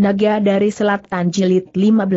Naga dari Selatan Jilid 15.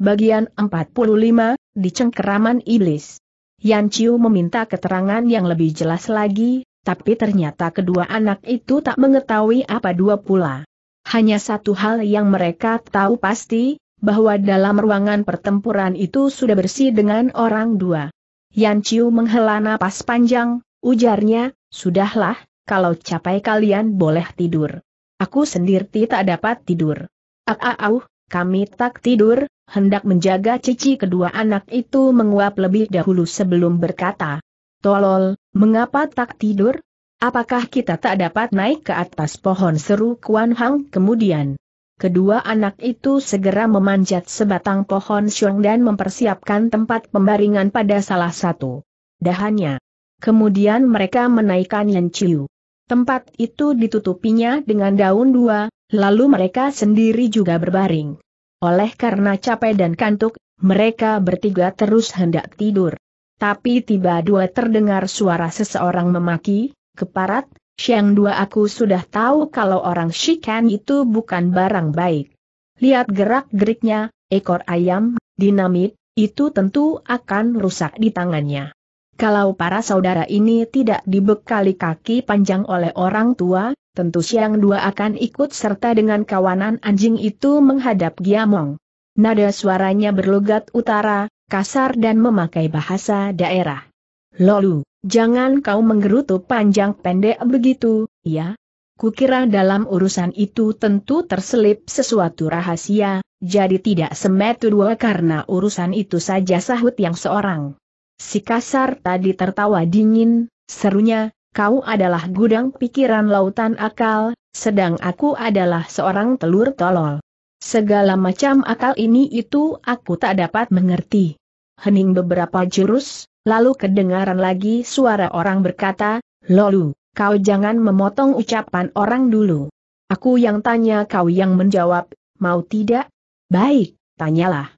Bagian 45, di Cengkeraman Iblis. Yan Chiu meminta keterangan yang lebih jelas lagi, tapi ternyata kedua anak itu tak mengetahui apa dua pula. Hanya satu hal yang mereka tahu pasti, bahwa dalam ruangan pertempuran itu sudah bersih dengan orang dua. Yan Chiu menghela napas panjang, ujarnya, sudahlah, kalau capai kalian boleh tidur. Aku sendiri tak dapat tidur. Aaauh, ah, ah, ah, kami tak tidur, hendak menjaga cici kedua anak itu menguap lebih dahulu sebelum berkata. Tolol, mengapa tak tidur? Apakah kita tak dapat naik ke atas pohon seru Kuan Hang kemudian? Kedua anak itu segera memanjat sebatang pohon siong dan mempersiapkan tempat pembaringan pada salah satu dahannya. Kemudian mereka menaikkan Yan Chiu. Tempat itu ditutupinya dengan daun dua, lalu mereka sendiri juga berbaring. Oleh karena capek dan kantuk, mereka bertiga terus hendak tidur. Tapi tiba dua terdengar suara seseorang memaki, keparat, Siang dua aku sudah tahu kalau orang Shikan itu bukan barang baik. Lihat gerak-geriknya, ekor ayam, dinamit, itu tentu akan rusak di tangannya. Kalau para saudara ini tidak dibekali kaki panjang oleh orang tua, tentu siang dua akan ikut serta dengan kawanan anjing itu menghadap Giamong. Nada suaranya berlogat utara, kasar dan memakai bahasa daerah. Lalu, jangan kau menggerutu panjang pendek begitu, ya? Kukira dalam urusan itu tentu terselip sesuatu rahasia, jadi tidak semetu dua karena urusan itu saja sahut yang seorang. Si kasar tadi tertawa dingin, serunya, kau adalah gudang pikiran lautan akal, sedang aku adalah seorang telur tolol. Segala macam akal ini itu aku tak dapat mengerti. Hening beberapa jurus, lalu kedengaran lagi suara orang berkata, Lolu, kau jangan memotong ucapan orang dulu. Aku yang tanya kau yang menjawab, mau tidak? Baik, tanyalah.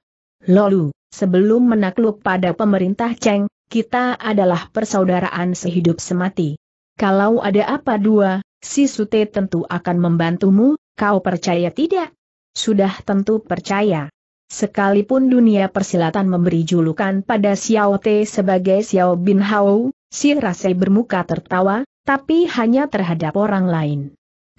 Lolu, Sebelum menakluk pada pemerintah Cheng, kita adalah persaudaraan sehidup semati. Kalau ada apa dua, si Sute tentu akan membantumu, kau percaya tidak? Sudah tentu percaya. Sekalipun dunia persilatan memberi julukan pada Xiao Te sebagai Xiao Bin Hao, si Rase bermuka tertawa, tapi hanya terhadap orang lain.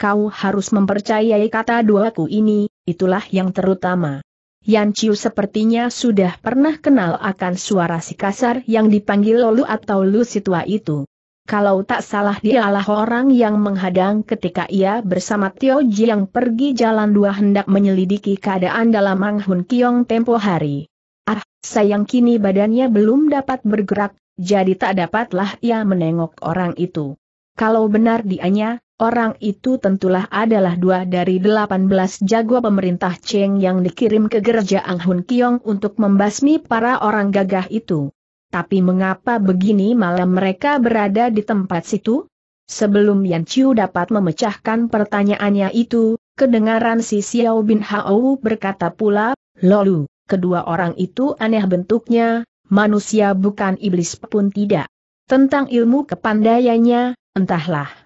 Kau harus mempercayai kata duaku ini, itulah yang terutama. Yan Chiu sepertinya sudah pernah kenal akan suara si kasar yang dipanggil Lolu atau Lu Situa itu. Kalau tak salah dialah orang yang menghadang ketika ia bersama Tio Ji yang pergi jalan dua hendak menyelidiki keadaan dalam Mang Hun Kiong tempo hari. Ah, sayang kini badannya belum dapat bergerak, jadi tak dapatlah ia menengok orang itu. Kalau benar dianya, Orang itu tentulah adalah dua dari delapan belas jago pemerintah Cheng yang dikirim ke gereja Ang Hun Kiong untuk membasmi para orang gagah itu. Tapi mengapa begini malam mereka berada di tempat situ? Sebelum Yan Chiu dapat memecahkan pertanyaannya itu, kedengaran si Xiao Bin Hao berkata pula, Lalu, kedua orang itu aneh bentuknya, manusia bukan iblis pun tidak. Tentang ilmu kepandaiannya, entahlah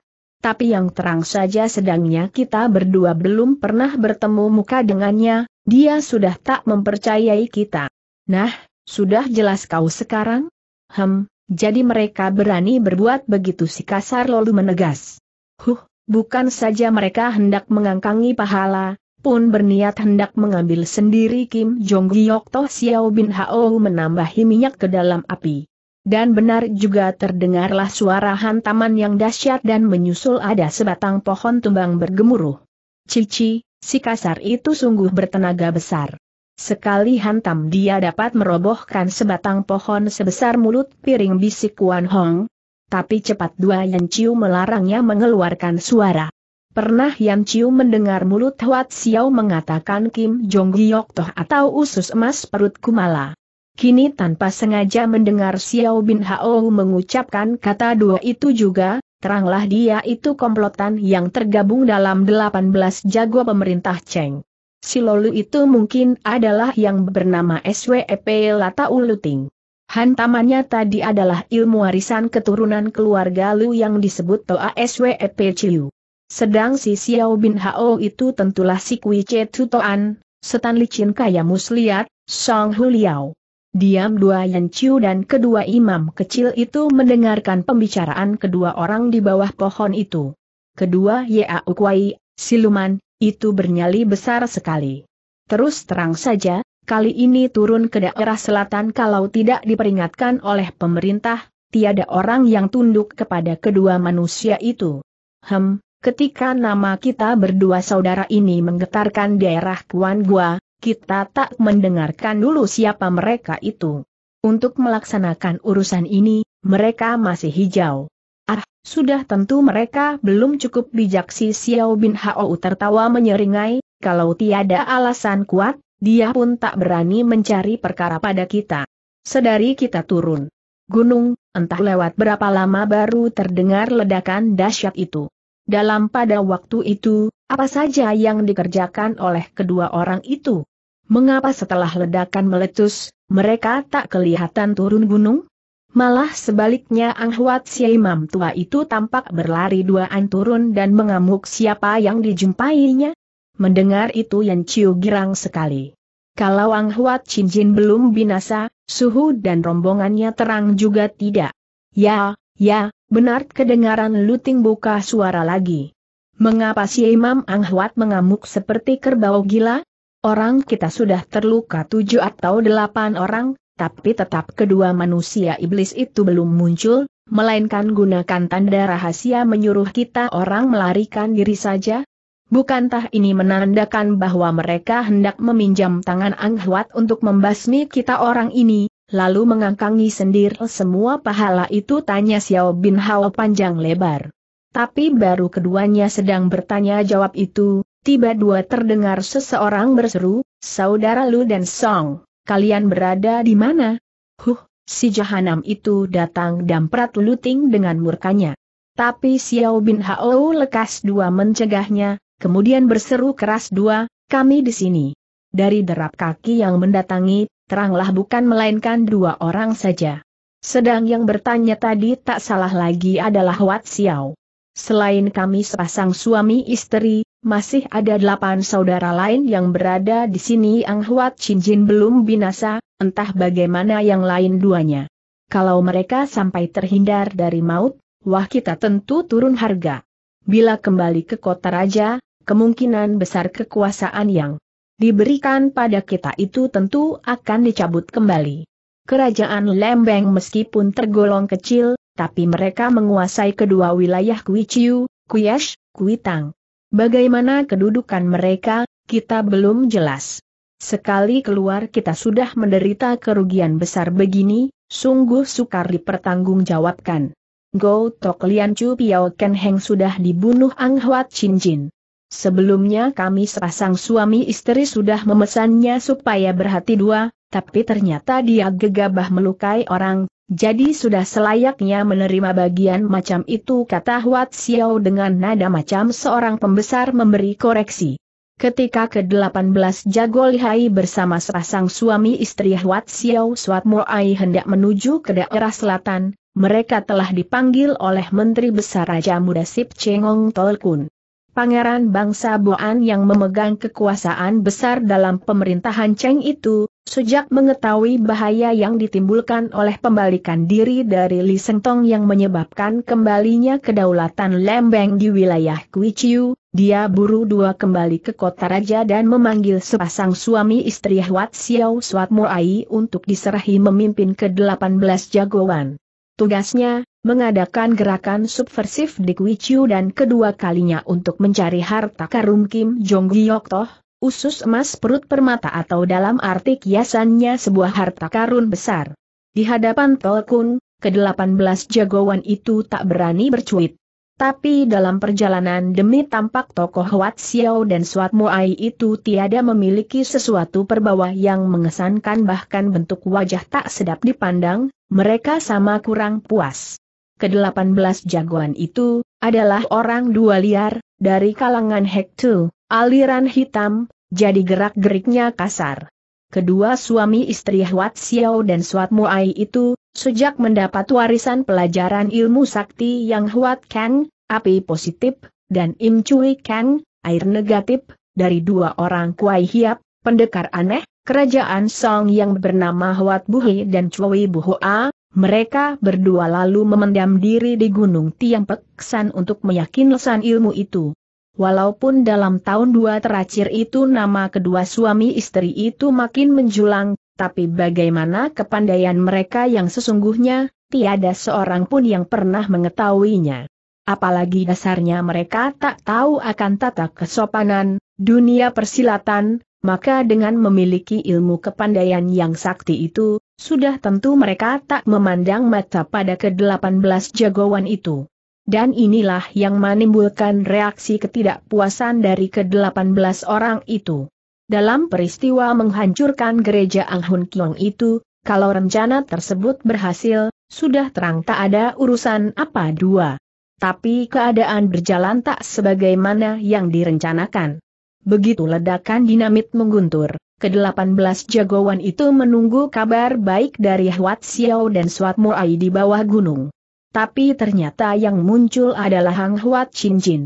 tapi yang terang saja sedangnya kita berdua belum pernah bertemu muka dengannya, dia sudah tak mempercayai kita. Nah, sudah jelas kau sekarang? Hem, jadi mereka berani berbuat begitu si kasar lalu menegas. Huh, bukan saja mereka hendak mengangkangi pahala, pun berniat hendak mengambil sendiri Kim Jong Giok Toh Xiao Bin Hao menambahi minyak ke dalam api. Dan benar juga terdengarlah suara hantaman yang dahsyat dan menyusul ada sebatang pohon tumbang bergemuruh. Cici, si kasar itu sungguh bertenaga besar. Sekali hantam dia dapat merobohkan sebatang pohon sebesar mulut piring bisik Wan Hong. Tapi cepat dua Yan Chiu melarangnya mengeluarkan suara. Pernah Yan Chiu mendengar mulut Huat Xiao mengatakan Kim Jong Giok Toh atau usus emas perut kumala. Kini tanpa sengaja mendengar Xiao Bin Hao mengucapkan kata dua itu juga, teranglah dia itu komplotan yang tergabung dalam 18 jago pemerintah Cheng. Si Lolu itu mungkin adalah yang bernama SWEP Lata Uluting. Hantamannya tadi adalah ilmu warisan keturunan keluarga Lu yang disebut Toa SWEP Chiu. Sedang si Xiao Bin Hao itu tentulah si Kui Che Tutoan, Setan Licin Kaya Musliat, Song Hu Liao. Diam dua Yan Chiu dan kedua imam kecil itu mendengarkan pembicaraan kedua orang di bawah pohon itu. Kedua Ya Ukwai, siluman, itu bernyali besar sekali. Terus terang saja, kali ini turun ke daerah selatan kalau tidak diperingatkan oleh pemerintah, tiada orang yang tunduk kepada kedua manusia itu. Hem, ketika nama kita berdua saudara ini menggetarkan daerah Kuan Gua, kita tak mendengarkan dulu siapa mereka itu. Untuk melaksanakan urusan ini, mereka masih hijau. Ah, sudah tentu mereka belum cukup bijak si Xiao Bin Hao tertawa menyeringai, kalau tiada alasan kuat, dia pun tak berani mencari perkara pada kita. Sedari kita turun. Gunung, entah lewat berapa lama baru terdengar ledakan dahsyat itu. Dalam pada waktu itu, apa saja yang dikerjakan oleh kedua orang itu? Mengapa setelah ledakan meletus, mereka tak kelihatan turun gunung? Malah sebaliknya Ang Huat si imam tua itu tampak berlari duaan turun dan mengamuk siapa yang dijumpainya. Mendengar itu Yan Chiu girang sekali. Kalau Ang Huat Chin Jin belum binasa, suhu dan rombongannya terang juga tidak. Ya, ya, benar kedengaran Luting buka suara lagi. Mengapa si Imam Ang Huat mengamuk seperti kerbau gila? Orang kita sudah terluka tujuh atau delapan orang, tapi tetap kedua manusia iblis itu belum muncul, melainkan gunakan tanda rahasia menyuruh kita orang melarikan diri saja? Bukankah ini menandakan bahwa mereka hendak meminjam tangan Ang untuk membasmi kita orang ini, lalu mengangkangi sendiri semua pahala itu tanya Xiao Bin Hao panjang lebar. Tapi baru keduanya sedang bertanya jawab itu, tiba-dua terdengar seseorang berseru, Saudara Lu dan Song, kalian berada di mana? Huh, si jahanam itu datang damprat luting dengan murkanya. Tapi Xiao Bin Hao lekas dua mencegahnya, kemudian berseru keras dua, kami di sini. Dari derap kaki yang mendatangi, teranglah bukan melainkan dua orang saja. Sedang yang bertanya tadi tak salah lagi adalah Wat Xiao. Selain kami sepasang suami istri, masih ada delapan saudara lain yang berada di sini Ang Huat Chin Jin belum binasa, entah bagaimana yang lain duanya. Kalau mereka sampai terhindar dari maut, wah kita tentu turun harga. Bila kembali ke kota raja, kemungkinan besar kekuasaan yang diberikan pada kita itu tentu akan dicabut kembali. Kerajaan Lembeng meskipun tergolong kecil, tapi mereka menguasai kedua wilayah Kuichiu, Kuyash, Kuitang. Bagaimana kedudukan mereka, kita belum jelas. Sekali keluar kita sudah menderita kerugian besar begini, sungguh sukar dipertanggungjawabkan. Go Tok Lian Chu Piao Ken Heng sudah dibunuh Ang Huat Chin Jin. Sebelumnya kami sepasang suami istri sudah memesannya supaya berhati dua, tapi ternyata dia gegabah melukai orang, jadi sudah selayaknya menerima bagian macam itu kata Huat Xiao dengan nada macam seorang pembesar memberi koreksi. Ketika ke-18 Jago Lihai bersama sepasang suami istri Huat Xiao Suat Moai hendak menuju ke daerah selatan, mereka telah dipanggil oleh Menteri Besar Raja Muda Sip Chengong Tolkun. Pangeran bangsa Boan yang memegang kekuasaan besar dalam pemerintahan Cheng itu, Sejak mengetahui bahaya yang ditimbulkan oleh pembalikan diri dari Li Sengtong yang menyebabkan kembalinya kedaulatan lembeng di wilayah Kuichiu, dia buru dua kembali ke kota raja dan memanggil sepasang suami istri Huat Xiao Suat Muai untuk diserahi memimpin ke-18 jagoan. Tugasnya, mengadakan gerakan subversif di Kuichiu dan kedua kalinya untuk mencari harta karun Kim Jong Giok Toh, usus emas perut permata atau dalam arti kiasannya sebuah harta karun besar. Di hadapan Tolkun, ke-18 jagoan itu tak berani bercuit. Tapi dalam perjalanan demi tampak tokoh Wat Xiao dan Suat Muai itu tiada memiliki sesuatu perbawa yang mengesankan bahkan bentuk wajah tak sedap dipandang, mereka sama kurang puas. Kedelapan belas jagoan itu, adalah orang dua liar, dari kalangan Hektu, aliran hitam, jadi gerak-geriknya kasar. Kedua suami istri Huat Xiao dan Suat Muai itu, sejak mendapat warisan pelajaran ilmu sakti yang Huat Kang, api positif, dan Im Cui Kang, air negatif, dari dua orang Kuai Hiap, pendekar aneh, kerajaan Song yang bernama Huat Buhi dan Cui Buhoa, mereka berdua lalu memendam diri di Gunung Tiang Peksan untuk meyakinkan ilmu itu. Walaupun dalam tahun dua terakhir itu nama kedua suami istri itu makin menjulang, tapi bagaimana kepandaian mereka yang sesungguhnya, tiada seorang pun yang pernah mengetahuinya. Apalagi dasarnya mereka tak tahu akan tata kesopanan, dunia persilatan, maka dengan memiliki ilmu kepandaian yang sakti itu, sudah tentu mereka tak memandang mata pada ke-18 jagoan itu. Dan inilah yang menimbulkan reaksi ketidakpuasan dari ke-18 orang itu. Dalam peristiwa menghancurkan gereja Ang Hun Kiong itu, kalau rencana tersebut berhasil, sudah terang tak ada urusan apa dua. Tapi keadaan berjalan tak sebagaimana yang direncanakan. Begitu ledakan dinamit mengguntur, ke-18 jagoan itu menunggu kabar baik dari Huat Xiao dan Suat Murai di bawah gunung. Tapi ternyata yang muncul adalah Hang Huat Chin Jin.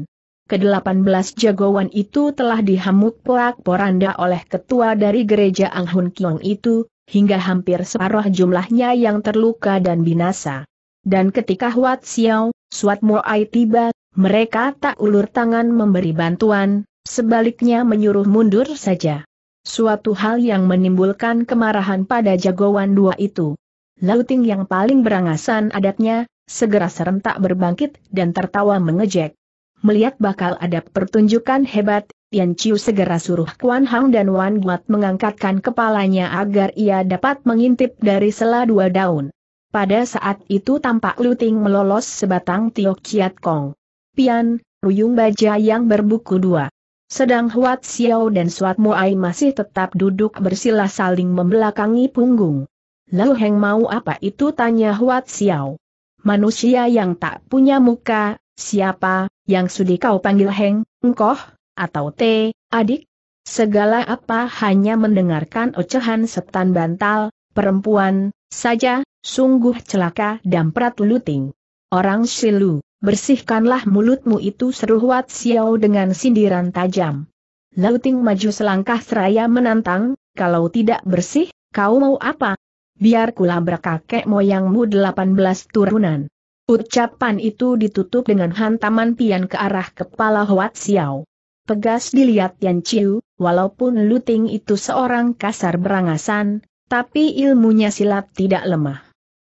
Kedelapan belas jagoan itu telah dihamuk porak-poranda oleh ketua dari gereja Ang Hun Kiong itu, hingga hampir separuh jumlahnya yang terluka dan binasa. Dan ketika Huat Xiao, Suat Moai tiba, mereka tak ulur tangan memberi bantuan, sebaliknya menyuruh mundur saja. Suatu hal yang menimbulkan kemarahan pada jagoan dua itu. Lauting yang paling berangasan adatnya, segera serentak berbangkit dan tertawa mengejek. Melihat bakal ada pertunjukan hebat, Yan Chiu segera suruh Kuan Hang dan Wan Guat mengangkatkan kepalanya agar ia dapat mengintip dari sela dua daun. Pada saat itu tampak Luting melolos sebatang Tio Kiat Kong. Pian, Ruyung Baja yang berbuku dua. Sedang Huat Xiao dan Suat Muai masih tetap duduk bersila saling membelakangi punggung. Lalu Heng mau apa itu tanya Huat Xiao manusia yang tak punya muka, siapa, yang sudi kau panggil Heng, Engkoh, atau T, adik? Segala apa hanya mendengarkan ocehan setan bantal, perempuan, saja, sungguh celaka dan damprat luting. Orang silu, bersihkanlah mulutmu itu seru Wat Xiao dengan sindiran tajam. Lauting maju selangkah seraya menantang, kalau tidak bersih, kau mau apa? biar kula kakek moyangmu delapan belas turunan. Ucapan itu ditutup dengan hantaman pian ke arah kepala Huat Xiao. Pegas dilihat Yan Chiu, walaupun Luting itu seorang kasar berangasan, tapi ilmunya silat tidak lemah.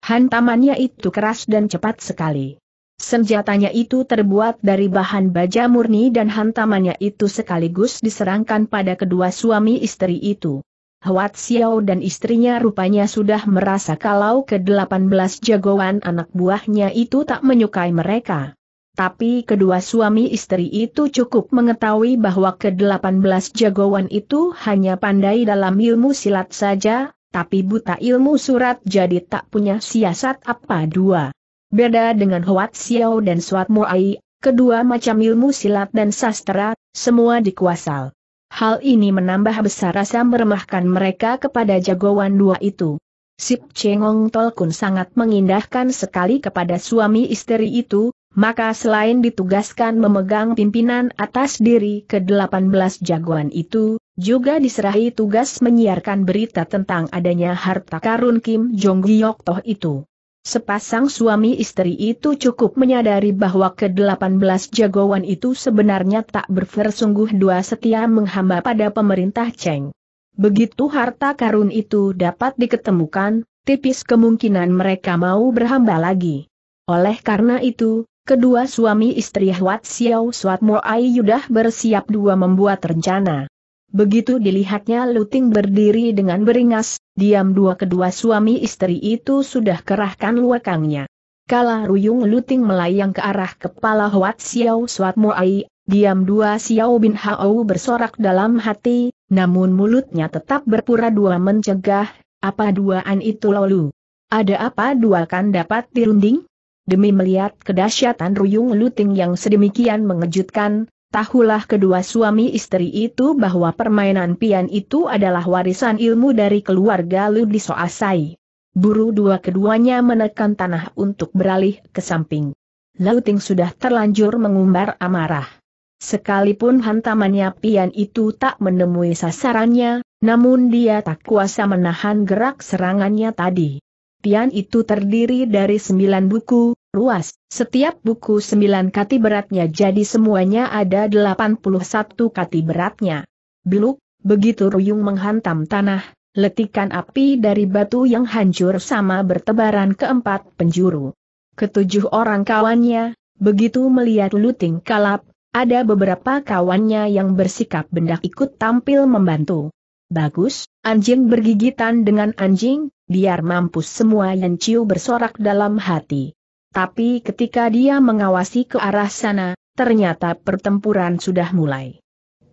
Hantamannya itu keras dan cepat sekali. Senjatanya itu terbuat dari bahan baja murni dan hantamannya itu sekaligus diserangkan pada kedua suami istri itu. Huat Xiao dan istrinya rupanya sudah merasa kalau ke-18 jagoan anak buahnya itu tak menyukai mereka. Tapi kedua suami istri itu cukup mengetahui bahwa ke-18 jagoan itu hanya pandai dalam ilmu silat saja, tapi buta ilmu surat jadi tak punya siasat apa dua. Beda dengan Huat Xiao dan Suat Muai, kedua macam ilmu silat dan sastra, semua dikuasal. Hal ini menambah besar rasa meremahkan mereka kepada jagoan dua itu. Sip Cengong Tolkun sangat mengindahkan sekali kepada suami istri itu, maka selain ditugaskan memegang pimpinan atas diri ke-18 jagoan itu, juga diserahi tugas menyiarkan berita tentang adanya harta karun Kim Jong Giok Toh itu. Sepasang suami istri itu cukup menyadari bahwa ke-18 jagoan itu sebenarnya tak berversungguh dua setia menghamba pada pemerintah Cheng. Begitu harta karun itu dapat diketemukan, tipis kemungkinan mereka mau berhamba lagi. Oleh karena itu, kedua suami istri Huat Xiao Suat Moai Yudah bersiap dua membuat rencana. Begitu dilihatnya Luting berdiri dengan beringas, diam dua kedua suami istri itu sudah kerahkan luakangnya. Kala Ruyung Luting melayang ke arah kepala Huat Xiao Suat Muai, diam dua Xiao Bin Hao bersorak dalam hati, namun mulutnya tetap berpura dua mencegah, apa duaan itu lalu? Ada apa dua kan dapat dirunding? Demi melihat kedahsyatan Ruyung Luting yang sedemikian mengejutkan, Tahulah kedua suami istri itu bahwa permainan pian itu adalah warisan ilmu dari keluarga Ludi Asai. Buru dua keduanya menekan tanah untuk beralih ke samping. Lauting sudah terlanjur mengumbar amarah. Sekalipun hantamannya pian itu tak menemui sasarannya, namun dia tak kuasa menahan gerak serangannya tadi. Pian itu terdiri dari sembilan buku, luas, setiap buku sembilan kati beratnya jadi semuanya ada delapan puluh satu kati beratnya. Beluk, begitu ruyung menghantam tanah, letikan api dari batu yang hancur sama bertebaran keempat penjuru. Ketujuh orang kawannya, begitu melihat luting kalap, ada beberapa kawannya yang bersikap bendak ikut tampil membantu. Bagus, anjing bergigitan dengan anjing, biar mampus semua yang ciu bersorak dalam hati. Tapi ketika dia mengawasi ke arah sana, ternyata pertempuran sudah mulai.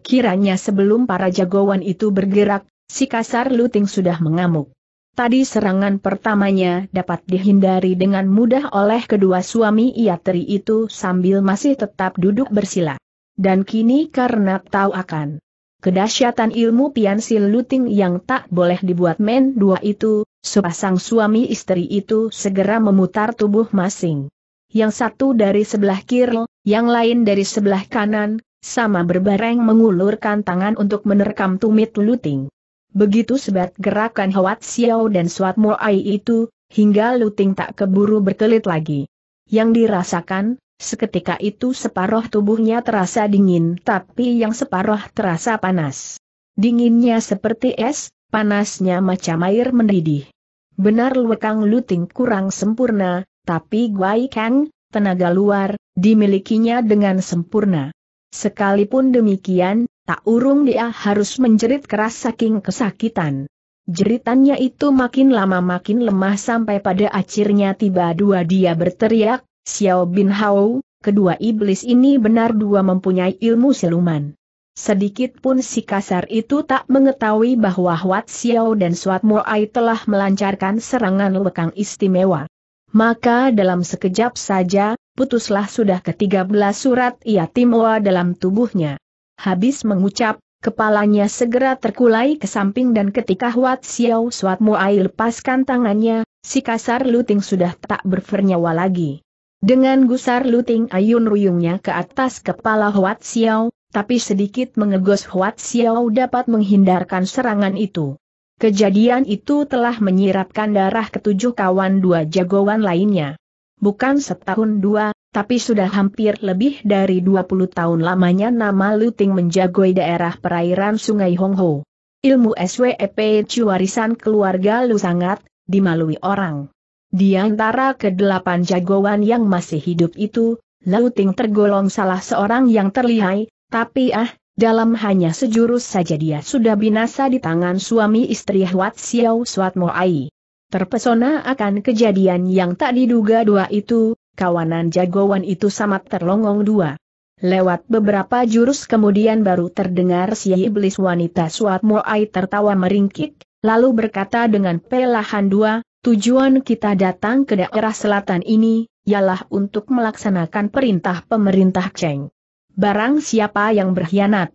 Kiranya sebelum para jagoan itu bergerak, si kasar luting sudah mengamuk. Tadi serangan pertamanya dapat dihindari dengan mudah oleh kedua suami Iatri itu sambil masih tetap duduk bersila. Dan kini karena tahu akan Kedahsyatan ilmu piansil luting yang tak boleh dibuat men dua itu, sepasang suami istri itu segera memutar tubuh masing. Yang satu dari sebelah kiri, yang lain dari sebelah kanan, sama berbareng mengulurkan tangan untuk menerkam tumit luting. Begitu sebat gerakan Hwat Xiao dan Suat Moai itu, hingga luting tak keburu berkelit lagi. Yang dirasakan, Seketika itu separuh tubuhnya terasa dingin tapi yang separuh terasa panas. Dinginnya seperti es, panasnya macam air mendidih. Benar Luekang Luting kurang sempurna, tapi Guai Kang, tenaga luar, dimilikinya dengan sempurna. Sekalipun demikian, tak urung dia harus menjerit keras saking kesakitan. Jeritannya itu makin lama makin lemah sampai pada akhirnya tiba dua dia berteriak, Xiao Bin Hao, kedua iblis ini benar dua mempunyai ilmu siluman. Sedikit pun si kasar itu tak mengetahui bahwa Huat Xiao dan Suat Moai telah melancarkan serangan lekang istimewa. Maka dalam sekejap saja, putuslah sudah ke-13 surat ia dalam tubuhnya. Habis mengucap, kepalanya segera terkulai ke samping dan ketika Huat Xiao Suat Moai lepaskan tangannya, si kasar luting sudah tak bernyawa lagi. Dengan gusar luting ayun ruyungnya ke atas kepala Huat Xiao, tapi sedikit mengegos Huat Xiao dapat menghindarkan serangan itu. Kejadian itu telah menyiratkan darah ketujuh kawan dua jagoan lainnya. Bukan setahun dua, tapi sudah hampir lebih dari 20 tahun lamanya nama Luting menjagoi daerah perairan Sungai Hongho. Ilmu SWEP warisan keluarga Lu sangat dimalui orang. Di antara kedelapan jagoan yang masih hidup itu, Lauting tergolong salah seorang yang terlihai, tapi ah, dalam hanya sejurus saja dia sudah binasa di tangan suami istri Huat Xiao Suat Moai. Terpesona akan kejadian yang tak diduga dua itu, kawanan jagoan itu sama terlongong dua. Lewat beberapa jurus kemudian baru terdengar si iblis wanita Suat Moai tertawa meringkik, lalu berkata dengan pelahan dua, Tujuan kita datang ke daerah selatan ini, ialah untuk melaksanakan perintah pemerintah Cheng. Barang siapa yang berkhianat,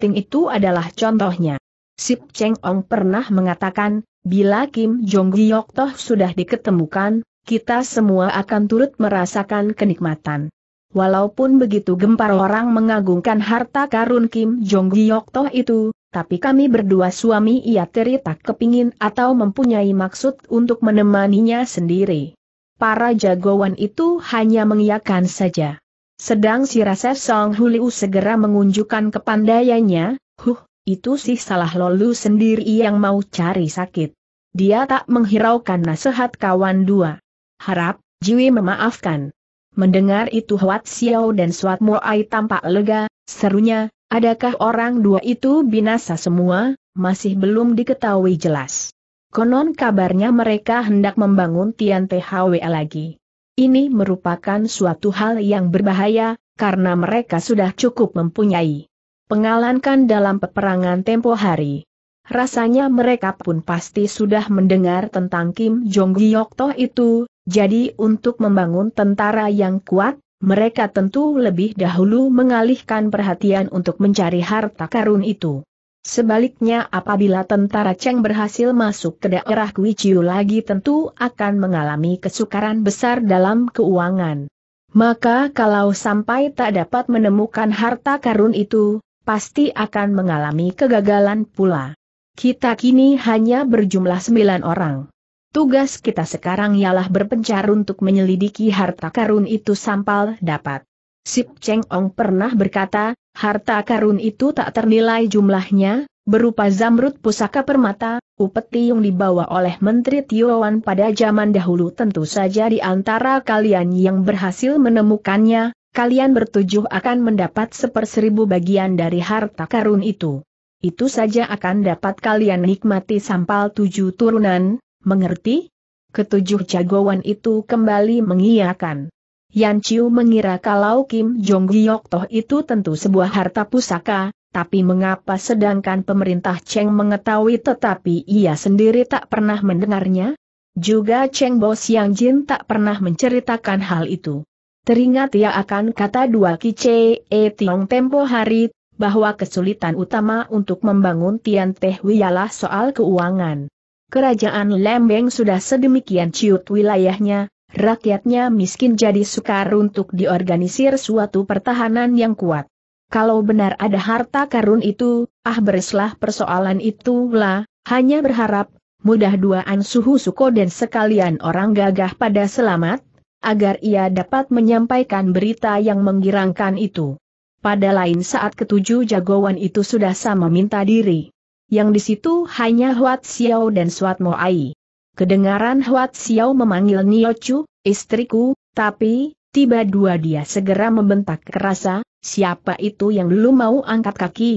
Ting itu adalah contohnya. Sip Cheng Ong pernah mengatakan, bila Kim Jong Giok Toh sudah diketemukan, kita semua akan turut merasakan kenikmatan. Walaupun begitu gempar orang mengagungkan harta karun Kim Jong Giok Toh itu, tapi kami berdua suami ia tak kepingin atau mempunyai maksud untuk menemaninya sendiri. Para jagoan itu hanya mengiyakan saja. Sedang si Rasa Song Huliu segera mengunjukkan kepandaiannya, huh, itu sih salah lolu sendiri yang mau cari sakit. Dia tak menghiraukan nasihat kawan dua. Harap, Jiwi memaafkan. Mendengar itu Huat Xiao dan Suat Muai tampak lega, serunya, Adakah orang dua itu binasa semua, masih belum diketahui jelas. Konon kabarnya mereka hendak membangun Tian THW lagi. Ini merupakan suatu hal yang berbahaya, karena mereka sudah cukup mempunyai pengalankan dalam peperangan tempo hari. Rasanya mereka pun pasti sudah mendengar tentang Kim Jong Giokto itu, jadi untuk membangun tentara yang kuat, mereka tentu lebih dahulu mengalihkan perhatian untuk mencari harta karun itu. Sebaliknya apabila tentara Cheng berhasil masuk ke daerah Kuichiu lagi tentu akan mengalami kesukaran besar dalam keuangan. Maka kalau sampai tak dapat menemukan harta karun itu, pasti akan mengalami kegagalan pula. Kita kini hanya berjumlah sembilan orang. Tugas kita sekarang ialah berpencar untuk menyelidiki harta karun itu sampal dapat. Sip Cheng Ong pernah berkata, harta karun itu tak ternilai jumlahnya, berupa zamrud pusaka permata, upeti yang dibawa oleh Menteri Tiowan pada zaman dahulu tentu saja di antara kalian yang berhasil menemukannya, kalian bertujuh akan mendapat seperseribu bagian dari harta karun itu. Itu saja akan dapat kalian nikmati sampal tujuh turunan, Mengerti? Ketujuh jagoan itu kembali mengiyakan. Yan Chiu mengira kalau Kim Jong Giok Toh itu tentu sebuah harta pusaka, tapi mengapa sedangkan pemerintah Cheng mengetahui tetapi ia sendiri tak pernah mendengarnya? Juga Cheng Bo Siang Jin tak pernah menceritakan hal itu. Teringat ia akan kata dua kice e tiong tempo hari, bahwa kesulitan utama untuk membangun Tian Teh Wialah soal keuangan. Kerajaan Lembeng sudah sedemikian ciut wilayahnya, rakyatnya miskin jadi sukar untuk diorganisir suatu pertahanan yang kuat. Kalau benar ada harta karun itu, ah bereslah persoalan itulah, hanya berharap, mudah duaan suhu suko dan sekalian orang gagah pada selamat, agar ia dapat menyampaikan berita yang menggirangkan itu. Pada lain saat ketujuh jagoan itu sudah sama minta diri yang di situ hanya Huat Xiao dan Suat Mo Ai. Kedengaran Huat Xiao memanggil Nio Chu, istriku, tapi, tiba dua dia segera membentak kerasa, siapa itu yang lu mau angkat kaki?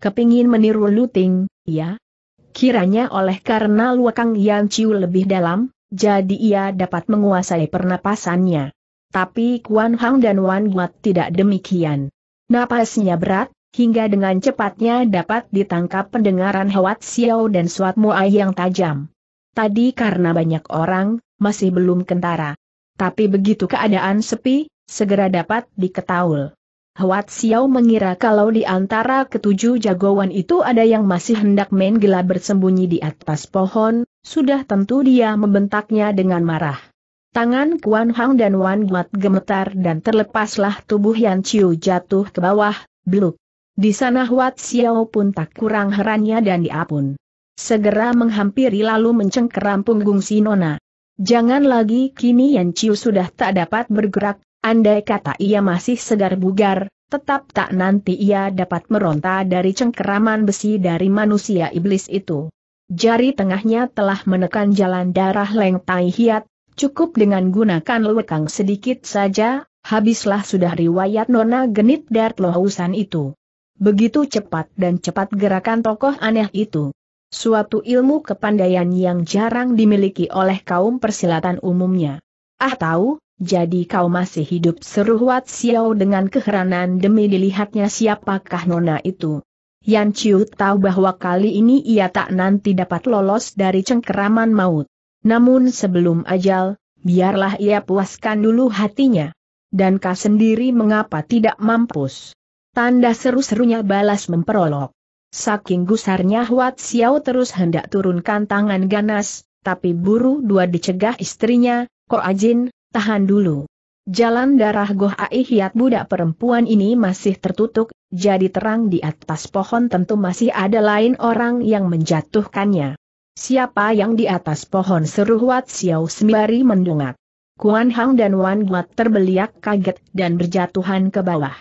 Kepingin meniru Luting, ya? Kiranya oleh karena luakang Yang Ciu lebih dalam, jadi ia dapat menguasai pernapasannya. Tapi Kuan Hang dan Wan Guat tidak demikian. Napasnya berat, hingga dengan cepatnya dapat ditangkap pendengaran Hawat Xiao dan Suat Muai yang tajam. Tadi karena banyak orang, masih belum kentara. Tapi begitu keadaan sepi, segera dapat diketahul. Hwat Xiao mengira kalau di antara ketujuh jagoan itu ada yang masih hendak main gila bersembunyi di atas pohon, sudah tentu dia membentaknya dengan marah. Tangan Kuan Hang dan Wan Guat gemetar dan terlepaslah tubuh Yan Chiu jatuh ke bawah, bluk. Di sana Huat Xiao pun tak kurang herannya dan dia pun segera menghampiri lalu mencengkeram punggung si Nona. Jangan lagi kini Yan Chiu sudah tak dapat bergerak, andai kata ia masih segar bugar, tetap tak nanti ia dapat meronta dari cengkeraman besi dari manusia iblis itu. Jari tengahnya telah menekan jalan darah Leng Tai Hiat, cukup dengan gunakan lekang sedikit saja, habislah sudah riwayat Nona genit Dart Lohausan itu. Begitu cepat dan cepat gerakan tokoh aneh itu. Suatu ilmu kepandaian yang jarang dimiliki oleh kaum persilatan umumnya. Ah tahu, jadi kau masih hidup seru Wat Xiao dengan keheranan demi dilihatnya siapakah nona itu. Yan Chiu tahu bahwa kali ini ia tak nanti dapat lolos dari cengkeraman maut. Namun sebelum ajal, biarlah ia puaskan dulu hatinya. Dan kau sendiri mengapa tidak mampus? Tanda seru-serunya balas memperolok. Saking gusarnya Huat Xiao terus hendak turunkan tangan ganas, tapi buru dua dicegah istrinya, Ko Ajin, tahan dulu. Jalan darah Goh Ai budak perempuan ini masih tertutup, jadi terang di atas pohon tentu masih ada lain orang yang menjatuhkannya. Siapa yang di atas pohon seru Huat Xiao sembari mendungak. Kuan Hang dan Wan Guat terbeliak kaget dan berjatuhan ke bawah.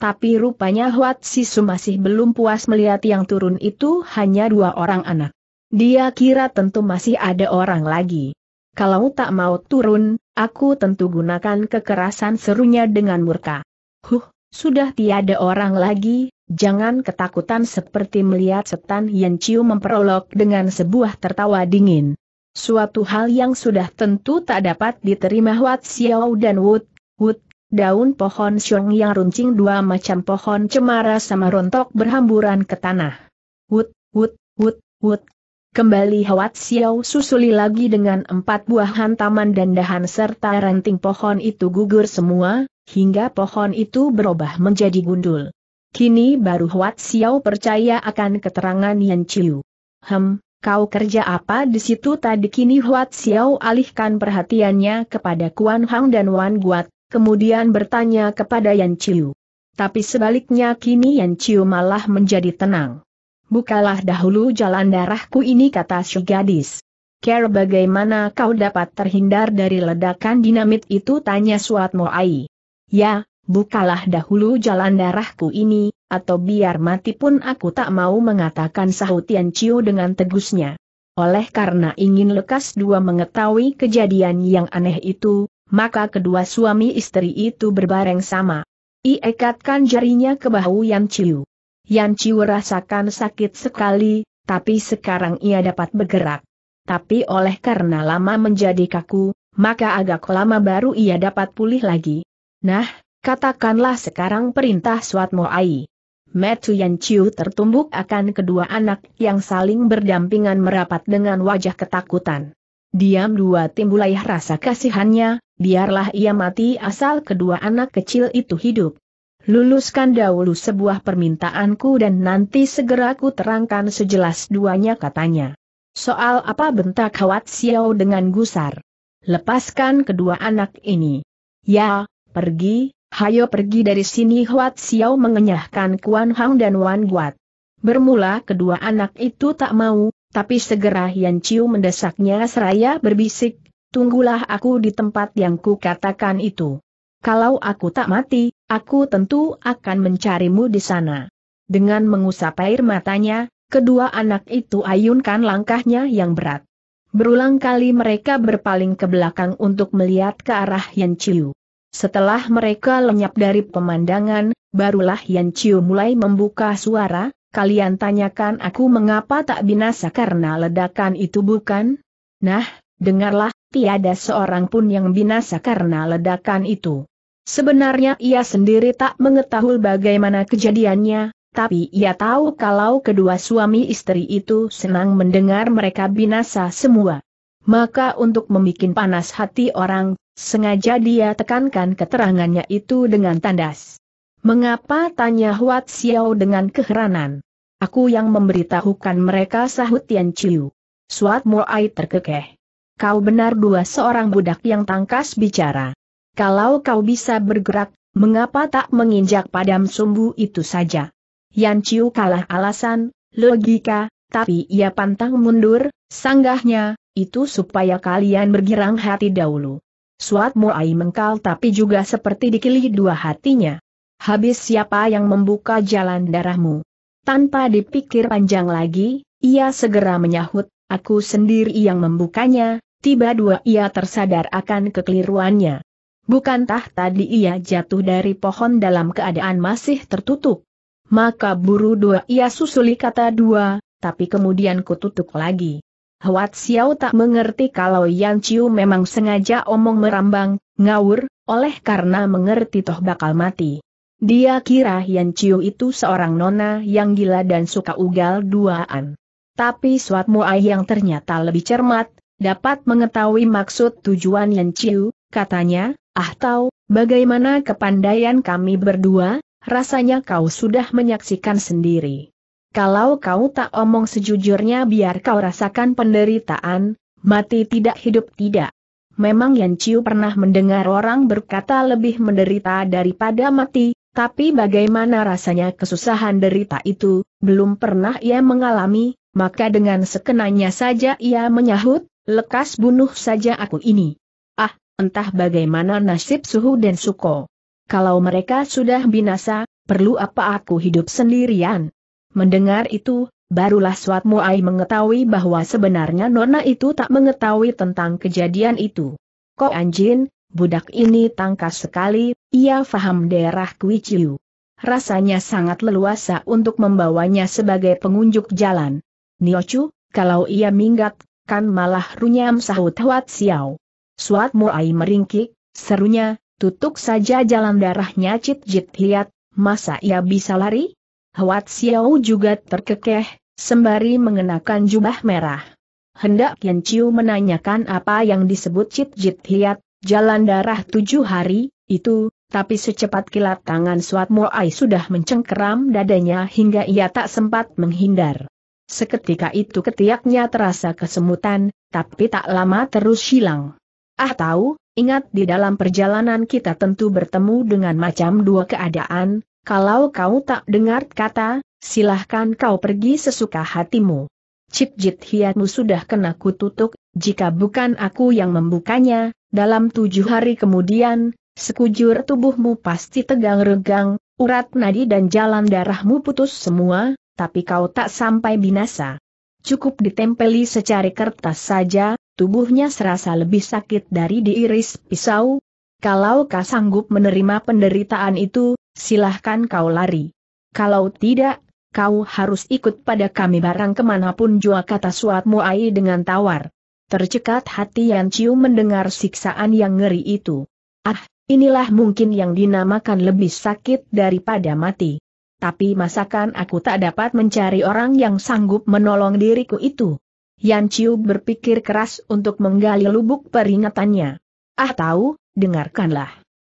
Tapi rupanya Huat Sisu masih belum puas melihat yang turun itu hanya dua orang anak. Dia kira tentu masih ada orang lagi. Kalau tak mau turun, aku tentu gunakan kekerasan serunya dengan murka. Huh, sudah tiada orang lagi, jangan ketakutan seperti melihat setan yang cium memperolok dengan sebuah tertawa dingin. Suatu hal yang sudah tentu tak dapat diterima Huat Xiao dan Wut, Wut Daun pohon siung yang runcing dua macam pohon cemara sama rontok berhamburan ke tanah. Wut, wut, wut, wut. Kembali Hawat Xiao susuli lagi dengan empat buah hantaman dan dahan serta ranting pohon itu gugur semua, hingga pohon itu berubah menjadi gundul. Kini baru Hawat Xiao percaya akan keterangan Yan Chiu. Hem, kau kerja apa di situ tadi kini Huat Xiao alihkan perhatiannya kepada Kuan Hang dan Wan Guat, kemudian bertanya kepada Yan Chiu. Tapi sebaliknya kini Yan Chiu malah menjadi tenang. Bukalah dahulu jalan darahku ini kata si gadis. Care bagaimana kau dapat terhindar dari ledakan dinamit itu tanya Suat Moai. Ya, bukalah dahulu jalan darahku ini, atau biar mati pun aku tak mau mengatakan sahut Yan Chiu dengan tegusnya. Oleh karena ingin lekas dua mengetahui kejadian yang aneh itu, maka kedua suami istri itu berbareng sama. Iekatkan jarinya ke bahu Yan Chiu. Yan Chiu rasakan sakit sekali, tapi sekarang ia dapat bergerak. Tapi oleh karena lama menjadi kaku, maka agak lama baru ia dapat pulih lagi. Nah, katakanlah sekarang perintah Suat Moai. Metu Yan Chiu tertumbuk akan kedua anak yang saling berdampingan merapat dengan wajah ketakutan. Diam dua timbulai rasa kasihannya, biarlah ia mati asal kedua anak kecil itu hidup. Luluskan dahulu sebuah permintaanku dan nanti segera ku terangkan sejelas duanya katanya. Soal apa bentak Hawat Xiao dengan gusar? Lepaskan kedua anak ini. Ya, pergi, hayo pergi dari sini Hawat Xiao mengenyahkan Kuan Hang dan Wan Guat. Bermula kedua anak itu tak mau, tapi segera Yan Chiu mendesaknya seraya berbisik, tunggulah aku di tempat yang kukatakan itu. Kalau aku tak mati, aku tentu akan mencarimu di sana. Dengan mengusap air matanya, kedua anak itu ayunkan langkahnya yang berat. Berulang kali mereka berpaling ke belakang untuk melihat ke arah Yan Chiu. Setelah mereka lenyap dari pemandangan, barulah Yan Chiu mulai membuka suara, kalian tanyakan aku mengapa tak binasa karena ledakan itu bukan? Nah, dengarlah, tiada seorang pun yang binasa karena ledakan itu. Sebenarnya ia sendiri tak mengetahui bagaimana kejadiannya, tapi ia tahu kalau kedua suami istri itu senang mendengar mereka binasa semua. Maka untuk membuat panas hati orang, sengaja dia tekankan keterangannya itu dengan tandas. Mengapa tanya Huat Xiao dengan keheranan? Aku yang memberitahukan mereka sahut Tian Chiu. Suat Moai terkekeh kau benar dua seorang budak yang tangkas bicara. Kalau kau bisa bergerak, mengapa tak menginjak padam sumbu itu saja? Yan Chiu kalah alasan, logika, tapi ia pantang mundur, sanggahnya, itu supaya kalian bergirang hati dahulu. Suat Muai mengkal tapi juga seperti dikili dua hatinya. Habis siapa yang membuka jalan darahmu? Tanpa dipikir panjang lagi, ia segera menyahut, aku sendiri yang membukanya, tiba dua ia tersadar akan kekeliruannya. Bukankah tadi ia jatuh dari pohon dalam keadaan masih tertutup? Maka buru dua ia susuli kata dua, tapi kemudian kututuk lagi. Hwat Xiao tak mengerti kalau Yan Chiu memang sengaja omong merambang, ngawur, oleh karena mengerti toh bakal mati. Dia kira Yan Chiu itu seorang nona yang gila dan suka ugal duaan. Tapi Suat Muai yang ternyata lebih cermat, dapat mengetahui maksud tujuan Yen Chiu, katanya, ah tahu, bagaimana kepandaian kami berdua, rasanya kau sudah menyaksikan sendiri. Kalau kau tak omong sejujurnya biar kau rasakan penderitaan, mati tidak hidup tidak. Memang Yan Chiu pernah mendengar orang berkata lebih menderita daripada mati, tapi bagaimana rasanya kesusahan derita itu, belum pernah ia mengalami, maka dengan sekenanya saja ia menyahut, Lekas bunuh saja aku ini. Ah, entah bagaimana nasib Suhu dan Suko. Kalau mereka sudah binasa, perlu apa aku hidup sendirian? Mendengar itu, barulah Suat Muai mengetahui bahwa sebenarnya Nona itu tak mengetahui tentang kejadian itu. Kok anjin, budak ini tangkas sekali, ia faham daerah Kuiciu. Rasanya sangat leluasa untuk membawanya sebagai pengunjuk jalan. Niochu, kalau ia minggat, bukan malah runyam sahut Huat Xiao. Suat Muai meringkik, serunya, tutup saja jalan darahnya Cit Jit Hiat, masa ia bisa lari? Huat Xiao juga terkekeh, sembari mengenakan jubah merah. Hendak Yan Chiu menanyakan apa yang disebut Cit Jit Hiat, jalan darah tujuh hari, itu, tapi secepat kilat tangan Suat Muai sudah mencengkeram dadanya hingga ia tak sempat menghindar. Seketika itu ketiaknya terasa kesemutan, tapi tak lama terus hilang. Ah tahu, ingat di dalam perjalanan kita tentu bertemu dengan macam dua keadaan, kalau kau tak dengar kata, silahkan kau pergi sesuka hatimu. Jit hiatmu sudah kena kututuk, jika bukan aku yang membukanya, dalam tujuh hari kemudian, sekujur tubuhmu pasti tegang-regang, urat nadi dan jalan darahmu putus semua, tapi kau tak sampai binasa. Cukup ditempeli secari kertas saja, tubuhnya serasa lebih sakit dari diiris pisau. Kalau kau sanggup menerima penderitaan itu, silahkan kau lari. Kalau tidak, kau harus ikut pada kami barang kemanapun jua kata Suat Muai dengan tawar. Tercekat hati Yan Chiu mendengar siksaan yang ngeri itu. Ah, inilah mungkin yang dinamakan lebih sakit daripada mati tapi masakan aku tak dapat mencari orang yang sanggup menolong diriku itu. Yan Chiu berpikir keras untuk menggali lubuk peringatannya. Ah tahu, dengarkanlah.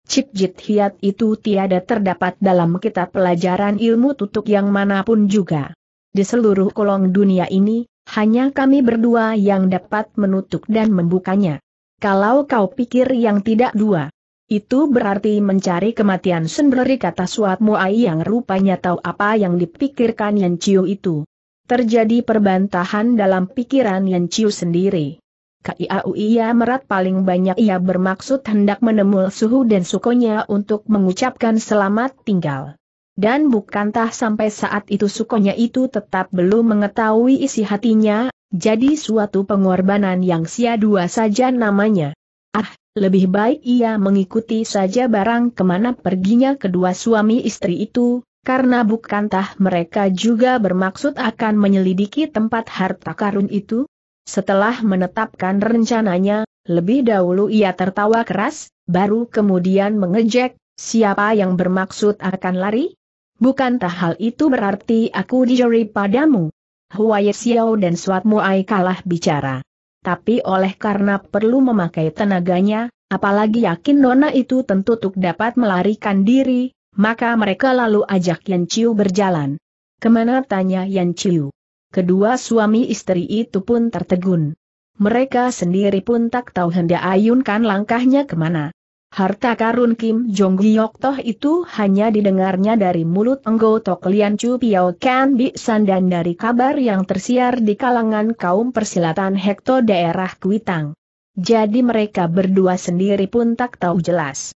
Cip Jit Hiat itu tiada terdapat dalam kitab pelajaran ilmu tutup yang manapun juga. Di seluruh kolong dunia ini, hanya kami berdua yang dapat menutup dan membukanya. Kalau kau pikir yang tidak dua, itu berarti mencari kematian sendiri kata Suat Muai yang rupanya tahu apa yang dipikirkan Yan Chiu itu. Terjadi perbantahan dalam pikiran Yan Chiu sendiri. KIAU ia merat paling banyak ia bermaksud hendak menemul suhu dan sukonya untuk mengucapkan selamat tinggal. Dan bukankah sampai saat itu sukonya itu tetap belum mengetahui isi hatinya, jadi suatu pengorbanan yang sia-dua saja namanya. Ah, lebih baik ia mengikuti saja barang kemana perginya kedua suami istri itu, karena bukankah mereka juga bermaksud akan menyelidiki tempat harta karun itu? Setelah menetapkan rencananya, lebih dahulu ia tertawa keras, baru kemudian mengejek, siapa yang bermaksud akan lari? Bukankah hal itu berarti aku dijeri padamu? Huayesiao dan Suat Muai kalah bicara tapi oleh karena perlu memakai tenaganya, apalagi yakin Nona itu tentu tuk dapat melarikan diri, maka mereka lalu ajak Yan Chiu berjalan. Kemana tanya Yan Chiu? Kedua suami istri itu pun tertegun. Mereka sendiri pun tak tahu hendak ayunkan langkahnya kemana. Harta karun Kim Jong Giok Toh itu hanya didengarnya dari mulut Enggo Tok Lian Chu Piao Kan San dan dari kabar yang tersiar di kalangan kaum persilatan Hekto daerah Kuitang. Jadi mereka berdua sendiri pun tak tahu jelas.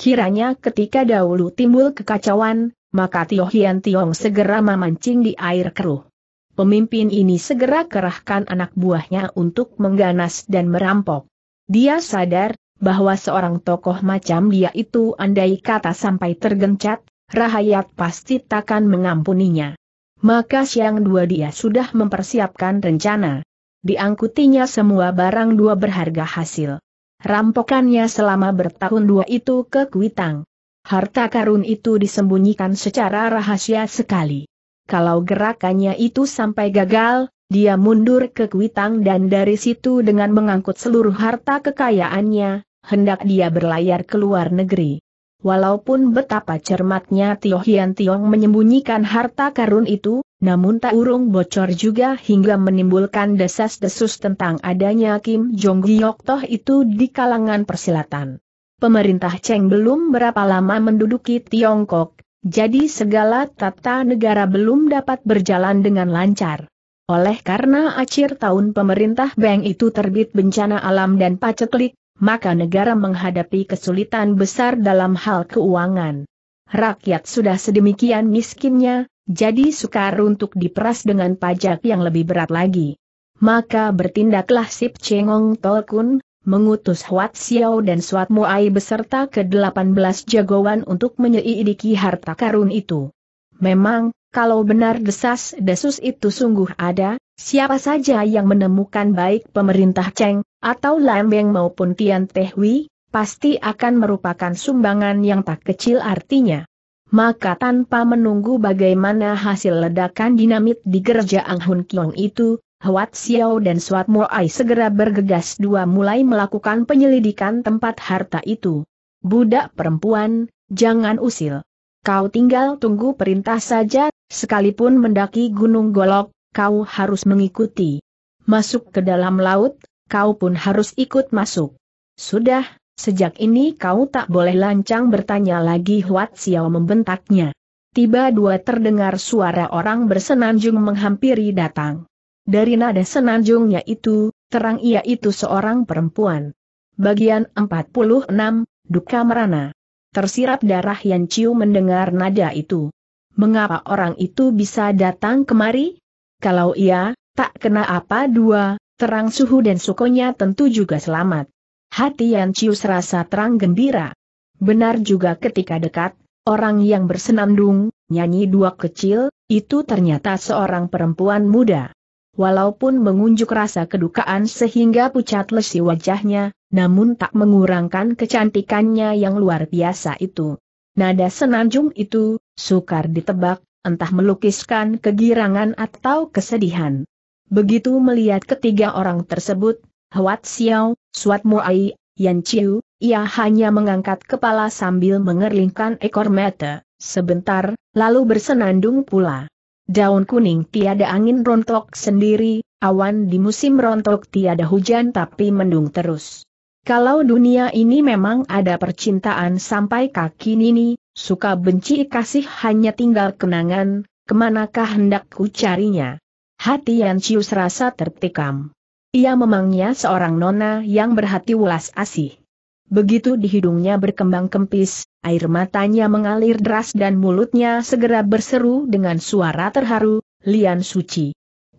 Kiranya ketika dahulu timbul kekacauan, maka Tio Hian Tiong segera memancing di air keruh. Pemimpin ini segera kerahkan anak buahnya untuk mengganas dan merampok. Dia sadar bahwa seorang tokoh macam dia itu andai kata sampai tergencat, rahayat pasti takkan mengampuninya. Maka siang dua dia sudah mempersiapkan rencana. Diangkutinya semua barang dua berharga hasil. Rampokannya selama bertahun dua itu ke Kuitang. Harta karun itu disembunyikan secara rahasia sekali. Kalau gerakannya itu sampai gagal, dia mundur ke Kuitang dan dari situ dengan mengangkut seluruh harta kekayaannya, hendak dia berlayar ke luar negeri. Walaupun betapa cermatnya Tio Hian Tiong menyembunyikan harta karun itu, namun tak urung bocor juga hingga menimbulkan desas-desus tentang adanya Kim Jong Giok Toh itu di kalangan persilatan. Pemerintah Cheng belum berapa lama menduduki Tiongkok, jadi segala tata negara belum dapat berjalan dengan lancar. Oleh karena akhir tahun pemerintah Beng itu terbit bencana alam dan paceklik, maka negara menghadapi kesulitan besar dalam hal keuangan. Rakyat sudah sedemikian miskinnya, jadi sukar untuk diperas dengan pajak yang lebih berat lagi. Maka bertindaklah Sip Cengong Tolkun, mengutus Huat Xiao dan Suat Muai beserta ke-18 jagoan untuk menyelidiki harta karun itu. Memang, kalau benar desas-desus itu sungguh ada, siapa saja yang menemukan baik pemerintah Cheng, atau Lembeng maupun Tian Tehui, pasti akan merupakan sumbangan yang tak kecil artinya. Maka tanpa menunggu bagaimana hasil ledakan dinamit di gereja Ang Hun Kiong itu, Huat Xiao dan Suat Muai segera bergegas dua mulai melakukan penyelidikan tempat harta itu. Budak perempuan, jangan usil. Kau tinggal tunggu perintah saja, sekalipun mendaki Gunung Golok, kau harus mengikuti. Masuk ke dalam laut, kau pun harus ikut masuk. Sudah, sejak ini kau tak boleh lancang bertanya lagi Huat Xiao membentaknya. Tiba dua terdengar suara orang bersenanjung menghampiri datang. Dari nada senanjungnya itu, terang ia itu seorang perempuan. Bagian 46, Duka Merana. Tersirap darah yang Ciu mendengar nada itu. Mengapa orang itu bisa datang kemari? Kalau ia, tak kena apa dua, terang suhu dan sukonya tentu juga selamat. Hati Yan Cius rasa terang gembira. Benar juga ketika dekat, orang yang bersenandung, nyanyi dua kecil, itu ternyata seorang perempuan muda. Walaupun mengunjuk rasa kedukaan sehingga pucat lesi wajahnya, namun tak mengurangkan kecantikannya yang luar biasa itu. Nada senanjung itu, sukar ditebak, entah melukiskan kegirangan atau kesedihan. Begitu melihat ketiga orang tersebut, Huat Xiao, Suat Muai, Yan Chiu, ia hanya mengangkat kepala sambil mengerlingkan ekor mata, sebentar, lalu bersenandung pula. Daun kuning tiada angin rontok sendiri, awan di musim rontok tiada hujan tapi mendung terus. Kalau dunia ini memang ada percintaan sampai kaki nini, suka benci kasih hanya tinggal kenangan, kemanakah hendakku carinya? Hati Yan Chiu serasa tertikam. Ia memangnya seorang nona yang berhati welas asih. Begitu di hidungnya berkembang kempis, air matanya mengalir deras dan mulutnya segera berseru dengan suara terharu, Lian Suci.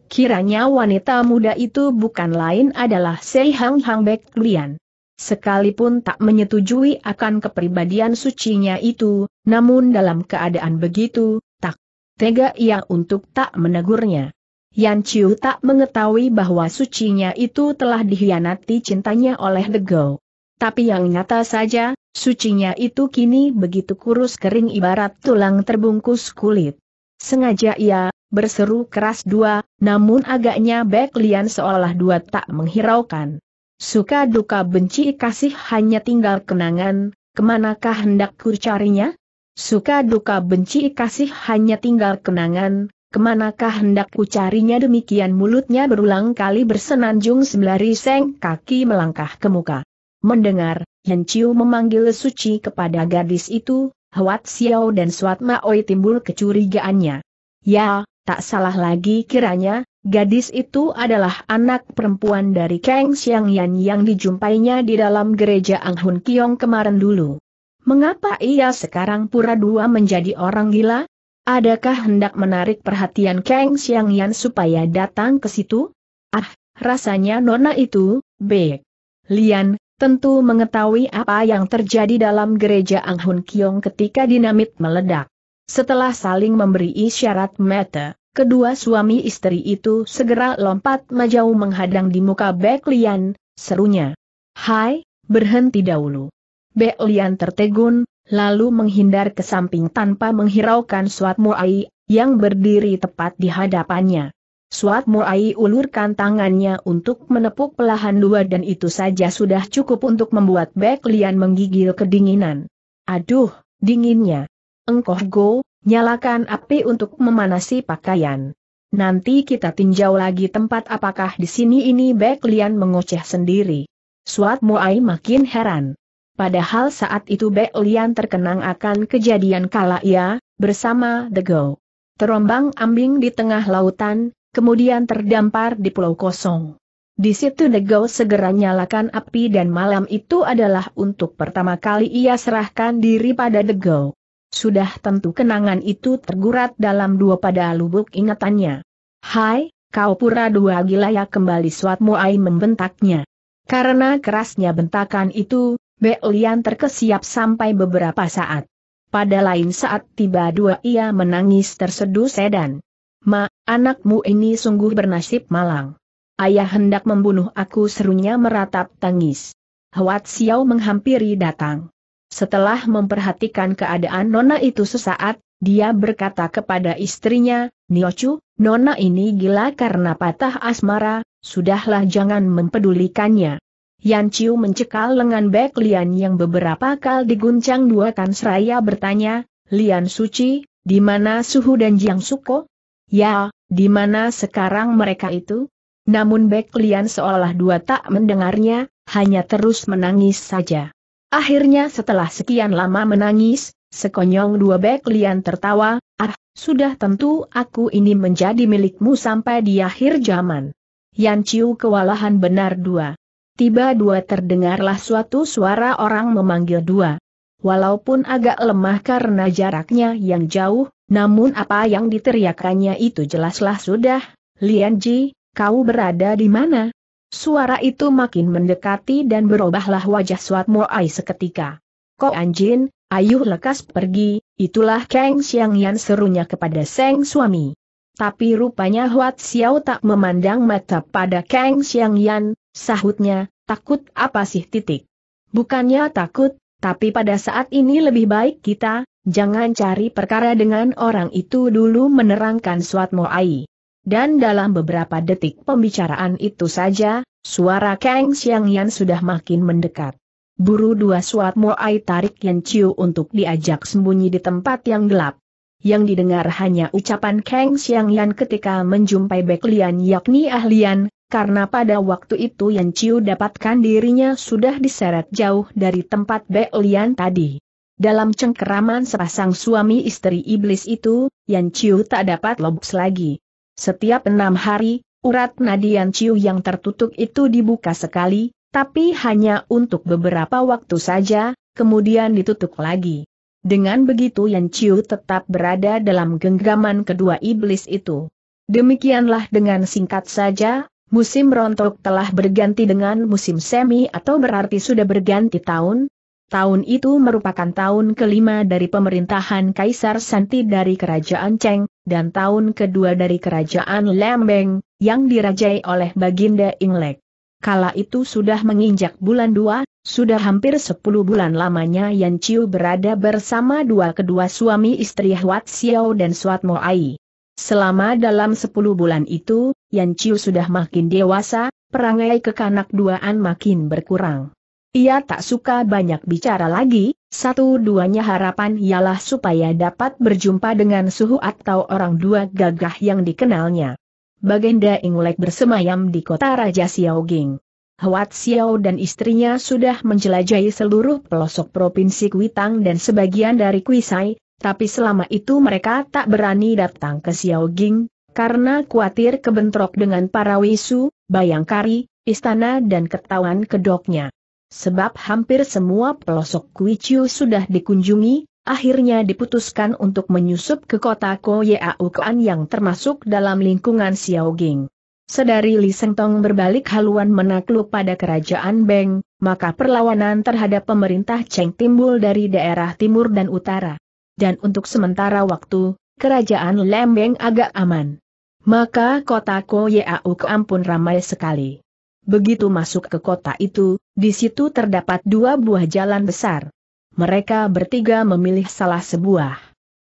Kiranya wanita muda itu bukan lain adalah Sei Hang Hang Bek Lian. Sekalipun tak menyetujui akan kepribadian sucinya itu, namun dalam keadaan begitu, tak tega ia untuk tak menegurnya. Yan Chiu tak mengetahui bahwa sucinya itu telah dihianati cintanya oleh The Go. Tapi yang nyata saja, sucinya itu kini begitu kurus kering ibarat tulang terbungkus kulit. Sengaja ia, berseru keras dua, namun agaknya Bek Lian seolah dua tak menghiraukan. Suka duka benci kasih hanya tinggal kenangan, kemanakah hendak kucarinya? Suka duka benci kasih hanya tinggal kenangan, Kemanakah hendakku carinya demikian mulutnya berulang kali bersenanjung sembari seng kaki melangkah ke muka. Mendengar, Chiu memanggil suci kepada gadis itu, Huat Xiao dan Suat Maoi timbul kecurigaannya. Ya, tak salah lagi kiranya, gadis itu adalah anak perempuan dari Kang Yan yang dijumpainya di dalam gereja Ang Hun Kiong kemarin dulu. Mengapa ia sekarang pura dua menjadi orang gila? Adakah hendak menarik perhatian Kang Xiang Yan supaya datang ke situ? Ah, rasanya nona itu, Bek. Lian, tentu mengetahui apa yang terjadi dalam gereja Ang Hun Kiong ketika dinamit meledak. Setelah saling memberi isyarat mata, kedua suami istri itu segera lompat maju menghadang di muka Bek Lian, serunya. Hai, berhenti dahulu. Bek Lian tertegun, lalu menghindar ke samping tanpa menghiraukan Suat Muai, yang berdiri tepat di hadapannya. Suat Muai ulurkan tangannya untuk menepuk pelahan dua dan itu saja sudah cukup untuk membuat Bek Lian menggigil kedinginan. Aduh, dinginnya. Engkoh go, nyalakan api untuk memanasi pakaian. Nanti kita tinjau lagi tempat apakah di sini ini Bek Lian mengoceh sendiri. Suat Muai makin heran. Padahal saat itu Bek Lian terkenang akan kejadian kala ia, bersama The Go. Terombang ambing di tengah lautan, kemudian terdampar di pulau kosong. Di situ The Go segera nyalakan api dan malam itu adalah untuk pertama kali ia serahkan diri pada The Go. Sudah tentu kenangan itu tergurat dalam dua pada lubuk ingatannya. Hai, kau pura dua gila ya kembali suatmu ai membentaknya. Karena kerasnya bentakan itu, Be Lian terkesiap sampai beberapa saat. Pada lain saat tiba dua ia menangis terseduh sedan. Ma, anakmu ini sungguh bernasib malang. Ayah hendak membunuh aku serunya meratap tangis. Huat Xiao menghampiri datang. Setelah memperhatikan keadaan Nona itu sesaat, dia berkata kepada istrinya, Niochu, Nona ini gila karena patah asmara, sudahlah jangan mempedulikannya. Yan Chiu mencekal lengan Bek Lian yang beberapa kali diguncang dua kan seraya bertanya, Lian Suci, di mana Suhu dan Jiang Suko? Ya, di mana sekarang mereka itu? Namun Bek Lian seolah dua tak mendengarnya, hanya terus menangis saja. Akhirnya setelah sekian lama menangis, sekonyong dua Bek Lian tertawa, ah, sudah tentu aku ini menjadi milikmu sampai di akhir zaman. Yan Chiu kewalahan benar dua tiba-dua terdengarlah suatu suara orang memanggil dua. Walaupun agak lemah karena jaraknya yang jauh, namun apa yang diteriakannya itu jelaslah sudah, Lianji, kau berada di mana? Suara itu makin mendekati dan berubahlah wajah Suat Moai seketika. Ko Anjin, ayuh lekas pergi, itulah Kang Xiang Yan serunya kepada Seng suami. Tapi rupanya Huat Xiao tak memandang mata pada Kang Xiang Yan, Sahutnya, takut apa sih titik? Bukannya takut, tapi pada saat ini lebih baik kita, jangan cari perkara dengan orang itu dulu menerangkan Suatmo Ai. Dan dalam beberapa detik pembicaraan itu saja, suara Kang Xiang Yan sudah makin mendekat. Buru dua Suatmo Ai tarik Yan Chiu untuk diajak sembunyi di tempat yang gelap. Yang didengar hanya ucapan Kang Xiang Yan ketika menjumpai Beklian yakni ahlian, karena pada waktu itu Yan Chiu dapatkan dirinya sudah diseret jauh dari tempat Bek tadi. Dalam cengkeraman sepasang suami istri iblis itu, Yan Chiu tak dapat lobus lagi. Setiap enam hari, urat nadi Yan Chiu yang tertutup itu dibuka sekali, tapi hanya untuk beberapa waktu saja, kemudian ditutup lagi. Dengan begitu Yan Chiu tetap berada dalam genggaman kedua iblis itu. Demikianlah dengan singkat saja, Musim rontok telah berganti dengan musim semi atau berarti sudah berganti tahun. Tahun itu merupakan tahun kelima dari pemerintahan Kaisar Santi dari Kerajaan Cheng, dan tahun kedua dari Kerajaan Lembeng, yang dirajai oleh Baginda Inglek. Kala itu sudah menginjak bulan dua, sudah hampir sepuluh bulan lamanya Yan Chiu berada bersama dua kedua suami istri Huat Xiao dan Suat Mo Ai. Selama dalam sepuluh bulan itu, Yan Chiu sudah makin dewasa, perangai kekanak duaan makin berkurang. Ia tak suka banyak bicara lagi, satu-duanya harapan ialah supaya dapat berjumpa dengan suhu atau orang dua gagah yang dikenalnya. Baginda Inglek bersemayam di kota Raja Xiaoging. Huat Xiao dan istrinya sudah menjelajahi seluruh pelosok provinsi Kuitang dan sebagian dari Kuisai, tapi selama itu mereka tak berani datang ke Xiaoging, karena khawatir kebentrok dengan para wisu, bayangkari, istana dan ketawan kedoknya. Sebab hampir semua pelosok Kuichiu sudah dikunjungi, akhirnya diputuskan untuk menyusup ke kota Koyeaukuan yang termasuk dalam lingkungan Xiaoging. Sedari Li Sengtong berbalik haluan menakluk pada kerajaan Beng, maka perlawanan terhadap pemerintah Cheng timbul dari daerah timur dan utara. Dan untuk sementara waktu, kerajaan Lembeng agak aman. Maka kota Koyau keampun ramai sekali. Begitu masuk ke kota itu, di situ terdapat dua buah jalan besar. Mereka bertiga memilih salah sebuah.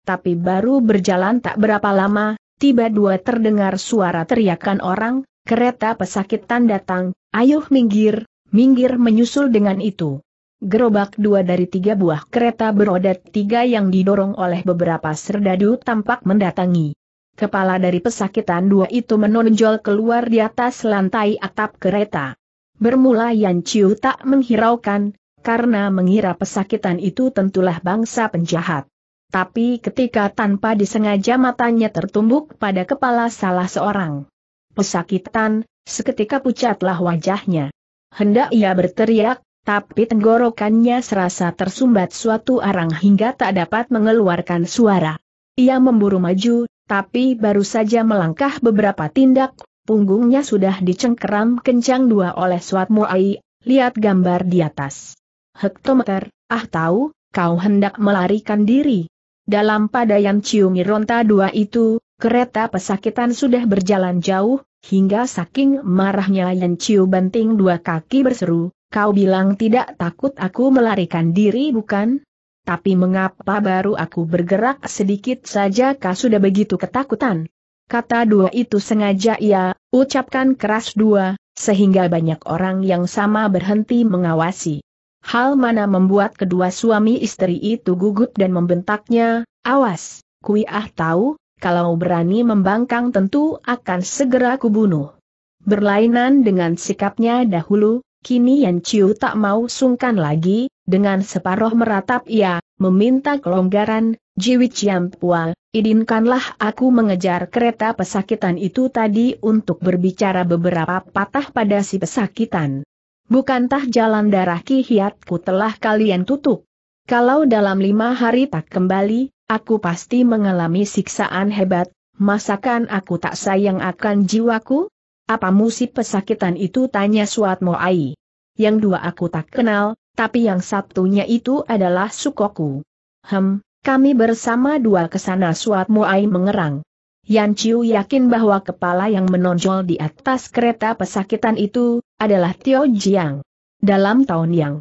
Tapi baru berjalan tak berapa lama, tiba dua terdengar suara teriakan orang, kereta pesakitan datang, ayuh minggir, minggir menyusul dengan itu. Gerobak dua dari tiga buah kereta beroda tiga yang didorong oleh beberapa serdadu tampak mendatangi. Kepala dari pesakitan dua itu menonjol keluar di atas lantai atap kereta. Bermula Yan Chiu tak menghiraukan, karena mengira pesakitan itu tentulah bangsa penjahat. Tapi ketika tanpa disengaja matanya tertumbuk pada kepala salah seorang pesakitan, seketika pucatlah wajahnya. Hendak ia berteriak, tapi tenggorokannya serasa tersumbat suatu arang hingga tak dapat mengeluarkan suara. Ia memburu maju, tapi baru saja melangkah beberapa tindak, punggungnya sudah dicengkeram kencang dua oleh Suat Muai, lihat gambar di atas. Hektometer, ah tahu, kau hendak melarikan diri. Dalam padayan ciumi ronta dua itu, kereta pesakitan sudah berjalan jauh, hingga saking marahnya Yan Ciu banting dua kaki berseru, kau bilang tidak takut aku melarikan diri bukan? Tapi mengapa baru aku bergerak sedikit saja kau sudah begitu ketakutan? Kata dua itu sengaja ia, ucapkan keras dua, sehingga banyak orang yang sama berhenti mengawasi. Hal mana membuat kedua suami istri itu gugup dan membentaknya, awas, kui ah tahu, kalau berani membangkang tentu akan segera kubunuh. Berlainan dengan sikapnya dahulu, Kini Yan Chiu tak mau sungkan lagi, dengan separoh meratap ia, meminta kelonggaran, Jiwi Chiam Pua, idinkanlah aku mengejar kereta pesakitan itu tadi untuk berbicara beberapa patah pada si pesakitan. Bukankah jalan darah Ki telah kalian tutup? Kalau dalam lima hari tak kembali, aku pasti mengalami siksaan hebat, masakan aku tak sayang akan jiwaku? Apa musib pesakitan itu tanya Suat Moai. Yang dua aku tak kenal, tapi yang satunya itu adalah Sukoku. Hem, kami bersama dua kesana Suat Moai mengerang. Yan Chiu yakin bahwa kepala yang menonjol di atas kereta pesakitan itu, adalah Tio Jiang. Dalam tahun yang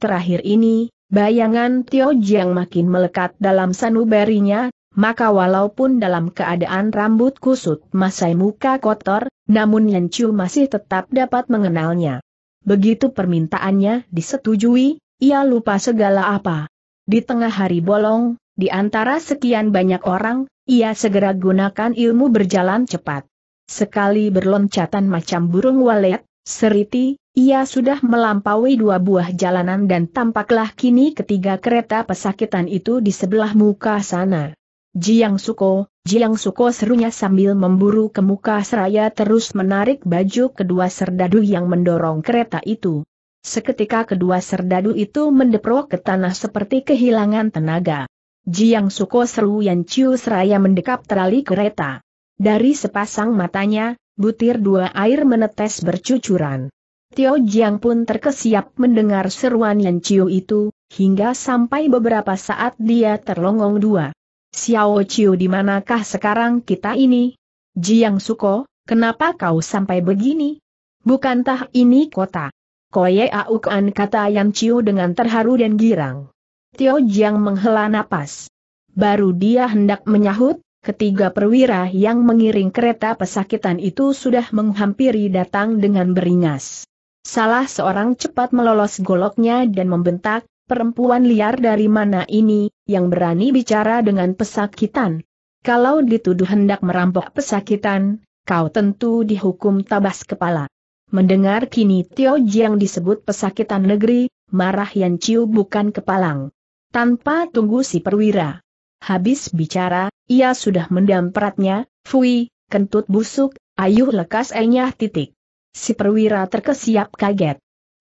terakhir ini, Bayangan Tio Jiang makin melekat dalam sanubarinya, maka walaupun dalam keadaan rambut kusut masai muka kotor, namun Chu masih tetap dapat mengenalnya. Begitu permintaannya disetujui, ia lupa segala apa. Di tengah hari bolong, di antara sekian banyak orang, ia segera gunakan ilmu berjalan cepat. Sekali berloncatan macam burung walet, seriti, ia sudah melampaui dua buah jalanan dan tampaklah kini ketiga kereta pesakitan itu di sebelah muka sana. Jiang Suko, Jiang Suko serunya sambil memburu ke muka seraya terus menarik baju kedua serdadu yang mendorong kereta itu. Seketika kedua serdadu itu mendeprok ke tanah seperti kehilangan tenaga. Jiang Suko seru yang ciu seraya mendekap terali kereta. Dari sepasang matanya, butir dua air menetes bercucuran. Tio Jiang pun terkesiap mendengar seruan yang ciu itu, hingga sampai beberapa saat dia terlongong dua. Xiao Chiu di manakah sekarang kita ini? Jiang Suko, kenapa kau sampai begini? Bukankah ini kota? Koye Aukan kata Yang Chiu dengan terharu dan girang. Tio Jiang menghela napas. Baru dia hendak menyahut, ketiga perwira yang mengiring kereta pesakitan itu sudah menghampiri datang dengan beringas. Salah seorang cepat melolos goloknya dan membentak, Perempuan liar dari mana ini, yang berani bicara dengan pesakitan? Kalau dituduh hendak merampok pesakitan, kau tentu dihukum tabas kepala. Mendengar kini Tio Jiang disebut pesakitan negeri, marah Yan Chiu bukan kepalang. Tanpa tunggu si perwira. Habis bicara, ia sudah mendam peratnya, fui, kentut busuk, ayuh lekas enyah titik. Si perwira terkesiap kaget.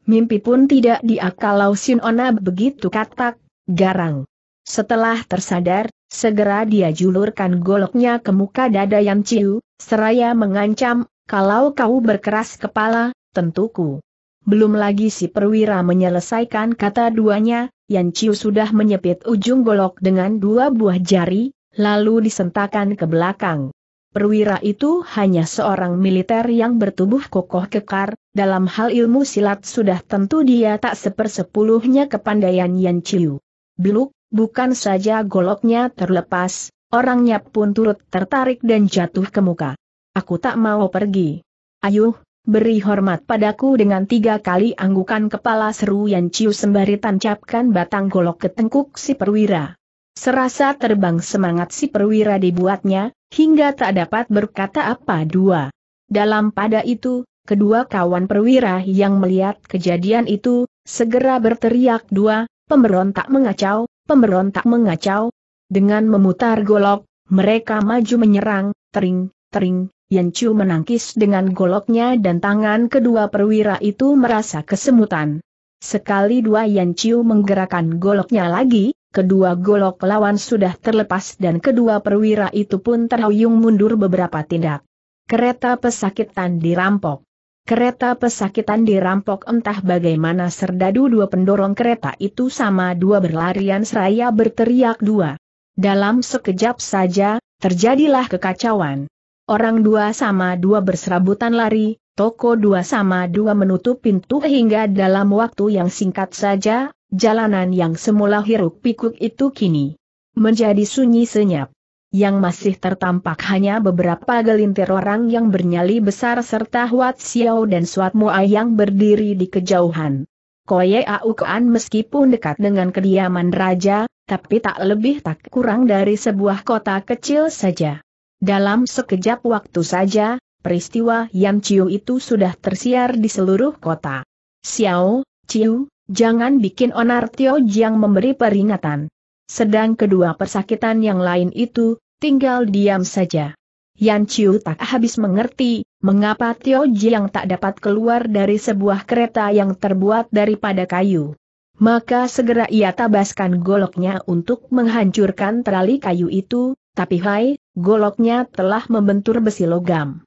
Mimpi pun tidak dia kalau Ona begitu katak, garang. Setelah tersadar, segera dia julurkan goloknya ke muka dada Yan Ciu, seraya mengancam, kalau kau berkeras kepala, tentuku. Belum lagi si perwira menyelesaikan kata duanya, Yan Chiu sudah menyepit ujung golok dengan dua buah jari, lalu disentakan ke belakang perwira itu hanya seorang militer yang bertubuh kokoh kekar, dalam hal ilmu silat sudah tentu dia tak sepersepuluhnya kepandaian Yan Chiu. Biluk, bukan saja goloknya terlepas, orangnya pun turut tertarik dan jatuh ke muka. Aku tak mau pergi. Ayuh, beri hormat padaku dengan tiga kali anggukan kepala seru Yan Chiu sembari tancapkan batang golok ke tengkuk si perwira. Serasa terbang semangat si perwira dibuatnya, hingga tak dapat berkata apa dua. Dalam pada itu, kedua kawan perwira yang melihat kejadian itu, segera berteriak dua, pemberontak mengacau, pemberontak mengacau. Dengan memutar golok, mereka maju menyerang, tering, tering, Chu menangkis dengan goloknya dan tangan kedua perwira itu merasa kesemutan. Sekali dua Yancu menggerakkan goloknya lagi, Kedua golok lawan sudah terlepas dan kedua perwira itu pun terhuyung mundur beberapa tindak. Kereta pesakitan dirampok. Kereta pesakitan dirampok entah bagaimana serdadu dua pendorong kereta itu sama dua berlarian seraya berteriak dua. Dalam sekejap saja, terjadilah kekacauan. Orang dua sama dua berserabutan lari, Toko dua sama dua menutup pintu hingga dalam waktu yang singkat saja, jalanan yang semula hiruk pikuk itu kini menjadi sunyi senyap. Yang masih tertampak hanya beberapa gelintir orang yang bernyali besar serta Huat Xiao dan Suat Mua yang berdiri di kejauhan. Koye Aukuan meskipun dekat dengan kediaman raja, tapi tak lebih tak kurang dari sebuah kota kecil saja. Dalam sekejap waktu saja, peristiwa Yam Chiu itu sudah tersiar di seluruh kota. Xiao, Chiu, jangan bikin Onar Tio Jiang memberi peringatan. Sedang kedua persakitan yang lain itu, tinggal diam saja. Yan Chiu tak habis mengerti, mengapa Tio Jiang tak dapat keluar dari sebuah kereta yang terbuat daripada kayu. Maka segera ia tabaskan goloknya untuk menghancurkan terali kayu itu, tapi hai, goloknya telah membentur besi logam.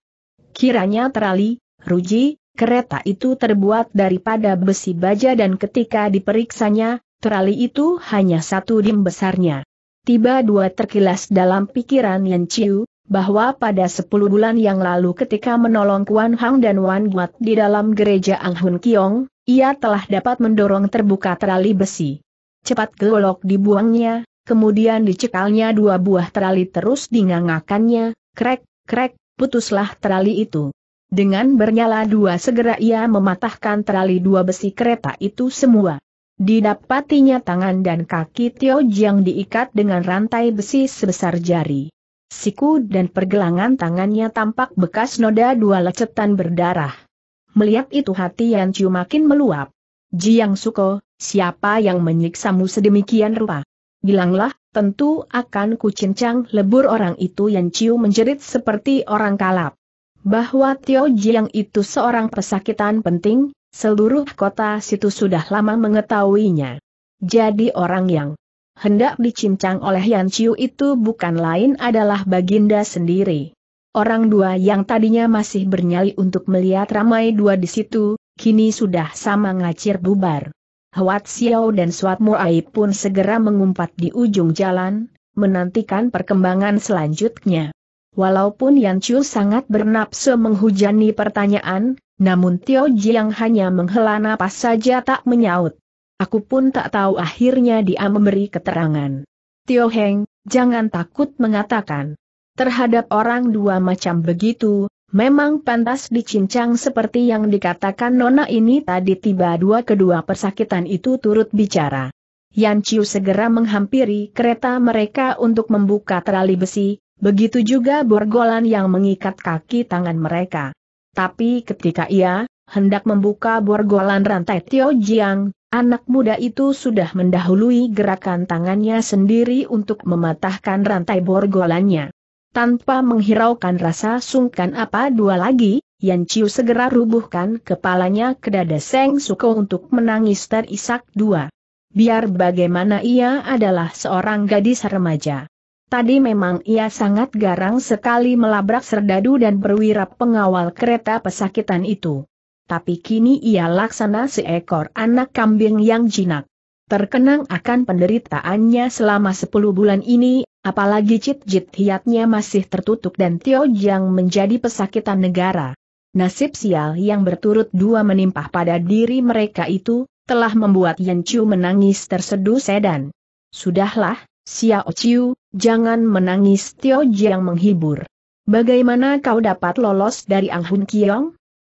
Kiranya terali, ruji, kereta itu terbuat daripada besi baja dan ketika diperiksanya, terali itu hanya satu dim besarnya. Tiba dua terkilas dalam pikiran Yan Chiu, bahwa pada sepuluh bulan yang lalu ketika menolong Kuan Hang dan Wan Guat di dalam gereja Ang Hun Kiong, ia telah dapat mendorong terbuka terali besi. Cepat gelolok dibuangnya, kemudian dicekalnya dua buah terali terus dingangakannya, krek, krek, putuslah terali itu. Dengan bernyala dua segera ia mematahkan terali dua besi kereta itu semua. Didapatinya tangan dan kaki Tio Jiang diikat dengan rantai besi sebesar jari. Siku dan pergelangan tangannya tampak bekas noda dua lecetan berdarah. Melihat itu hati Yan Chiu makin meluap. Jiang Suko, siapa yang menyiksamu sedemikian rupa? Bilanglah, tentu akan kucincang lebur orang itu yang ciu menjerit seperti orang kalap. Bahwa Tio Jiang itu seorang pesakitan penting, seluruh kota situ sudah lama mengetahuinya. Jadi orang yang hendak dicincang oleh Yan Ciu itu bukan lain adalah Baginda sendiri. Orang dua yang tadinya masih bernyali untuk melihat ramai dua di situ, kini sudah sama ngacir bubar. Huat Xiao dan Suat Muai pun segera mengumpat di ujung jalan, menantikan perkembangan selanjutnya. Walaupun Yan Chu sangat bernapsu menghujani pertanyaan, namun Tio Jiang hanya menghela napas saja tak menyaut. Aku pun tak tahu akhirnya dia memberi keterangan. Tio Heng, jangan takut mengatakan. Terhadap orang dua macam begitu, Memang pantas dicincang seperti yang dikatakan Nona ini tadi tiba dua kedua persakitan itu turut bicara. Yan Chiu segera menghampiri kereta mereka untuk membuka terali besi, begitu juga borgolan yang mengikat kaki tangan mereka. Tapi ketika ia hendak membuka borgolan rantai Tio Jiang, anak muda itu sudah mendahului gerakan tangannya sendiri untuk mematahkan rantai borgolannya. Tanpa menghiraukan rasa sungkan apa dua lagi, Yan Chiu segera rubuhkan kepalanya ke dada Seng Suko untuk menangis terisak dua. Biar bagaimana ia adalah seorang gadis remaja. Tadi memang ia sangat garang sekali melabrak serdadu dan perwira pengawal kereta pesakitan itu. Tapi kini ia laksana seekor anak kambing yang jinak. Terkenang akan penderitaannya selama 10 bulan ini, Apalagi cit-cit hiatnya masih tertutup dan Tio Jiang menjadi pesakitan negara. Nasib sial yang berturut dua menimpah pada diri mereka itu, telah membuat Yan Chu menangis tersedu sedan. Sudahlah, Xiao Chiu, jangan menangis Tio Jiang menghibur. Bagaimana kau dapat lolos dari Ang Hun Kiong?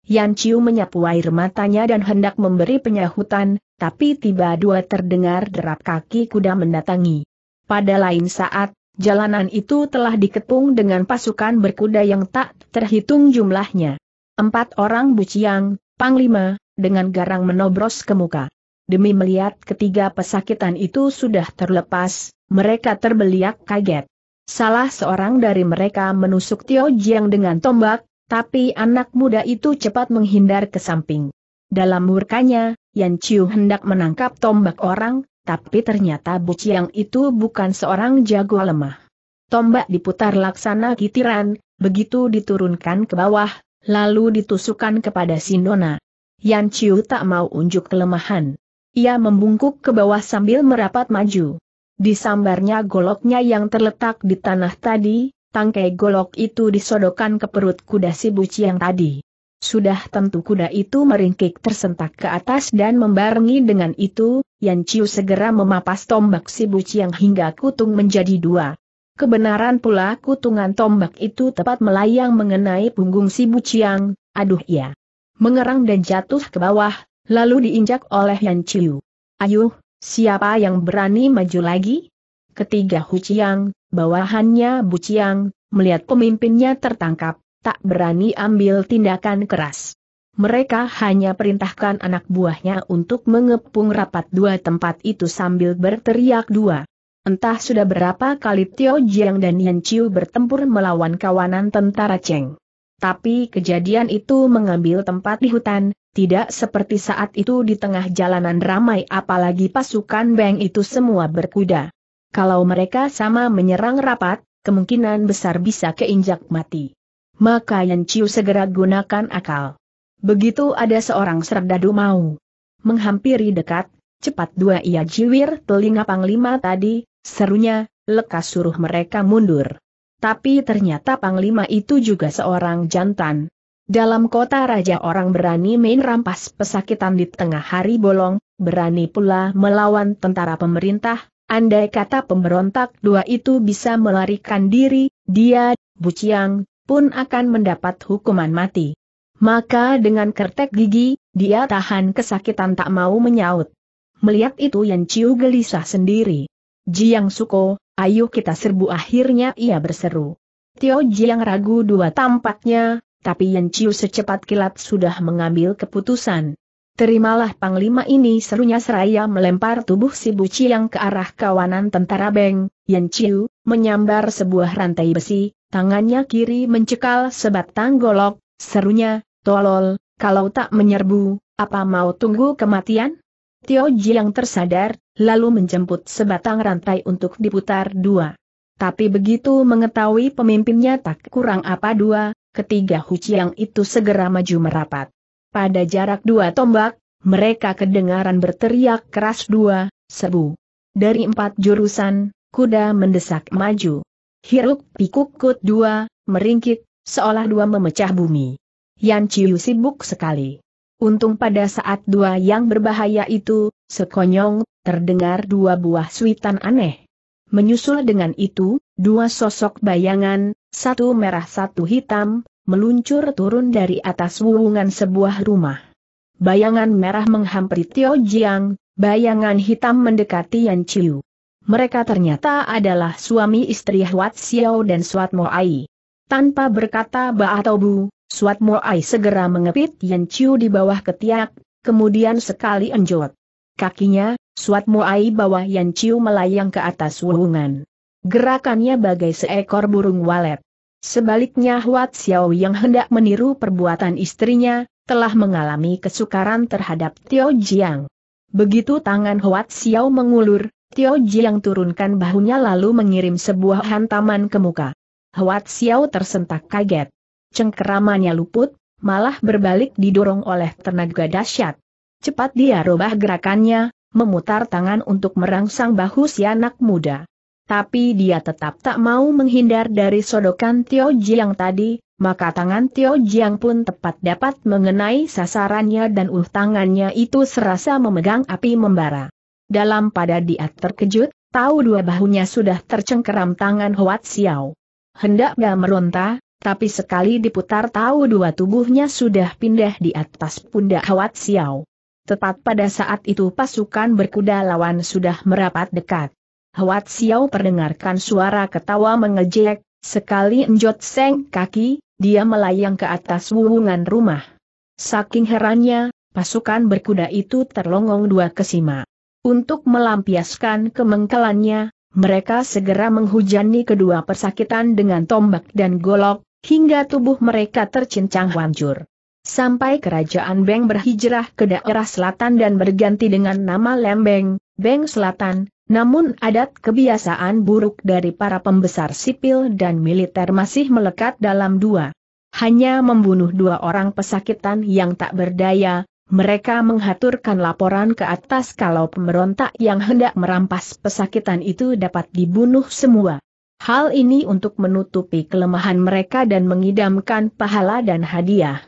Yan Chiu menyapu air matanya dan hendak memberi penyahutan, tapi tiba dua terdengar derap kaki kuda mendatangi. Pada lain saat, jalanan itu telah dikepung dengan pasukan berkuda yang tak terhitung jumlahnya. Empat orang buciang, panglima, dengan garang menobros ke muka. Demi melihat ketiga pesakitan itu sudah terlepas, mereka terbeliak kaget. Salah seorang dari mereka menusuk Tio Jiang dengan tombak, tapi anak muda itu cepat menghindar ke samping. Dalam murkanya, Yan Chiu hendak menangkap tombak orang, tapi ternyata Bu Chiang itu bukan seorang jago lemah. Tombak diputar laksana kitiran, begitu diturunkan ke bawah, lalu ditusukkan kepada Sindona. Yan Chiu tak mau unjuk kelemahan. Ia membungkuk ke bawah sambil merapat maju. Disambarnya goloknya yang terletak di tanah tadi, tangkai golok itu disodokan ke perut kuda si buciang tadi. Sudah tentu kuda itu meringkik tersentak ke atas dan membarengi dengan itu, Yan Chiu segera memapas tombak si Buciang hingga kutung menjadi dua. Kebenaran pula kutungan tombak itu tepat melayang mengenai punggung si Buciang, aduh ya. Mengerang dan jatuh ke bawah, lalu diinjak oleh Yan Chiu. Ayuh, siapa yang berani maju lagi? Ketiga Huciang, bawahannya Buciang, melihat pemimpinnya tertangkap, tak berani ambil tindakan keras. Mereka hanya perintahkan anak buahnya untuk mengepung rapat dua tempat itu sambil berteriak dua. Entah sudah berapa kali Tio Jiang dan Yan Chiu bertempur melawan kawanan tentara Cheng. Tapi kejadian itu mengambil tempat di hutan, tidak seperti saat itu di tengah jalanan ramai apalagi pasukan Beng itu semua berkuda. Kalau mereka sama menyerang rapat, kemungkinan besar bisa keinjak mati. Maka Yan Chiu segera gunakan akal. Begitu ada seorang serdadu mau menghampiri dekat, cepat dua ia jiwir telinga Panglima tadi, serunya, lekas suruh mereka mundur. Tapi ternyata Panglima itu juga seorang jantan. Dalam kota raja orang berani main rampas pesakitan di tengah hari bolong, berani pula melawan tentara pemerintah, andai kata pemberontak dua itu bisa melarikan diri, dia, Buciang, pun akan mendapat hukuman mati. Maka dengan kertek gigi, dia tahan kesakitan tak mau menyaut. Melihat itu Yan Chiu gelisah sendiri. Jiang Suko, ayo kita serbu akhirnya ia berseru. Tio Jiang ragu dua tampaknya, tapi Yan Chiu secepat kilat sudah mengambil keputusan. Terimalah panglima ini serunya seraya melempar tubuh si buci yang ke arah kawanan tentara Beng, Yan Chiu, menyambar sebuah rantai besi, tangannya kiri mencekal sebatang golok, serunya, Tolol, kalau tak menyerbu, apa mau tunggu kematian? Tio Jiang tersadar, lalu menjemput sebatang rantai untuk diputar dua. Tapi begitu mengetahui pemimpinnya tak kurang apa dua, ketiga Hu Chiang itu segera maju merapat. Pada jarak dua tombak, mereka kedengaran berteriak keras dua, sebu. Dari empat jurusan, kuda mendesak maju. Hiruk pikuk kut dua, meringkik, seolah dua memecah bumi. Yan Chiu sibuk sekali. Untung pada saat dua yang berbahaya itu, sekonyong, terdengar dua buah suitan aneh. Menyusul dengan itu, dua sosok bayangan, satu merah satu hitam, meluncur turun dari atas wuwungan sebuah rumah. Bayangan merah menghampiri Tio Jiang, bayangan hitam mendekati Yan Chiu. Mereka ternyata adalah suami istri Huat Xiao dan Suat Moai. Tanpa berkata ba atau bu, Suat Ai segera mengepit Yan Chiu di bawah ketiak, kemudian sekali enjot. Kakinya, Suat Ai bawa Yan Chiu melayang ke atas wuhungan. Gerakannya bagai seekor burung walet. Sebaliknya Huat Xiao yang hendak meniru perbuatan istrinya, telah mengalami kesukaran terhadap Tio Jiang. Begitu tangan Huat Xiao mengulur, Tio Jiang turunkan bahunya lalu mengirim sebuah hantaman ke muka. Huat Xiao tersentak kaget. Cengkeramannya luput, malah berbalik didorong oleh tenaga dahsyat. Cepat dia rubah gerakannya, memutar tangan untuk merangsang bahu si anak muda. Tapi dia tetap tak mau menghindar dari sodokan Tio Jiang tadi, maka tangan Tio Jiang pun tepat dapat mengenai sasarannya dan uh tangannya itu serasa memegang api membara. Dalam pada dia terkejut, tahu dua bahunya sudah tercengkeram tangan Huat Xiao. Hendaknya meronta, tapi sekali diputar tahu dua tubuhnya sudah pindah di atas pundak Hawat Xiao. Tepat pada saat itu pasukan berkuda lawan sudah merapat dekat. Hawat Xiao perdengarkan suara ketawa mengejek, sekali enjot seng kaki, dia melayang ke atas wuhungan rumah. Saking herannya, pasukan berkuda itu terlongong dua kesima. Untuk melampiaskan kemengkelannya, mereka segera menghujani kedua persakitan dengan tombak dan golok, hingga tubuh mereka tercincang hancur. Sampai kerajaan Beng berhijrah ke daerah selatan dan berganti dengan nama Lembeng, Beng Selatan, namun adat kebiasaan buruk dari para pembesar sipil dan militer masih melekat dalam dua. Hanya membunuh dua orang pesakitan yang tak berdaya, mereka menghaturkan laporan ke atas kalau pemberontak yang hendak merampas pesakitan itu dapat dibunuh semua. Hal ini untuk menutupi kelemahan mereka dan mengidamkan pahala dan hadiah.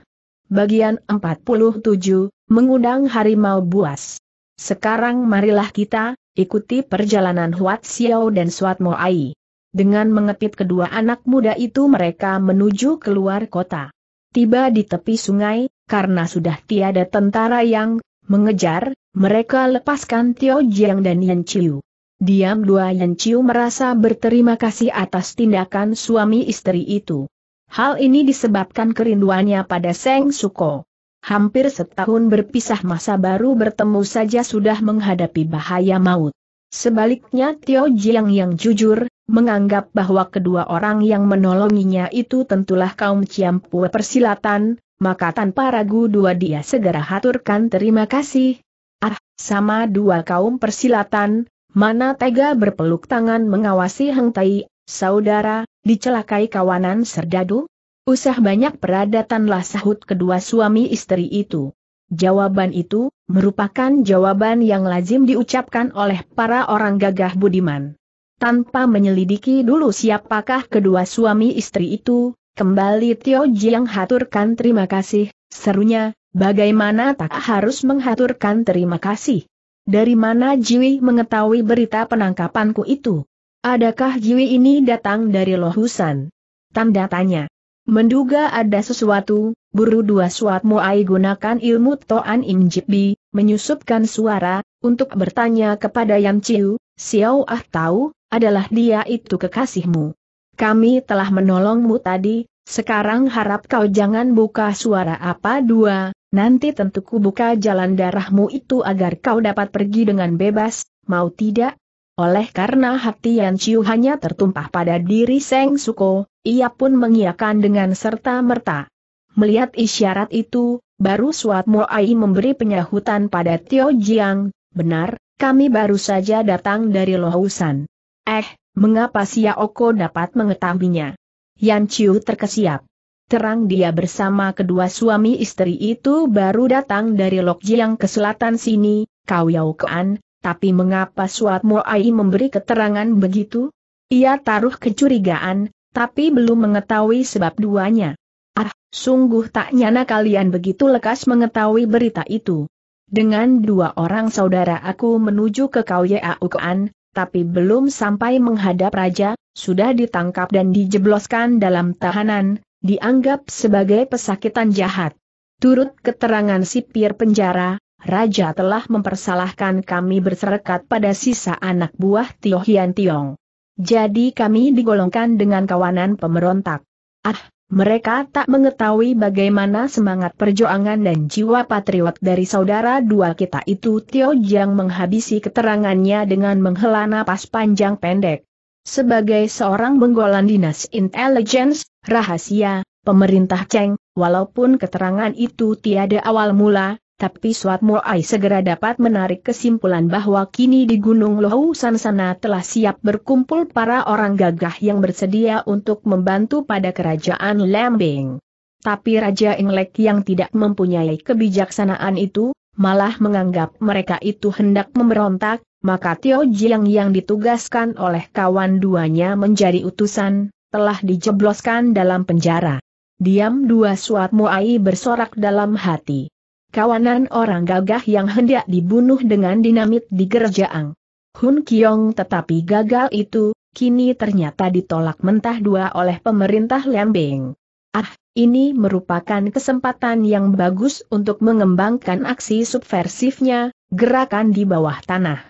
Bagian 47, Mengundang Harimau Buas. Sekarang marilah kita, ikuti perjalanan Huat Xiao dan Suat Moai. Ai. Dengan mengepit kedua anak muda itu mereka menuju keluar kota. Tiba di tepi sungai, karena sudah tiada tentara yang mengejar, mereka lepaskan Tio Jiang dan Yan Chiu. Diam dua Yan Chiu merasa berterima kasih atas tindakan suami istri itu. Hal ini disebabkan kerinduannya pada Seng Suko. Hampir setahun berpisah masa baru bertemu saja sudah menghadapi bahaya maut. Sebaliknya Tio Jiang yang jujur, menganggap bahwa kedua orang yang menolonginya itu tentulah kaum ciampu persilatan, maka tanpa ragu dua dia segera haturkan terima kasih. Ah, sama dua kaum persilatan, mana tega berpeluk tangan mengawasi Heng Tai, saudara, dicelakai kawanan serdadu? Usah banyak peradatanlah sahut kedua suami istri itu. Jawaban itu, merupakan jawaban yang lazim diucapkan oleh para orang gagah budiman. Tanpa menyelidiki dulu siapakah kedua suami istri itu, Kembali Tio Jiang haturkan terima kasih, serunya, bagaimana tak harus menghaturkan terima kasih? Dari mana Jiwi mengetahui berita penangkapanku itu? Adakah Jiwi ini datang dari Lohusan? Tanda tanya. Menduga ada sesuatu, buru dua suat muai gunakan ilmu Toan Im Jibi, menyusupkan suara, untuk bertanya kepada Yang Ciu, Xiao Ah tahu, adalah dia itu kekasihmu kami telah menolongmu tadi, sekarang harap kau jangan buka suara apa dua, nanti tentu ku buka jalan darahmu itu agar kau dapat pergi dengan bebas, mau tidak? Oleh karena hati Yan Chiu hanya tertumpah pada diri Seng Suko, ia pun mengiakan dengan serta-merta. Melihat isyarat itu, baru Suat Ai memberi penyahutan pada Tio Jiang, benar, kami baru saja datang dari Lohusan. Eh, Mengapa Oko dapat mengetahuinya? Yan Chiu terkesiap. Terang dia bersama kedua suami istri itu baru datang dari Lokjiang ke selatan sini, Kau Yau Kean, tapi mengapa Suat Ai memberi keterangan begitu? Ia taruh kecurigaan, tapi belum mengetahui sebab duanya. Ah, sungguh tak nyana kalian begitu lekas mengetahui berita itu. Dengan dua orang saudara aku menuju ke Kau Yau Kean, tapi belum sampai menghadap raja, sudah ditangkap dan dijebloskan dalam tahanan, dianggap sebagai pesakitan jahat. Turut keterangan sipir penjara, Raja telah mempersalahkan kami berserekat pada sisa anak buah Tio Hian Tiong. Jadi kami digolongkan dengan kawanan pemberontak. Ah, mereka tak mengetahui bagaimana semangat perjuangan dan jiwa patriot dari saudara dua kita itu Tio Jiang menghabisi keterangannya dengan menghela napas panjang pendek. Sebagai seorang benggolan dinas intelligence, rahasia, pemerintah Cheng, walaupun keterangan itu tiada awal mula, tapi Suat Moai segera dapat menarik kesimpulan bahwa kini di Gunung Lohu Sansana telah siap berkumpul para orang gagah yang bersedia untuk membantu pada kerajaan Lembing. Tapi Raja Inglek yang tidak mempunyai kebijaksanaan itu, malah menganggap mereka itu hendak memberontak, maka Tio Jiang yang ditugaskan oleh kawan duanya menjadi utusan, telah dijebloskan dalam penjara. Diam dua Suat Moai bersorak dalam hati kawanan orang gagah yang hendak dibunuh dengan dinamit di gerjaang. Hun Kiong tetapi gagal itu, kini ternyata ditolak mentah dua oleh pemerintah Lembeng. Ah, ini merupakan kesempatan yang bagus untuk mengembangkan aksi subversifnya, gerakan di bawah tanah.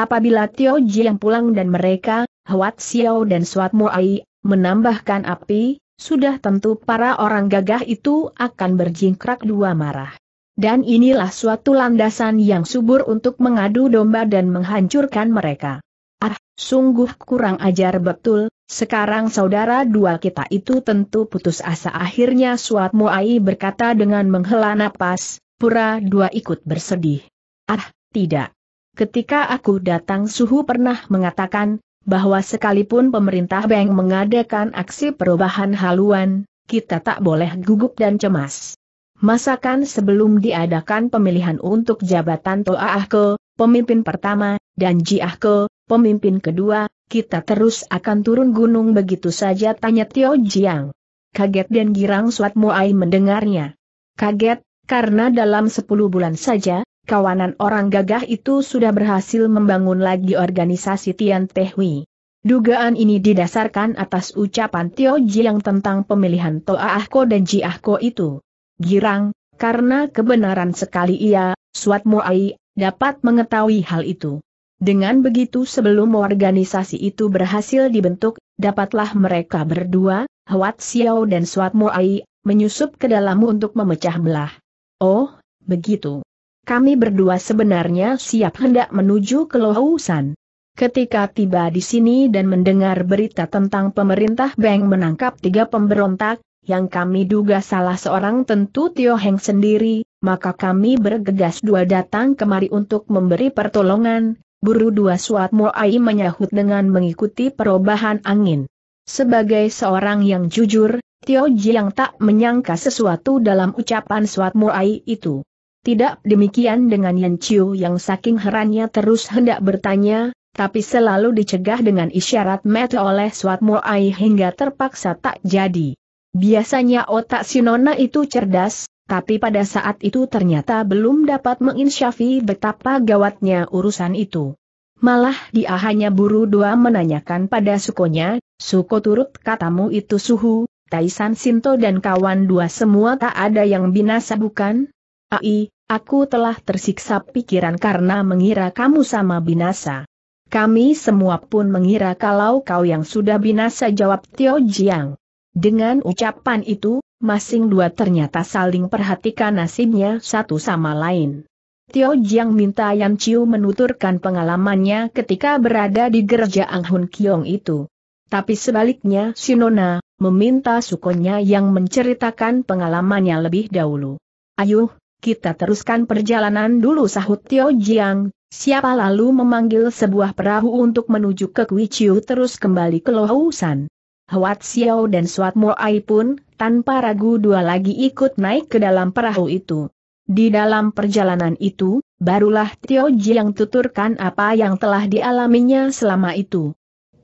Apabila Tio yang pulang dan mereka, Huat Xiao dan Suat Muai, menambahkan api, sudah tentu para orang gagah itu akan berjingkrak dua marah dan inilah suatu landasan yang subur untuk mengadu domba dan menghancurkan mereka. Ah, sungguh kurang ajar betul, sekarang saudara dua kita itu tentu putus asa akhirnya Suat Muai berkata dengan menghela napas, pura dua ikut bersedih. Ah, tidak. Ketika aku datang Suhu pernah mengatakan, bahwa sekalipun pemerintah bank mengadakan aksi perubahan haluan, kita tak boleh gugup dan cemas. Masakan sebelum diadakan pemilihan untuk jabatan Ahko, pemimpin pertama, dan Ji Ahko, pemimpin kedua, kita terus akan turun gunung begitu saja tanya Tio Jiang. Kaget dan girang Suat Moai mendengarnya. Kaget, karena dalam 10 bulan saja, kawanan orang gagah itu sudah berhasil membangun lagi organisasi Tian Tehui. Dugaan ini didasarkan atas ucapan Tio Jiang tentang pemilihan Ahko dan Ji Ahko itu girang, karena kebenaran sekali ia, Suat Moai, dapat mengetahui hal itu. Dengan begitu sebelum organisasi itu berhasil dibentuk, dapatlah mereka berdua, Huat Xiao dan Suat Moai, menyusup ke dalam untuk memecah belah. Oh, begitu. Kami berdua sebenarnya siap hendak menuju ke Lohusan. Ketika tiba di sini dan mendengar berita tentang pemerintah Beng menangkap tiga pemberontak, yang kami duga salah seorang tentu Tio Heng sendiri, maka kami bergegas dua datang kemari untuk memberi pertolongan, buru dua suat Moai menyahut dengan mengikuti perubahan angin. Sebagai seorang yang jujur, Tio Jiang tak menyangka sesuatu dalam ucapan suat Moai itu. Tidak demikian dengan Yan Chiu yang saking herannya terus hendak bertanya, tapi selalu dicegah dengan isyarat mata oleh suat Moai hingga terpaksa tak jadi. Biasanya otak Sinona itu cerdas, tapi pada saat itu ternyata belum dapat menginsyafi betapa gawatnya urusan itu. Malah dia hanya buru dua menanyakan pada sukonya, suko turut katamu itu suhu, Taisan Sinto dan kawan dua semua tak ada yang binasa bukan? Ai, aku telah tersiksa pikiran karena mengira kamu sama binasa. Kami semua pun mengira kalau kau yang sudah binasa jawab Tio Jiang. Dengan ucapan itu, masing dua ternyata saling perhatikan nasibnya satu sama lain. Tio Jiang minta Yan Chiu menuturkan pengalamannya ketika berada di gereja Ang Hun Kiong itu. Tapi sebaliknya Shinona, meminta sukonya yang menceritakan pengalamannya lebih dahulu. Ayuh, kita teruskan perjalanan dulu sahut Tio Jiang, siapa lalu memanggil sebuah perahu untuk menuju ke Kuichiu terus kembali ke Lohusan? Huat Xiao dan Suat Moai pun, tanpa ragu dua lagi ikut naik ke dalam perahu itu. Di dalam perjalanan itu, barulah Tio yang tuturkan apa yang telah dialaminya selama itu.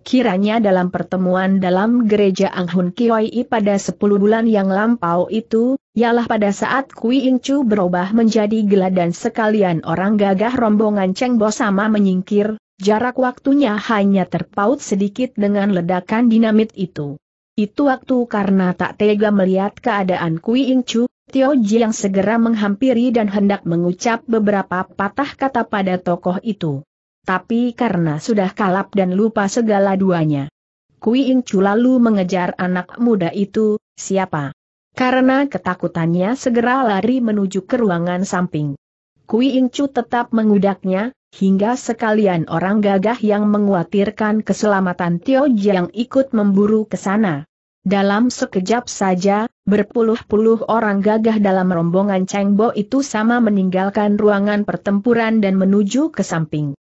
Kiranya dalam pertemuan dalam gereja Anghun Kioi pada 10 bulan yang lampau itu, ialah pada saat Kui Chu berubah menjadi gelap dan sekalian orang gagah rombongan Cheng Bo sama menyingkir, Jarak waktunya hanya terpaut sedikit dengan ledakan dinamit itu. Itu waktu karena tak tega melihat keadaan Kui Ing Chu, Tio Ji yang segera menghampiri dan hendak mengucap beberapa patah kata pada tokoh itu. Tapi karena sudah kalap dan lupa segala duanya. Kui Ing Chu lalu mengejar anak muda itu, siapa? Karena ketakutannya segera lari menuju ke ruangan samping. Kui Ing Chu tetap mengudaknya, Hingga sekalian orang gagah yang menguatirkan keselamatan Tio yang ikut memburu ke sana. Dalam sekejap saja, berpuluh-puluh orang gagah dalam rombongan Cheng Bo itu sama meninggalkan ruangan pertempuran dan menuju ke samping.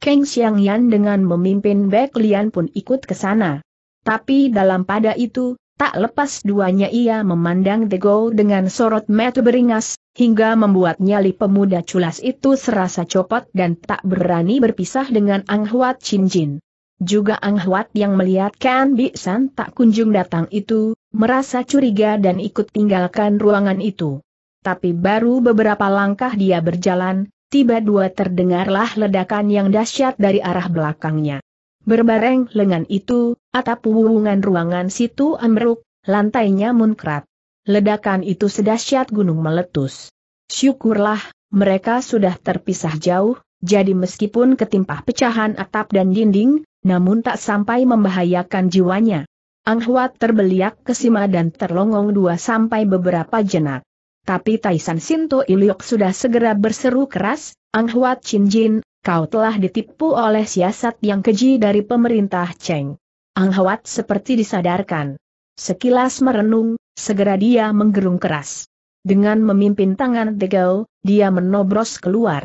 Kang Xiang Yan dengan memimpin Baek Lian pun ikut ke sana. Tapi dalam pada itu, Tak lepas duanya ia memandang Dego dengan sorot mata beringas, hingga membuat nyali pemuda culas itu serasa copot dan tak berani berpisah dengan Ang Huat Chin Jin. Juga Ang Huat yang melihat Kan Bi San tak kunjung datang itu, merasa curiga dan ikut tinggalkan ruangan itu. Tapi baru beberapa langkah dia berjalan, tiba dua terdengarlah ledakan yang dahsyat dari arah belakangnya. Berbareng lengan itu, atap wuwungan ruangan situ ambruk, lantainya munkrat. Ledakan itu sedahsyat gunung meletus. Syukurlah, mereka sudah terpisah jauh, jadi meskipun ketimpah pecahan atap dan dinding, namun tak sampai membahayakan jiwanya. Ang Huat terbeliak sima dan terlongong dua sampai beberapa jenak. Tapi Taisan Sinto Iliok sudah segera berseru keras, Ang Huat Chin Jin, kau telah ditipu oleh siasat yang keji dari pemerintah Cheng. Ang Hwat seperti disadarkan. Sekilas merenung, segera dia menggerung keras. Dengan memimpin tangan Degao, dia menobros keluar.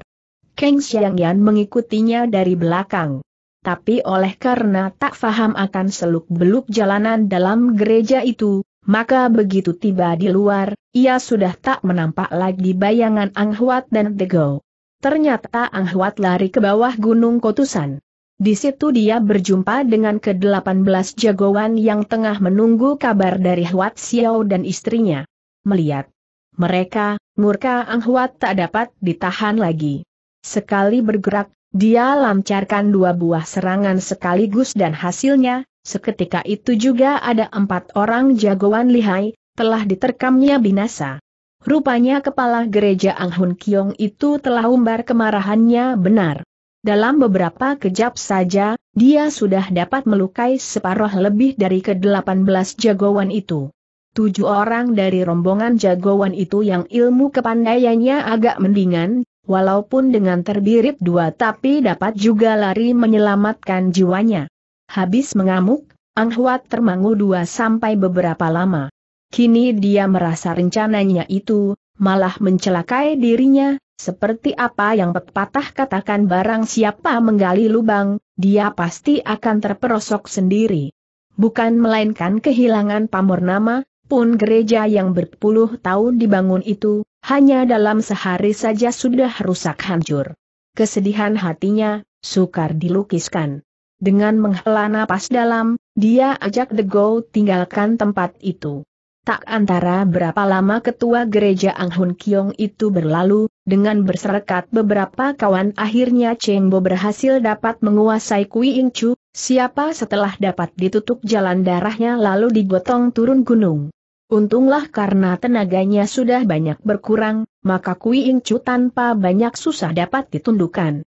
Kang Xiangyan mengikutinya dari belakang. Tapi oleh karena tak faham akan seluk-beluk jalanan dalam gereja itu, maka begitu tiba di luar, ia sudah tak menampak lagi bayangan Ang Huat dan Degau. Ternyata Ang Huat lari ke bawah Gunung Kotusan. Di situ dia berjumpa dengan ke-18 jagoan yang tengah menunggu kabar dari Huat Xiao dan istrinya. Melihat mereka, murka Ang Huat tak dapat ditahan lagi. Sekali bergerak, dia lancarkan dua buah serangan sekaligus dan hasilnya, seketika itu juga ada empat orang jagoan lihai, telah diterkamnya binasa. Rupanya kepala gereja Ang Hun Kiong itu telah umbar kemarahannya benar. Dalam beberapa kejap saja, dia sudah dapat melukai separuh lebih dari ke-18 jagoan itu. Tujuh orang dari rombongan jagoan itu yang ilmu kepandaiannya agak mendingan, walaupun dengan terbirit dua tapi dapat juga lari menyelamatkan jiwanya. Habis mengamuk, Ang Huat termangu dua sampai beberapa lama. Kini dia merasa rencananya itu, malah mencelakai dirinya, seperti apa yang pepatah katakan barang siapa menggali lubang, dia pasti akan terperosok sendiri. Bukan melainkan kehilangan pamor nama, pun gereja yang berpuluh tahun dibangun itu, hanya dalam sehari saja sudah rusak hancur. Kesedihan hatinya, sukar dilukiskan. Dengan menghela napas dalam, dia ajak The Go tinggalkan tempat itu. Tak antara berapa lama ketua gereja Ang Hun Kiong itu berlalu, dengan berserekat beberapa kawan akhirnya Cheng Bo berhasil dapat menguasai Kui Ing Chu, siapa setelah dapat ditutup jalan darahnya lalu digotong turun gunung. Untunglah karena tenaganya sudah banyak berkurang, maka Kui Ing Chu tanpa banyak susah dapat ditundukkan.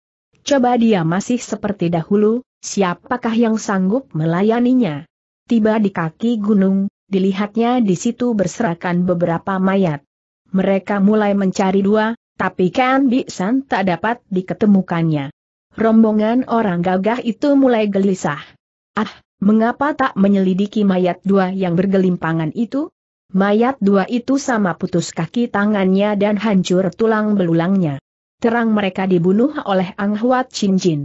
Coba dia masih seperti dahulu, siapakah yang sanggup melayaninya? Tiba di kaki gunung, dilihatnya di situ berserakan beberapa mayat. Mereka mulai mencari dua, tapi Kan Bixan tak dapat diketemukannya. Rombongan orang gagah itu mulai gelisah. Ah, mengapa tak menyelidiki mayat dua yang bergelimpangan itu? Mayat dua itu sama putus kaki tangannya dan hancur tulang belulangnya. Terang mereka dibunuh oleh Ang Huat Chin Jin.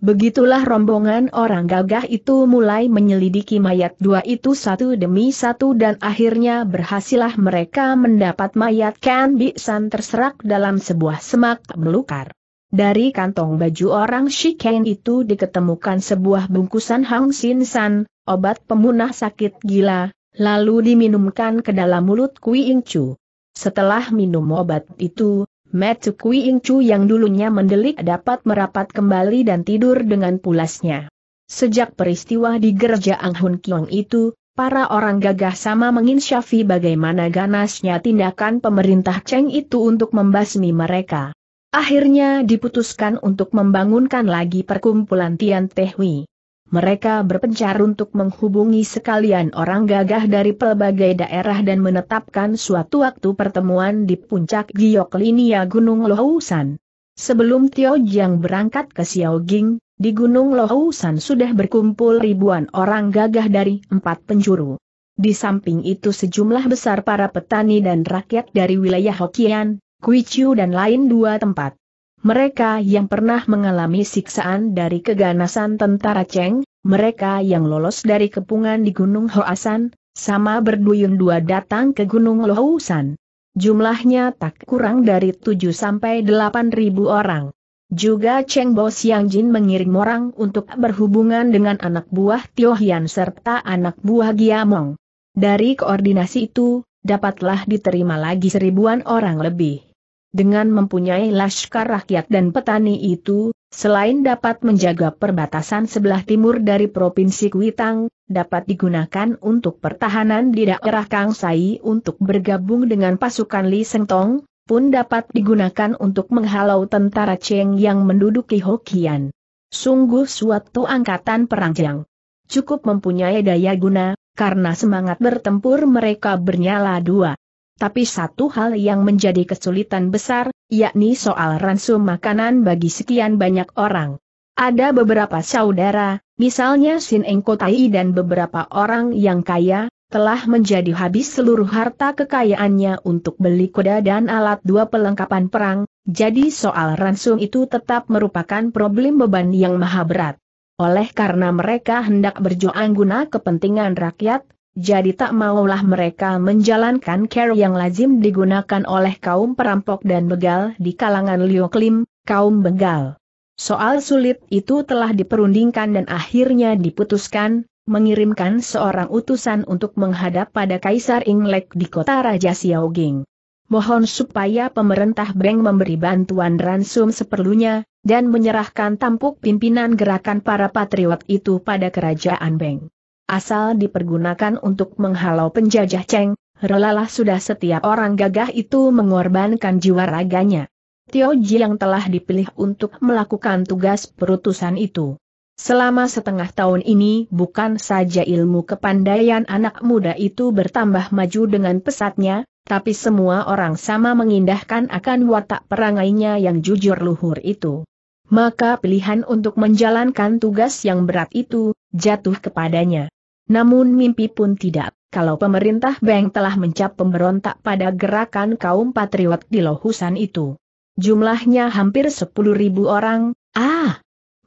Begitulah rombongan orang gagah itu mulai menyelidiki mayat dua itu satu demi satu dan akhirnya berhasillah mereka mendapat mayat Ken Biksan terserak dalam sebuah semak belukar. Dari kantong baju orang Shiken itu diketemukan sebuah bungkusan Hang Sin San, obat pemunah sakit gila, lalu diminumkan ke dalam mulut Kui Ing Chu. Setelah minum obat itu, Ing Chu yang dulunya mendelik dapat merapat kembali dan tidur dengan pulasnya. Sejak peristiwa di gereja Ang Hun Kiong itu, para orang gagah sama menginsyafi bagaimana ganasnya tindakan pemerintah Cheng itu untuk membasmi mereka. Akhirnya diputuskan untuk membangunkan lagi perkumpulan Tian Tehui mereka berpencar untuk menghubungi sekalian orang gagah dari pelbagai daerah dan menetapkan suatu waktu pertemuan di puncak Giok Linia Gunung Lohusan. Sebelum Tio Jiang berangkat ke Xiaoging, di Gunung Lohusan sudah berkumpul ribuan orang gagah dari empat penjuru. Di samping itu sejumlah besar para petani dan rakyat dari wilayah Hokian, Kuichu dan lain dua tempat mereka yang pernah mengalami siksaan dari keganasan tentara Cheng, mereka yang lolos dari kepungan di Gunung Hoasan, sama berduyun dua datang ke Gunung Lohusan. Jumlahnya tak kurang dari 7 sampai 8 ribu orang. Juga Cheng Bo Xiang Jin mengirim orang untuk berhubungan dengan anak buah Tio Hian serta anak buah Giamong. Dari koordinasi itu, dapatlah diterima lagi seribuan orang lebih. Dengan mempunyai laskar rakyat dan petani itu, selain dapat menjaga perbatasan sebelah timur dari Provinsi Kuitang, dapat digunakan untuk pertahanan di daerah Kangsai untuk bergabung dengan pasukan Li Sengtong, pun dapat digunakan untuk menghalau tentara Cheng yang menduduki Hokian. Sungguh suatu angkatan perang yang cukup mempunyai daya guna, karena semangat bertempur mereka bernyala dua. Tapi satu hal yang menjadi kesulitan besar, yakni soal ransum makanan bagi sekian banyak orang. Ada beberapa saudara, misalnya Sin Engko Tai dan beberapa orang yang kaya, telah menjadi habis seluruh harta kekayaannya untuk beli kuda dan alat dua pelengkapan perang, jadi soal ransum itu tetap merupakan problem beban yang maha berat. Oleh karena mereka hendak berjuang guna kepentingan rakyat, jadi tak maulah mereka menjalankan care yang lazim digunakan oleh kaum perampok dan begal di kalangan Lioklim, kaum begal. Soal sulit itu telah diperundingkan dan akhirnya diputuskan, mengirimkan seorang utusan untuk menghadap pada Kaisar Inglek di kota Raja Xiaoging. Mohon supaya pemerintah Beng memberi bantuan ransum seperlunya, dan menyerahkan tampuk pimpinan gerakan para patriot itu pada kerajaan Beng asal dipergunakan untuk menghalau penjajah Cheng, relalah sudah setiap orang gagah itu mengorbankan jiwa raganya. Tio Ji yang telah dipilih untuk melakukan tugas perutusan itu. Selama setengah tahun ini bukan saja ilmu kepandaian anak muda itu bertambah maju dengan pesatnya, tapi semua orang sama mengindahkan akan watak perangainya yang jujur luhur itu. Maka pilihan untuk menjalankan tugas yang berat itu, jatuh kepadanya. Namun mimpi pun tidak, kalau pemerintah Beng telah mencap pemberontak pada gerakan kaum patriot di Lohusan itu. Jumlahnya hampir 10.000 orang, ah!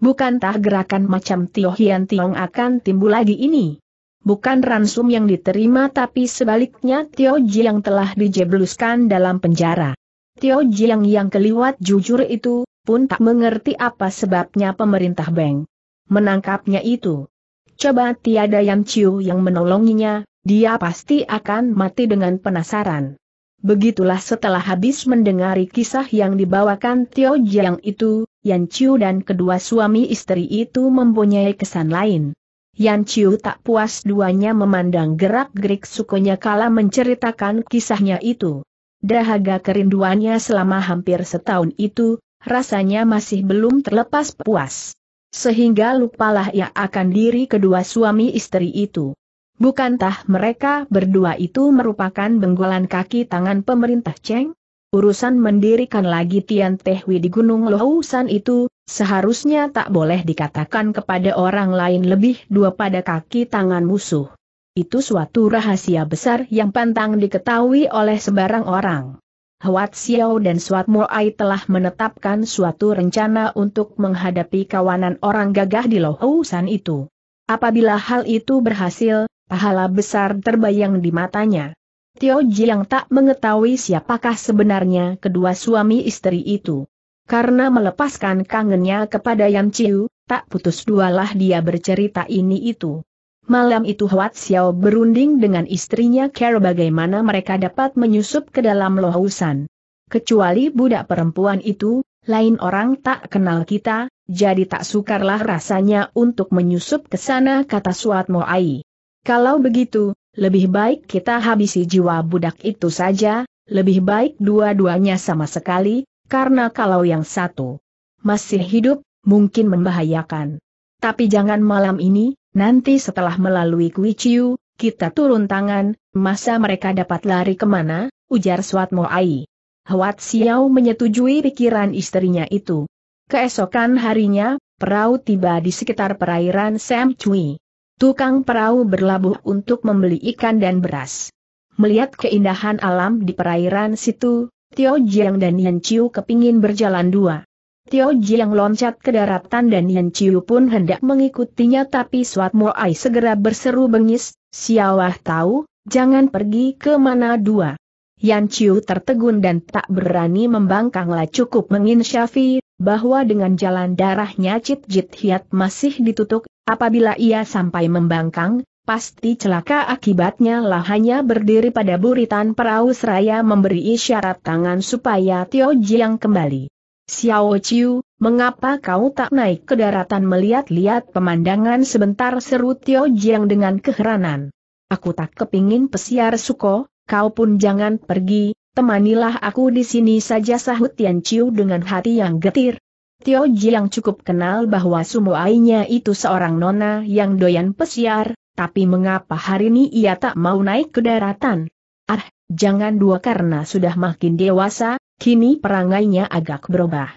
Bukankah gerakan macam Tio Hian Tiong akan timbul lagi ini? bukan ransum yang diterima tapi sebaliknya Tio yang telah dijebluskan dalam penjara. Tio Jiang yang keliwat jujur itu, pun tak mengerti apa sebabnya pemerintah Beng menangkapnya itu. Coba tiada Yang Ciu yang menolonginya, dia pasti akan mati dengan penasaran. Begitulah setelah habis mendengar kisah yang dibawakan Tio Jiang itu, Yan Chiu dan kedua suami istri itu mempunyai kesan lain. Yan Chiu tak puas duanya memandang gerak-gerik sukunya kala menceritakan kisahnya itu. Dahaga kerinduannya selama hampir setahun itu, rasanya masih belum terlepas puas. Sehingga lupalah ia akan diri kedua suami istri itu. Bukankah mereka berdua itu merupakan benggolan kaki tangan pemerintah Cheng? Urusan mendirikan lagi Tian Tehwi di Gunung Lohusan itu, seharusnya tak boleh dikatakan kepada orang lain lebih dua pada kaki tangan musuh. Itu suatu rahasia besar yang pantang diketahui oleh sebarang orang. Huat Xiao dan Suat Moai telah menetapkan suatu rencana untuk menghadapi kawanan orang gagah di Lohousan itu. Apabila hal itu berhasil, pahala besar terbayang di matanya. Tio Ji yang tak mengetahui siapakah sebenarnya kedua suami istri itu. Karena melepaskan kangennya kepada Yan Chiu, tak putus dualah dia bercerita ini itu. Malam itu Huat Xiao berunding dengan istrinya Kero bagaimana mereka dapat menyusup ke dalam lohusan. Kecuali budak perempuan itu, lain orang tak kenal kita, jadi tak sukarlah rasanya untuk menyusup ke sana kata Suat Moai. Kalau begitu, lebih baik kita habisi jiwa budak itu saja, lebih baik dua-duanya sama sekali, karena kalau yang satu masih hidup, mungkin membahayakan. Tapi jangan malam ini, Nanti setelah melalui Chiu, kita turun tangan, masa mereka dapat lari kemana, ujar Suat Moai. Hwat Xiao menyetujui pikiran istrinya itu. Keesokan harinya, perahu tiba di sekitar perairan Sam Cui. Tukang perahu berlabuh untuk membeli ikan dan beras. Melihat keindahan alam di perairan situ, Tio Jiang dan Yan Chiu kepingin berjalan dua. Tio yang loncat ke daratan dan Yan Chiu pun hendak mengikutinya tapi Suat Mo Ai segera berseru bengis, Siawah tahu, jangan pergi ke mana dua. Yan Chiu tertegun dan tak berani membangkanglah cukup menginsyafi, bahwa dengan jalan darahnya Cit Jit Hiat masih ditutup, apabila ia sampai membangkang, pasti celaka akibatnya lah hanya berdiri pada buritan perahu seraya memberi isyarat tangan supaya Tio Jiang kembali. Xiao Chiu, mengapa kau tak naik ke daratan melihat-lihat pemandangan sebentar seru Tio Jiang dengan keheranan. Aku tak kepingin pesiar suko, kau pun jangan pergi, temanilah aku di sini saja sahut Tian Chiu dengan hati yang getir. Tio Jiang cukup kenal bahwa sumuainya itu seorang nona yang doyan pesiar, tapi mengapa hari ini ia tak mau naik ke daratan? Ah, jangan dua karena sudah makin dewasa, Kini perangainya agak berubah.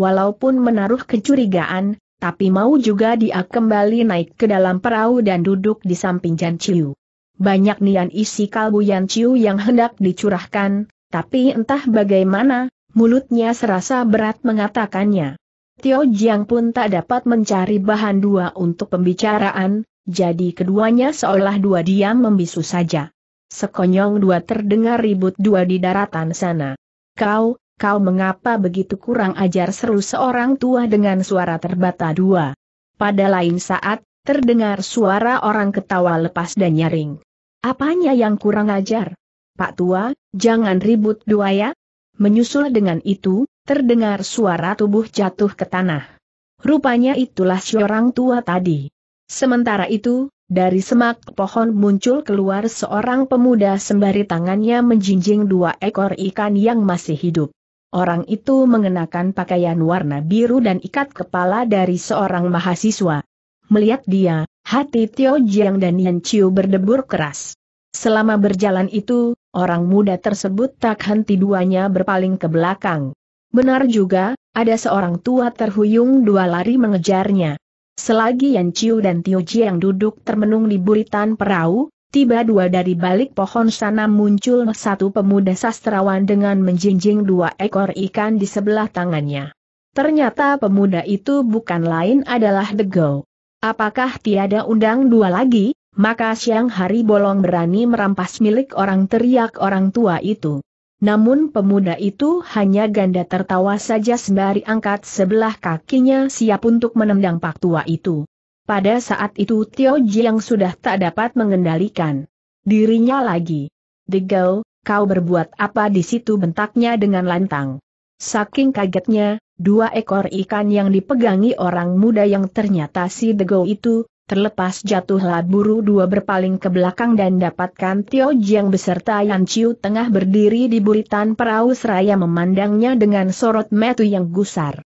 Walaupun menaruh kecurigaan, tapi mau juga dia kembali naik ke dalam perahu dan duduk di samping Jan Chiu. Banyak nian isi kalbu Yan Chiu yang hendak dicurahkan, tapi entah bagaimana, mulutnya serasa berat mengatakannya. Tio Jiang pun tak dapat mencari bahan dua untuk pembicaraan, jadi keduanya seolah dua diam membisu saja. Sekonyong dua terdengar ribut dua di daratan sana. Kau, kau mengapa begitu kurang ajar seru seorang tua dengan suara terbata dua. Pada lain saat, terdengar suara orang ketawa lepas dan nyaring. Apanya yang kurang ajar? Pak tua, jangan ribut dua ya. Menyusul dengan itu, terdengar suara tubuh jatuh ke tanah. Rupanya itulah seorang tua tadi. Sementara itu, dari semak pohon muncul keluar seorang pemuda sembari tangannya menjinjing dua ekor ikan yang masih hidup. Orang itu mengenakan pakaian warna biru dan ikat kepala dari seorang mahasiswa. Melihat dia, hati Tio Jiang dan Yan Chiu berdebur keras. Selama berjalan itu, orang muda tersebut tak henti duanya berpaling ke belakang. Benar juga, ada seorang tua terhuyung dua lari mengejarnya. Selagi Yan Chiu dan Tio Jiang duduk termenung di buritan perahu, tiba dua dari balik pohon sana muncul satu pemuda sastrawan dengan menjinjing dua ekor ikan di sebelah tangannya. Ternyata pemuda itu bukan lain adalah Go. Apakah tiada undang dua lagi, maka siang hari bolong berani merampas milik orang teriak orang tua itu. Namun pemuda itu hanya ganda tertawa saja sembari angkat sebelah kakinya siap untuk menendang pak tua itu. Pada saat itu Tio Jiang sudah tak dapat mengendalikan dirinya lagi. Degau, kau berbuat apa di situ bentaknya dengan lantang. Saking kagetnya, dua ekor ikan yang dipegangi orang muda yang ternyata si Degau itu, Terlepas jatuhlah buru dua berpaling ke belakang dan dapatkan Tio Jiang beserta Yan Chiu tengah berdiri di buritan perahu seraya memandangnya dengan sorot metu yang gusar.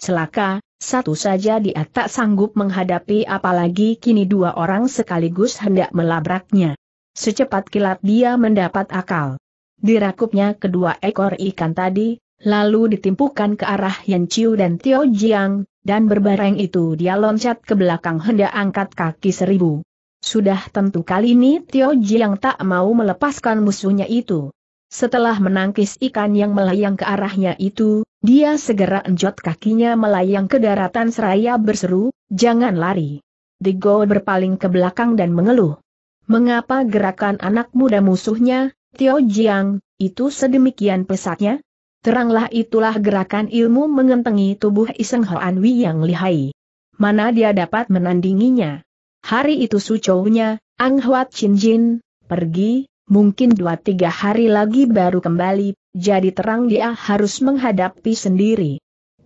Celaka, satu saja dia tak sanggup menghadapi apalagi kini dua orang sekaligus hendak melabraknya. Secepat kilat dia mendapat akal. Dirakupnya kedua ekor ikan tadi, lalu ditimpukan ke arah Yan Chiu dan Tio Jiang, dan berbareng itu dia loncat ke belakang hendak angkat kaki seribu. Sudah tentu kali ini Tio yang tak mau melepaskan musuhnya itu. Setelah menangkis ikan yang melayang ke arahnya itu, dia segera enjot kakinya melayang ke daratan seraya berseru, jangan lari. Digo berpaling ke belakang dan mengeluh. Mengapa gerakan anak muda musuhnya, Tio Jiang, itu sedemikian pesatnya? Teranglah itulah gerakan ilmu mengentengi tubuh Iseng Hoan Wi yang lihai. Mana dia dapat menandinginya? Hari itu sucohnya, Ang Huat Chin Jin, pergi, mungkin dua tiga hari lagi baru kembali, jadi terang dia harus menghadapi sendiri.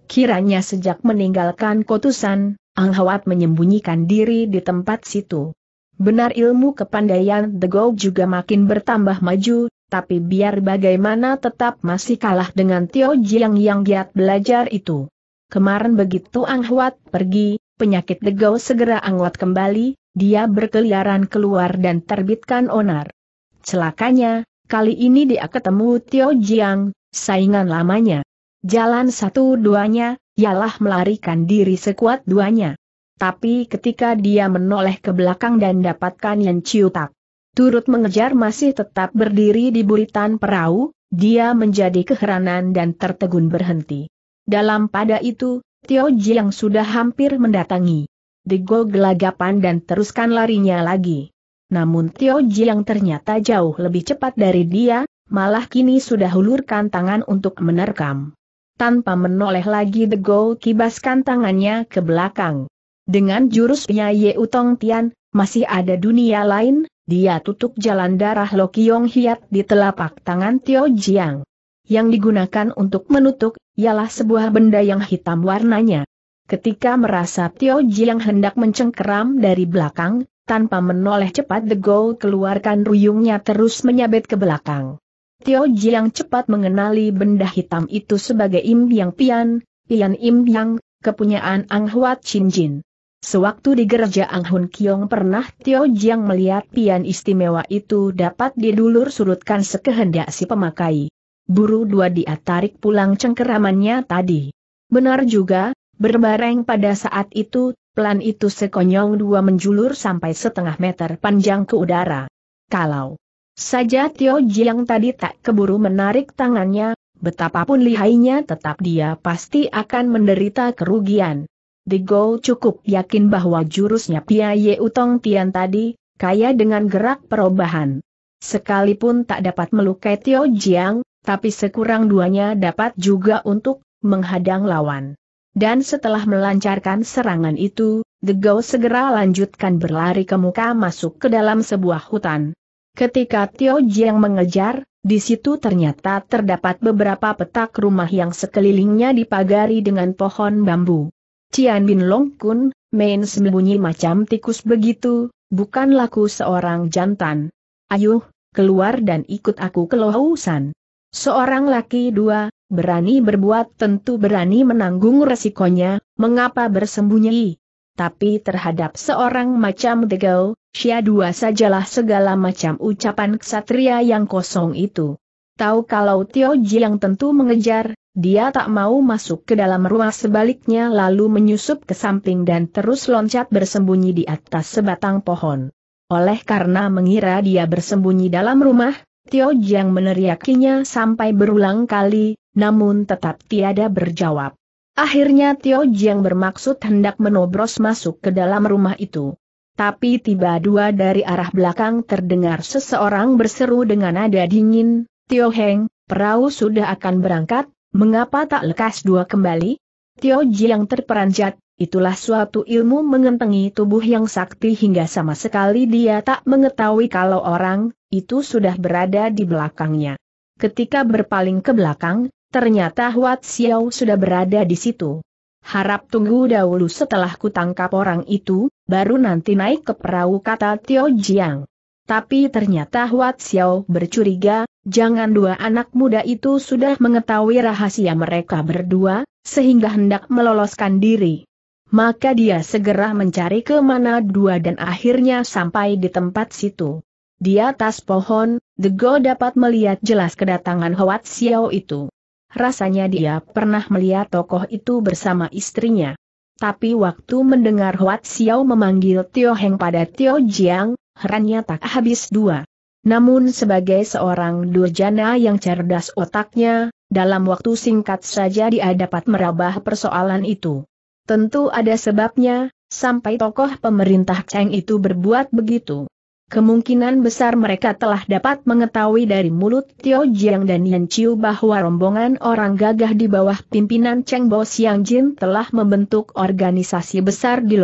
Kiranya sejak meninggalkan kotusan, Ang Huat menyembunyikan diri di tempat situ. Benar ilmu kepandaian The Go juga makin bertambah maju, tapi biar bagaimana tetap masih kalah dengan Tio Jiang yang giat belajar itu. Kemarin begitu Ang Huat pergi, penyakit degau segera Huat kembali, dia berkeliaran keluar dan terbitkan onar. Celakanya, kali ini dia ketemu Tio Jiang, saingan lamanya. Jalan satu duanya, ialah melarikan diri sekuat duanya. Tapi ketika dia menoleh ke belakang dan dapatkan yang ciutak turut mengejar masih tetap berdiri di buritan perahu, dia menjadi keheranan dan tertegun berhenti. Dalam pada itu, Tio Jiang sudah hampir mendatangi. Digo gelagapan dan teruskan larinya lagi. Namun Tio Jiang ternyata jauh lebih cepat dari dia, malah kini sudah hulurkan tangan untuk menerkam. Tanpa menoleh lagi Go kibaskan tangannya ke belakang. Dengan jurusnya Ye Utong Tian, masih ada dunia lain, dia tutup jalan darah Lokiong Hiat di telapak tangan Tio Jiang. Yang digunakan untuk menutup, ialah sebuah benda yang hitam warnanya. Ketika merasa Tio Jiang hendak mencengkeram dari belakang, tanpa menoleh cepat The Gold keluarkan ruyungnya terus menyabet ke belakang. Tio Jiang cepat mengenali benda hitam itu sebagai Im Yang Pian, Pian Im Yang, kepunyaan Ang Huat Chin Jin. Sewaktu di gereja Ang Hun Kiong pernah Tio Jiang melihat pian istimewa itu dapat didulur surutkan sekehendak si pemakai. Buru dua dia tarik pulang cengkeramannya tadi. Benar juga, berbareng pada saat itu, pelan itu sekonyong dua menjulur sampai setengah meter panjang ke udara. Kalau saja Tio Jiang tadi tak keburu menarik tangannya, betapapun lihainya tetap dia pasti akan menderita kerugian. The cukup yakin bahwa jurusnya Pia Ye Utong Tian tadi, kaya dengan gerak perubahan. Sekalipun tak dapat melukai Tio Jiang, tapi sekurang duanya dapat juga untuk menghadang lawan. Dan setelah melancarkan serangan itu, The Go segera lanjutkan berlari ke muka masuk ke dalam sebuah hutan. Ketika Tio Jiang mengejar, di situ ternyata terdapat beberapa petak rumah yang sekelilingnya dipagari dengan pohon bambu. Cian Bin Long Kun, main sembunyi macam tikus begitu, bukan laku seorang jantan. Ayuh, keluar dan ikut aku ke Lohausan. Seorang laki dua, berani berbuat tentu berani menanggung resikonya, mengapa bersembunyi? Tapi terhadap seorang macam Degau, Sia dua sajalah segala macam ucapan ksatria yang kosong itu. Tahu kalau Tio Ji yang tentu mengejar, dia tak mau masuk ke dalam ruang sebaliknya lalu menyusup ke samping dan terus loncat bersembunyi di atas sebatang pohon. Oleh karena mengira dia bersembunyi dalam rumah, Tio Jiang meneriakinya sampai berulang kali, namun tetap tiada berjawab. Akhirnya Tio Jiang bermaksud hendak menobros masuk ke dalam rumah itu. Tapi tiba dua dari arah belakang terdengar seseorang berseru dengan nada dingin, Tio Heng, perahu sudah akan berangkat, mengapa tak lekas dua kembali? Tio Ji terperanjat, itulah suatu ilmu mengentengi tubuh yang sakti hingga sama sekali dia tak mengetahui kalau orang, itu sudah berada di belakangnya. Ketika berpaling ke belakang, ternyata Huat Xiao sudah berada di situ. Harap tunggu dahulu setelah kutangkap orang itu, baru nanti naik ke perahu kata Tio Jiang. Tapi ternyata Huat Xiao bercuriga, jangan dua anak muda itu sudah mengetahui rahasia mereka berdua, sehingga hendak meloloskan diri. Maka dia segera mencari ke mana dua dan akhirnya sampai di tempat situ. Di atas pohon, Dego dapat melihat jelas kedatangan Huat Xiao itu. Rasanya dia pernah melihat tokoh itu bersama istrinya. Tapi waktu mendengar Huat Xiao memanggil Tio Heng pada Tio Jiang, herannya tak habis dua. Namun sebagai seorang durjana yang cerdas otaknya, dalam waktu singkat saja dia dapat merabah persoalan itu. Tentu ada sebabnya, sampai tokoh pemerintah Cheng itu berbuat begitu. Kemungkinan besar mereka telah dapat mengetahui dari mulut Tio Jiang dan Yan Chiu bahwa rombongan orang gagah di bawah pimpinan Cheng Bo Xiang Jin telah membentuk organisasi besar di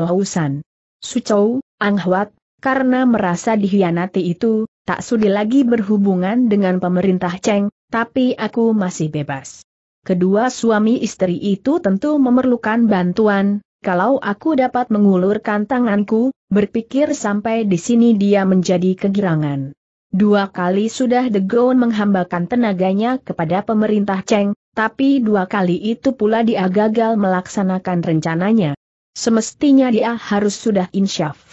Chou, Ang Huat. Karena merasa dihianati itu, tak sudi lagi berhubungan dengan pemerintah Cheng, tapi aku masih bebas. Kedua suami istri itu tentu memerlukan bantuan, kalau aku dapat mengulurkan tanganku, berpikir sampai di sini dia menjadi kegirangan. Dua kali sudah The Gown menghambakan tenaganya kepada pemerintah Cheng, tapi dua kali itu pula dia gagal melaksanakan rencananya. Semestinya dia harus sudah insyaf.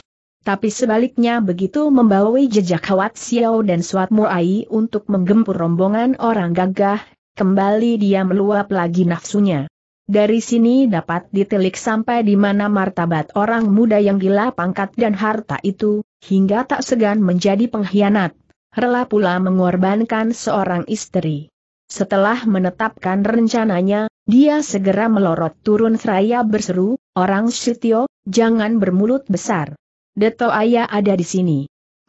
Tapi sebaliknya begitu membawa jejak Hawat Xiao dan Suat Muai untuk menggempur rombongan orang gagah, kembali dia meluap lagi nafsunya. Dari sini dapat ditelik sampai di mana martabat orang muda yang gila pangkat dan harta itu, hingga tak segan menjadi pengkhianat. Rela pula mengorbankan seorang istri. Setelah menetapkan rencananya, dia segera melorot turun seraya berseru, Orang Sitio, jangan bermulut besar. Deto Ayah ada di sini.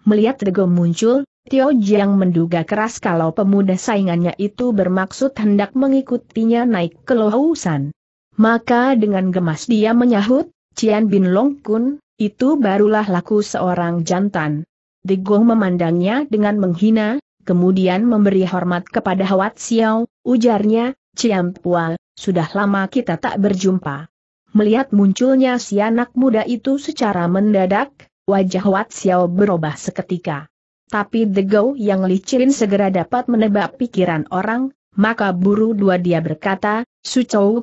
Melihat Dego muncul, Tio Jiang menduga keras kalau pemuda saingannya itu bermaksud hendak mengikutinya naik ke Lohusan. Maka dengan gemas dia menyahut, Cian Bin Long Kun, itu barulah laku seorang jantan. Degong memandangnya dengan menghina, kemudian memberi hormat kepada Hawat Xiao, ujarnya, Cian Pua, sudah lama kita tak berjumpa. Melihat munculnya si anak muda itu secara mendadak, wajah Wat Xiao berubah seketika. Tapi Degau yang licin segera dapat menebak pikiran orang, maka buru dua dia berkata,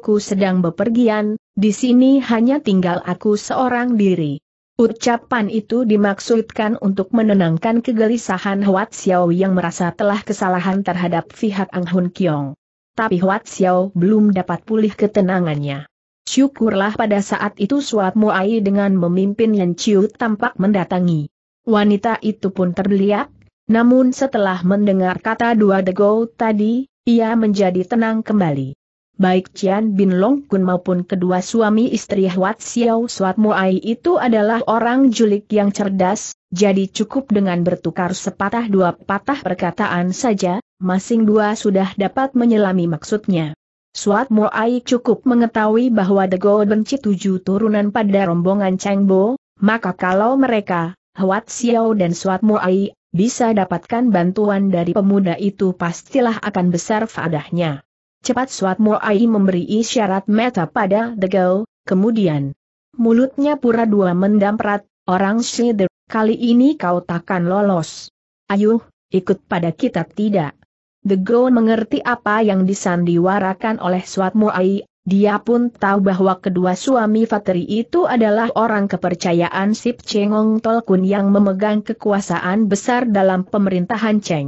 Ku sedang bepergian, di sini hanya tinggal aku seorang diri. Ucapan itu dimaksudkan untuk menenangkan kegelisahan Huat Xiao yang merasa telah kesalahan terhadap pihak Ang Hun Kiong. Tapi Huat Xiao belum dapat pulih ketenangannya. Syukurlah pada saat itu Suat Muai dengan memimpin Yan Chiu tampak mendatangi. Wanita itu pun terbeliak, namun setelah mendengar kata dua dego tadi, ia menjadi tenang kembali. Baik Cian Bin Long Kun maupun kedua suami istri Huat Xiao Suat Muai itu adalah orang julik yang cerdas, jadi cukup dengan bertukar sepatah dua patah perkataan saja, masing dua sudah dapat menyelami maksudnya. Suat Moai cukup mengetahui bahwa The Golden benci tujuh turunan pada rombongan Cheng Bo, maka kalau mereka, Huat Xiao dan Suat Moai, bisa dapatkan bantuan dari pemuda itu pastilah akan besar fadahnya. Cepat Suat Ai memberi isyarat meta pada The Girl, kemudian mulutnya pura dua mendamprat, orang Shider, kali ini kau takkan lolos. Ayuh, ikut pada kita tidak. The Go mengerti apa yang disandiwarakan oleh Suat Muai, dia pun tahu bahwa kedua suami Fatri itu adalah orang kepercayaan Sip Chengong Tolkun yang memegang kekuasaan besar dalam pemerintahan Cheng.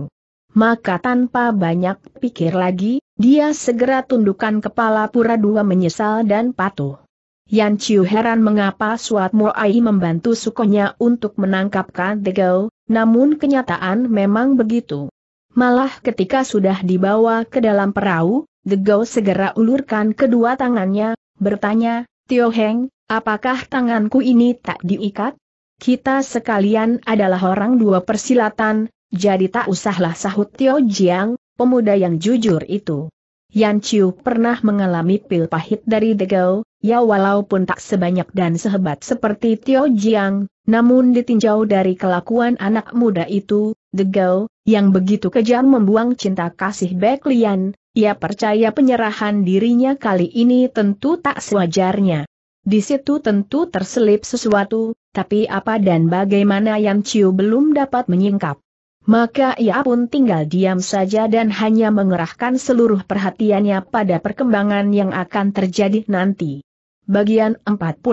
Maka tanpa banyak pikir lagi, dia segera tundukkan kepala pura dua menyesal dan patuh. Yan Chiu heran mengapa Suat Muai membantu sukonya untuk menangkapkan Kang Degau, namun kenyataan memang begitu. Malah ketika sudah dibawa ke dalam perahu, Degau segera ulurkan kedua tangannya, bertanya, Tio Heng, apakah tanganku ini tak diikat? Kita sekalian adalah orang dua persilatan, jadi tak usahlah sahut Tio Jiang, pemuda yang jujur itu. Yan Chiu pernah mengalami pil pahit dari Degau, ya walaupun tak sebanyak dan sehebat seperti Tio Jiang, namun ditinjau dari kelakuan anak muda itu, Degau, yang begitu kejam membuang cinta kasih Lian, ia percaya penyerahan dirinya kali ini tentu tak sewajarnya. Di situ tentu terselip sesuatu, tapi apa dan bagaimana Yang Ciu belum dapat menyingkap. Maka ia pun tinggal diam saja dan hanya mengerahkan seluruh perhatiannya pada perkembangan yang akan terjadi nanti. Bagian 48,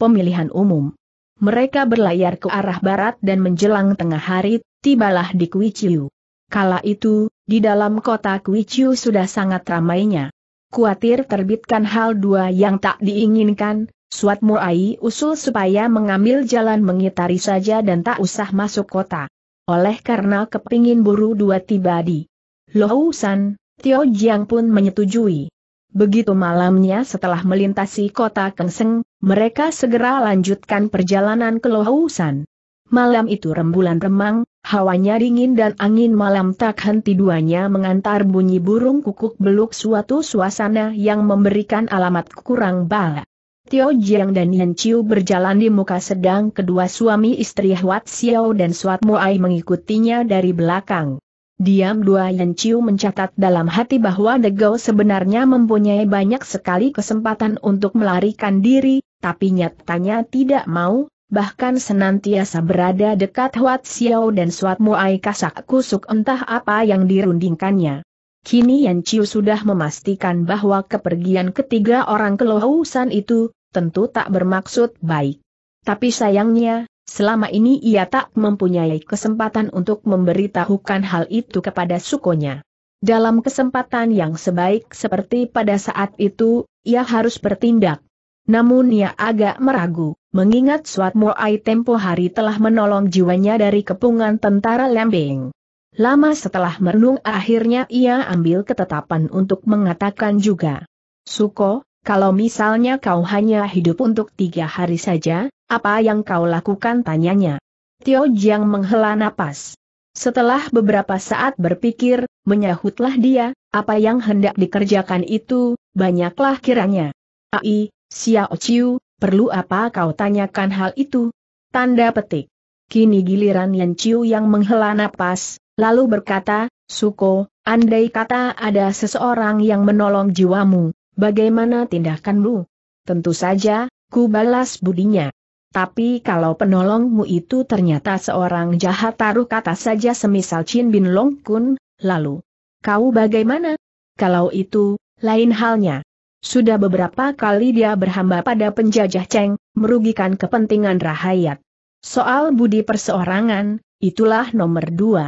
Pemilihan Umum mereka berlayar ke arah barat dan menjelang tengah hari, tibalah di Kuiciu. Kala itu, di dalam kota Kuiciu sudah sangat ramainya. Kuatir terbitkan hal dua yang tak diinginkan, Suat Murai usul supaya mengambil jalan mengitari saja dan tak usah masuk kota. Oleh karena kepingin buru dua tiba di Lohusan, Tio Jiang pun menyetujui. Begitu malamnya setelah melintasi kota Kengseng, mereka segera lanjutkan perjalanan ke Lohusan. Malam itu rembulan remang, hawanya dingin dan angin malam tak henti duanya mengantar bunyi burung kukuk beluk suatu suasana yang memberikan alamat kurang bala. Tio Jiang dan Yan Chiu berjalan di muka sedang kedua suami istri Huat Xiao dan Suat Muai mengikutinya dari belakang. Diam dua Yan Chiu mencatat dalam hati bahwa Degau sebenarnya mempunyai banyak sekali kesempatan untuk melarikan diri, tapi nyatanya tidak mau, bahkan senantiasa berada dekat Huat Xiao dan Suat Muai kasak kusuk entah apa yang dirundingkannya. Kini Yan Chiu sudah memastikan bahwa kepergian ketiga orang kelohausan itu, tentu tak bermaksud baik. Tapi sayangnya, selama ini ia tak mempunyai kesempatan untuk memberitahukan hal itu kepada sukonya. Dalam kesempatan yang sebaik seperti pada saat itu, ia harus bertindak. Namun ia agak meragu, mengingat Suat Moai tempo hari telah menolong jiwanya dari kepungan tentara lembing. Lama setelah merenung akhirnya ia ambil ketetapan untuk mengatakan juga. Suko, kalau misalnya kau hanya hidup untuk tiga hari saja, apa yang kau lakukan tanyanya. Tio Jiang menghela napas. Setelah beberapa saat berpikir, menyahutlah dia, apa yang hendak dikerjakan itu, banyaklah kiranya. Ai, Xiao Chiu, perlu apa kau tanyakan hal itu? Tanda petik. Kini giliran Yan Chiu yang menghela napas, lalu berkata, Suko, andai kata ada seseorang yang menolong jiwamu, bagaimana tindakanmu? Tentu saja, ku balas budinya. Tapi kalau penolongmu itu ternyata seorang jahat taruh kata saja semisal Chin Bin Long Kun, lalu, kau bagaimana? Kalau itu, lain halnya. Sudah beberapa kali dia berhamba pada penjajah Cheng, merugikan kepentingan rakyat. Soal budi perseorangan, itulah nomor dua.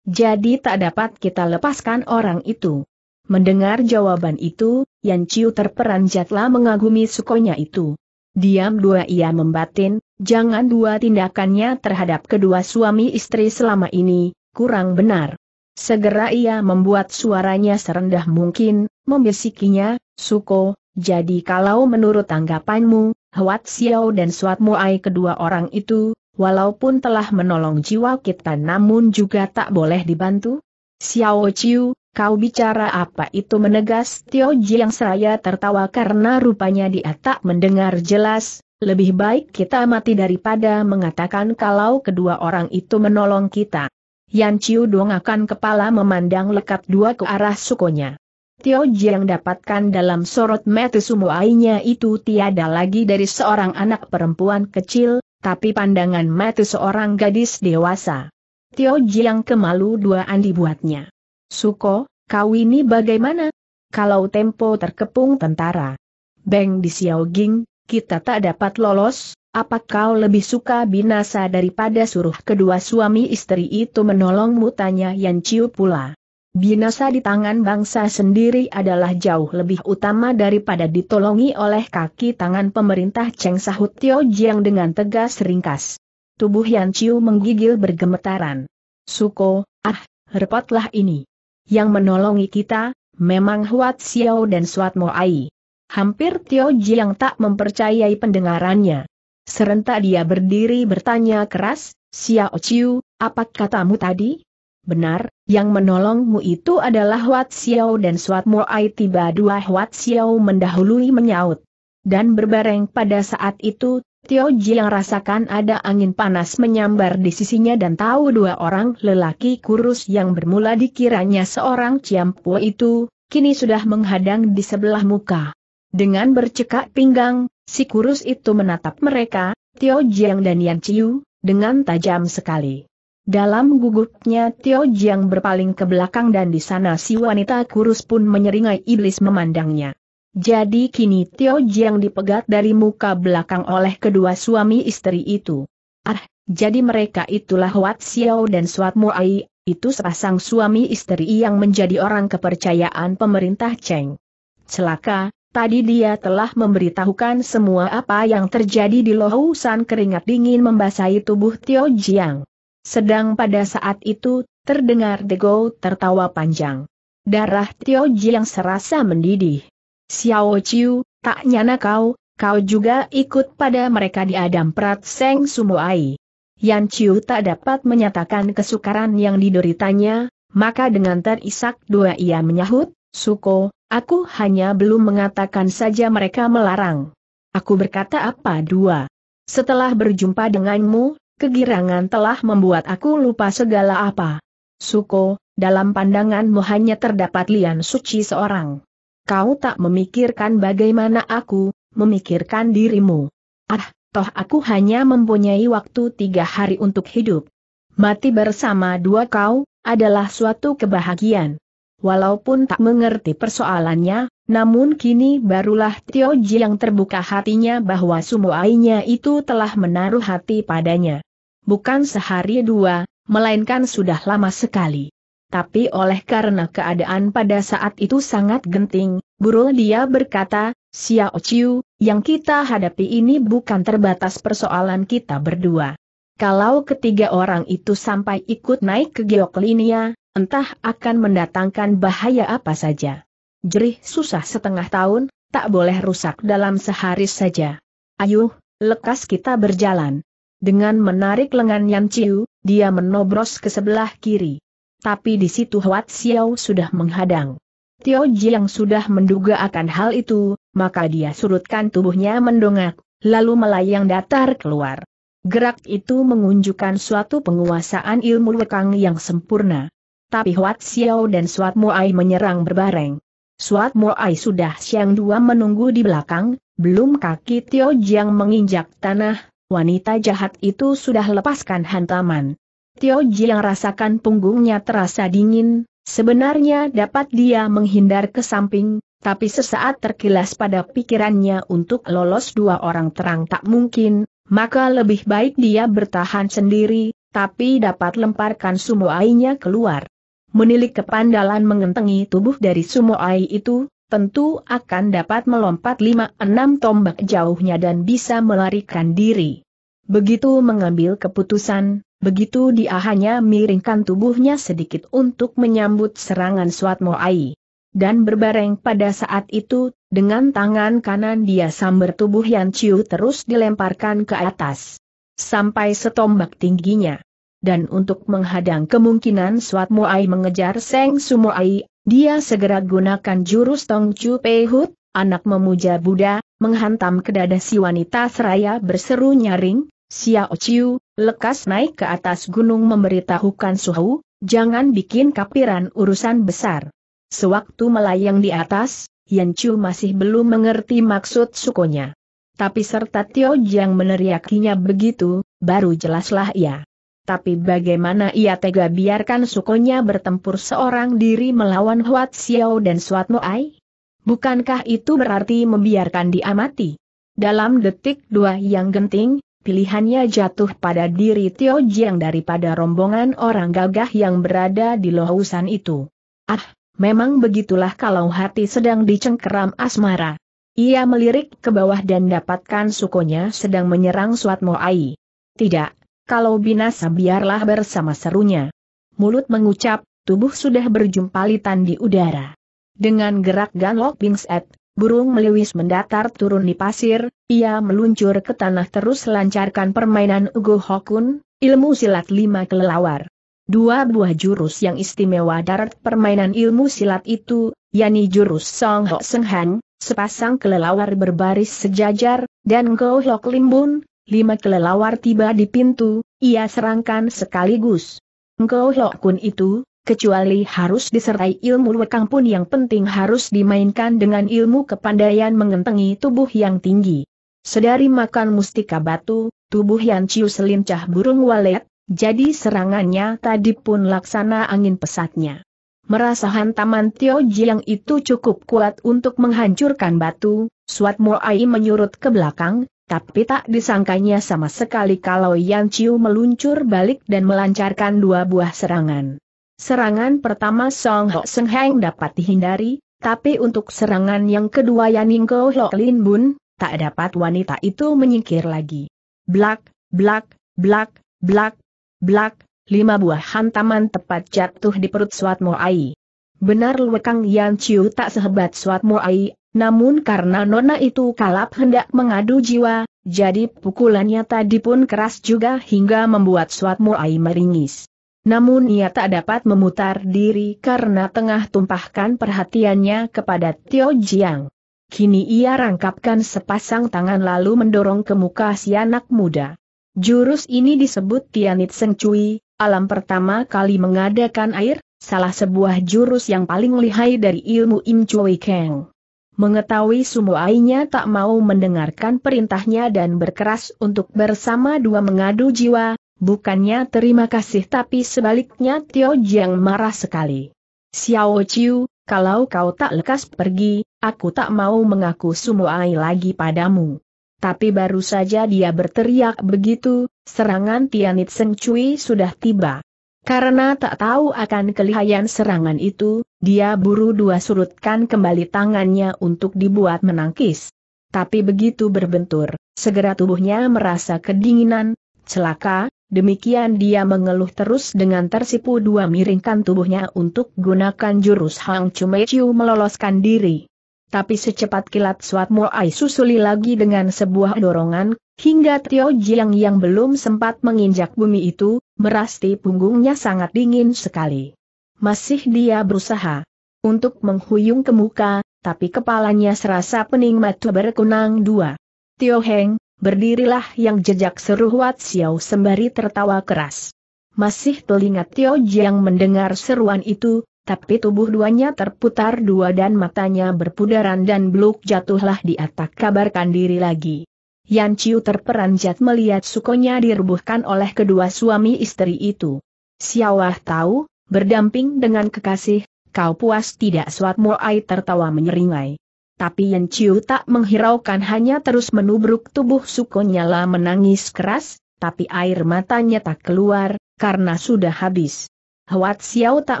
Jadi tak dapat kita lepaskan orang itu. Mendengar jawaban itu, Yan Chiu terperanjatlah mengagumi sukonya itu. Diam dua ia membatin, jangan dua tindakannya terhadap kedua suami istri selama ini, kurang benar. Segera ia membuat suaranya serendah mungkin, membisikinya, Suko, jadi kalau menurut tanggapanmu, Huat Xiao dan Suat Muai kedua orang itu, walaupun telah menolong jiwa kita namun juga tak boleh dibantu? Xiao Chiu, kau bicara apa itu menegas Tio Jiang Seraya tertawa karena rupanya dia tak mendengar jelas, lebih baik kita mati daripada mengatakan kalau kedua orang itu menolong kita. Yan Chiu akan kepala memandang lekat dua ke arah sukonya. Tio Jiang dapatkan dalam sorot mata sumuainya itu tiada lagi dari seorang anak perempuan kecil, tapi pandangan mata seorang gadis dewasa. Tio Jiang kemalu dua andi buatnya. Suko, kau ini bagaimana? Kalau tempo terkepung tentara. Beng di Xiaoging, kita tak dapat lolos, apa kau lebih suka binasa daripada suruh kedua suami istri itu menolongmu tanya Yan Chiu pula binasa di tangan bangsa sendiri adalah jauh lebih utama daripada ditolongi oleh kaki tangan pemerintah Cheng sahut Tio Jiang dengan tegas ringkas. Tubuh Yan Chiu menggigil bergemetaran. Suko, ah, repotlah ini. Yang menolongi kita, memang Huat Xiao dan Suat Mo Ai. Hampir Tio Jiang tak mempercayai pendengarannya. Serentak dia berdiri bertanya keras, Xiao Chiu, apa katamu tadi? Benar, yang menolongmu itu adalah Huat Xiao dan Suat Moai tiba dua Huat Xiao mendahului menyaut. Dan berbareng pada saat itu, Tio yang rasakan ada angin panas menyambar di sisinya dan tahu dua orang lelaki kurus yang bermula dikiranya seorang Ciampo itu, kini sudah menghadang di sebelah muka. Dengan bercekak pinggang, si kurus itu menatap mereka, Tio Jiang dan Yan Chiu, dengan tajam sekali. Dalam gugupnya Tio Jiang berpaling ke belakang dan di sana si wanita kurus pun menyeringai iblis memandangnya. Jadi kini Tio Jiang dipegat dari muka belakang oleh kedua suami istri itu. Ah, jadi mereka itulah Wat Xiao dan Suat Muai, itu sepasang suami istri yang menjadi orang kepercayaan pemerintah Cheng. Celaka, Tadi dia telah memberitahukan semua apa yang terjadi di lohusan keringat dingin membasahi tubuh Tio Jiang. Sedang pada saat itu, terdengar Dego tertawa panjang. Darah Tio Ji yang serasa mendidih. Xiao Chiu, tak nyana kau, kau juga ikut pada mereka di Adam Prat Seng Sumoai. Yan Chiu tak dapat menyatakan kesukaran yang dideritanya, maka dengan terisak dua ia menyahut, Suko, aku hanya belum mengatakan saja mereka melarang. Aku berkata apa dua. Setelah berjumpa denganmu, kegirangan telah membuat aku lupa segala apa. Suko, dalam pandanganmu hanya terdapat Lian Suci seorang. Kau tak memikirkan bagaimana aku, memikirkan dirimu. Ah, toh aku hanya mempunyai waktu tiga hari untuk hidup. Mati bersama dua kau, adalah suatu kebahagiaan. Walaupun tak mengerti persoalannya, namun kini barulah Tio Ji yang terbuka hatinya bahwa sumuainya itu telah menaruh hati padanya. Bukan sehari dua, melainkan sudah lama sekali. Tapi oleh karena keadaan pada saat itu sangat genting, burul dia berkata, Xiao Chiu, yang kita hadapi ini bukan terbatas persoalan kita berdua. Kalau ketiga orang itu sampai ikut naik ke Geoklinia, entah akan mendatangkan bahaya apa saja. Jerih susah setengah tahun, tak boleh rusak dalam sehari saja. Ayuh, lekas kita berjalan. Dengan menarik lengan Yan Chiu, dia menobros ke sebelah kiri. Tapi di situ Huat Xiao sudah menghadang. Tio Ji yang sudah menduga akan hal itu, maka dia surutkan tubuhnya mendongak, lalu melayang datar keluar. Gerak itu mengunjukkan suatu penguasaan ilmu lekang yang sempurna. Tapi Huat Xiao dan Suat Muai menyerang berbareng. Suat Moai sudah siang dua menunggu di belakang, belum kaki Tio Jiang menginjak tanah, wanita jahat itu sudah lepaskan hantaman. Tio Jiang rasakan punggungnya terasa dingin, sebenarnya dapat dia menghindar ke samping, tapi sesaat terkilas pada pikirannya untuk lolos dua orang terang tak mungkin, maka lebih baik dia bertahan sendiri, tapi dapat lemparkan airnya keluar menilik kepandalan mengentengi tubuh dari sumo ai itu, tentu akan dapat melompat 5 enam tombak jauhnya dan bisa melarikan diri. Begitu mengambil keputusan, begitu dia hanya miringkan tubuhnya sedikit untuk menyambut serangan mo Ai. Dan berbareng pada saat itu, dengan tangan kanan dia sambar tubuh yang ciu terus dilemparkan ke atas. Sampai setombak tingginya dan untuk menghadang kemungkinan Swat Muai mengejar Seng Sumoai, dia segera gunakan jurus Tong Chu Pehut, anak memuja Buddha, menghantam ke dada si wanita seraya berseru nyaring, Xiao Chiu, lekas naik ke atas gunung memberitahukan suhu, jangan bikin kapiran urusan besar. Sewaktu melayang di atas, Yan Chu masih belum mengerti maksud sukonya. Tapi serta Tio Jiang meneriakinya begitu, baru jelaslah ia. Tapi bagaimana ia tega biarkan sukonya bertempur seorang diri melawan Huat Xiao dan Suat Moai? Bukankah itu berarti membiarkan dia mati? Dalam detik dua yang genting, pilihannya jatuh pada diri Tio Jiang daripada rombongan orang gagah yang berada di lohusan itu. Ah, memang begitulah kalau hati sedang dicengkeram asmara. Ia melirik ke bawah dan dapatkan sukonya sedang menyerang Suat Moai. Tidak, kalau binasa biarlah bersama serunya. Mulut mengucap, tubuh sudah berjumpalitan di udara. Dengan gerak ganlok bingset, burung meliwis mendatar turun di pasir, ia meluncur ke tanah terus lancarkan permainan Ugo Hokun, ilmu silat lima kelelawar. Dua buah jurus yang istimewa darat permainan ilmu silat itu, yakni jurus Song Hok Seng Han, sepasang kelelawar berbaris sejajar, dan Go Hok Limbun, lima kelelawar tiba di pintu, ia serangkan sekaligus. Engkau Lokun itu, kecuali harus disertai ilmu lekang pun yang penting harus dimainkan dengan ilmu kepandaian mengentengi tubuh yang tinggi. Sedari makan mustika batu, tubuh yang ciu selincah burung walet, jadi serangannya tadi pun laksana angin pesatnya. Merasa hantaman Tio Jiang itu cukup kuat untuk menghancurkan batu, Suat Moai menyurut ke belakang, tapi tak disangkanya sama sekali kalau Yan Chiu meluncur balik dan melancarkan dua buah serangan. Serangan pertama Song Ho Seng Heng dapat dihindari, tapi untuk serangan yang kedua Yan Ning Go Ho Lin Bun, tak dapat wanita itu menyingkir lagi. Blak, blak, blak, blak, blak, lima buah hantaman tepat jatuh di perut Suat Moai. Benar Lwekang Yan Chiu tak sehebat Suat Moai, namun karena nona itu kalap hendak mengadu jiwa, jadi pukulannya tadi pun keras juga hingga membuat Suat Muai meringis. Namun ia tak dapat memutar diri karena tengah tumpahkan perhatiannya kepada Tio Jiang. Kini ia rangkapkan sepasang tangan lalu mendorong ke muka si anak muda. Jurus ini disebut Tianit Seng Cui, alam pertama kali mengadakan air, salah sebuah jurus yang paling lihai dari ilmu Im Cui Kang. Mengetahui sumuainya tak mau mendengarkan perintahnya dan berkeras untuk bersama dua mengadu jiwa, bukannya terima kasih tapi sebaliknya Tio Jiang marah sekali. Xiao Chiu, kalau kau tak lekas pergi, aku tak mau mengaku sumuai lagi padamu. Tapi baru saja dia berteriak begitu, serangan Tianit Seng Cui sudah tiba. Karena tak tahu akan kelihayan serangan itu, dia buru dua surutkan kembali tangannya untuk dibuat menangkis. Tapi begitu berbentur, segera tubuhnya merasa kedinginan, celaka, demikian dia mengeluh terus dengan tersipu dua miringkan tubuhnya untuk gunakan jurus Hang Chumechiu meloloskan diri. Tapi secepat kilat Suat Moai susuli lagi dengan sebuah dorongan, hingga Tio Jiang yang belum sempat menginjak bumi itu, merasti punggungnya sangat dingin sekali. Masih dia berusaha untuk menghuyung ke muka, tapi kepalanya serasa pening mata berkunang dua. Tio Heng, berdirilah yang jejak seru Wat Xiao sembari tertawa keras. Masih telinga Tio Jiang mendengar seruan itu, tapi tubuh duanya terputar dua dan matanya berpudaran dan beluk jatuhlah di atas kabarkan diri lagi. Yan Chiu terperanjat melihat sukonya direbuhkan oleh kedua suami istri itu. Siawah tahu, berdamping dengan kekasih, kau puas tidak Suat muai tertawa menyeringai. Tapi Yan Chiu tak menghiraukan hanya terus menubruk tubuh sukonya lah menangis keras, tapi air matanya tak keluar, karena sudah habis. Hwat Xiao tak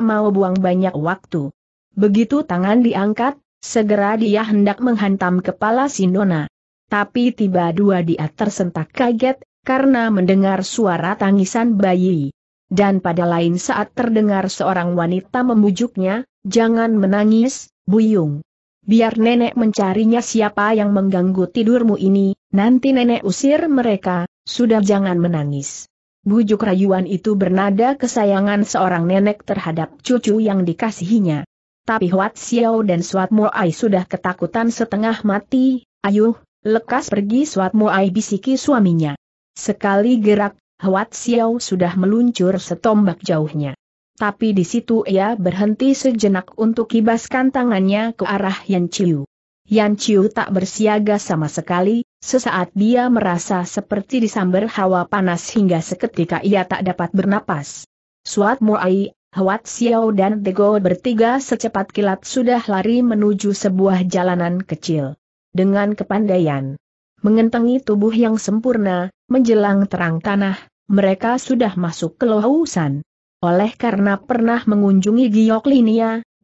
mau buang banyak waktu. Begitu tangan diangkat, segera dia hendak menghantam kepala Sinona. Tapi tiba dua dia tersentak kaget, karena mendengar suara tangisan bayi. Dan pada lain saat terdengar seorang wanita membujuknya, jangan menangis, Buyung. Biar nenek mencarinya siapa yang mengganggu tidurmu ini, nanti nenek usir mereka, sudah jangan menangis. Bujuk rayuan itu bernada kesayangan seorang nenek terhadap cucu yang dikasihinya. Tapi Huat Xiao dan Suat Moai sudah ketakutan setengah mati, ayuh, lekas pergi Suat Moai bisiki suaminya. Sekali gerak, Huat Xiao sudah meluncur setombak jauhnya. Tapi di situ ia berhenti sejenak untuk kibaskan tangannya ke arah Yan Chiu. Yan Chiu tak bersiaga sama sekali, Sesaat dia merasa seperti disambar hawa panas hingga seketika ia tak dapat bernapas. Suat Muai, Hwat Xiao dan Tego bertiga secepat kilat sudah lari menuju sebuah jalanan kecil. Dengan kepandaian mengentengi tubuh yang sempurna, menjelang terang tanah, mereka sudah masuk ke Lohausan. Oleh karena pernah mengunjungi Giok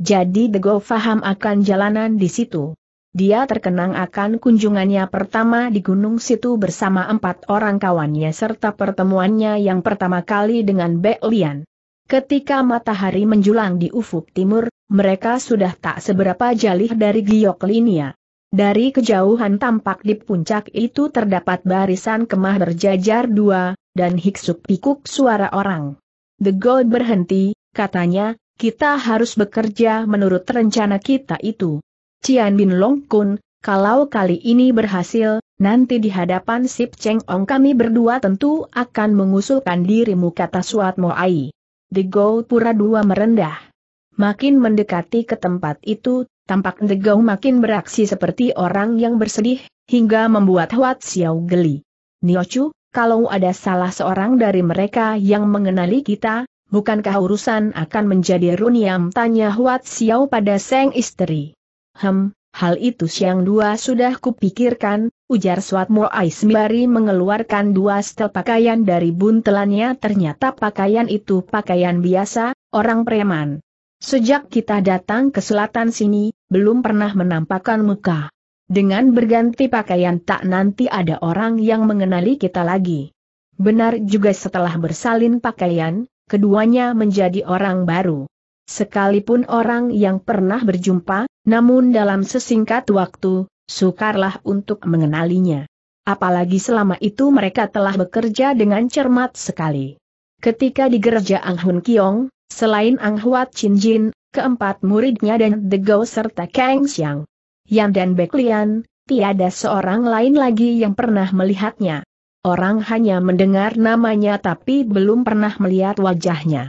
jadi Dego faham akan jalanan di situ. Dia terkenang akan kunjungannya pertama di Gunung Situ bersama empat orang kawannya serta pertemuannya yang pertama kali dengan Bek Lian. Ketika matahari menjulang di ufuk timur, mereka sudah tak seberapa jalih dari giok linia. Dari kejauhan tampak di puncak itu terdapat barisan kemah berjajar dua, dan hiksuk pikuk suara orang. The God berhenti, katanya, kita harus bekerja menurut rencana kita itu. Cian Bin Long Kun, kalau kali ini berhasil, nanti di hadapan Sip Cheng Ong kami berdua tentu akan mengusulkan dirimu kata Suat Ai. The Go Pura Dua merendah. Makin mendekati ke tempat itu, tampak The Go makin beraksi seperti orang yang bersedih, hingga membuat Huat Xiao geli. Niochu, kalau ada salah seorang dari mereka yang mengenali kita, bukankah urusan akan menjadi runiam tanya Huat Xiao pada Seng istri. Hem, hal itu siang dua sudah kupikirkan, ujar Swatmo Aismari mengeluarkan dua setel pakaian dari buntelannya ternyata pakaian itu pakaian biasa, orang preman. Sejak kita datang ke selatan sini, belum pernah menampakkan muka. Dengan berganti pakaian tak nanti ada orang yang mengenali kita lagi. Benar juga setelah bersalin pakaian, keduanya menjadi orang baru. Sekalipun orang yang pernah berjumpa, namun dalam sesingkat waktu, sukarlah untuk mengenalinya. Apalagi selama itu mereka telah bekerja dengan cermat sekali. Ketika di gereja Ang Hun Kiong, selain Ang Huat Chin Jin, keempat muridnya dan The Go serta Kang Xiang, Yan dan Beklian, tiada seorang lain lagi yang pernah melihatnya. Orang hanya mendengar namanya tapi belum pernah melihat wajahnya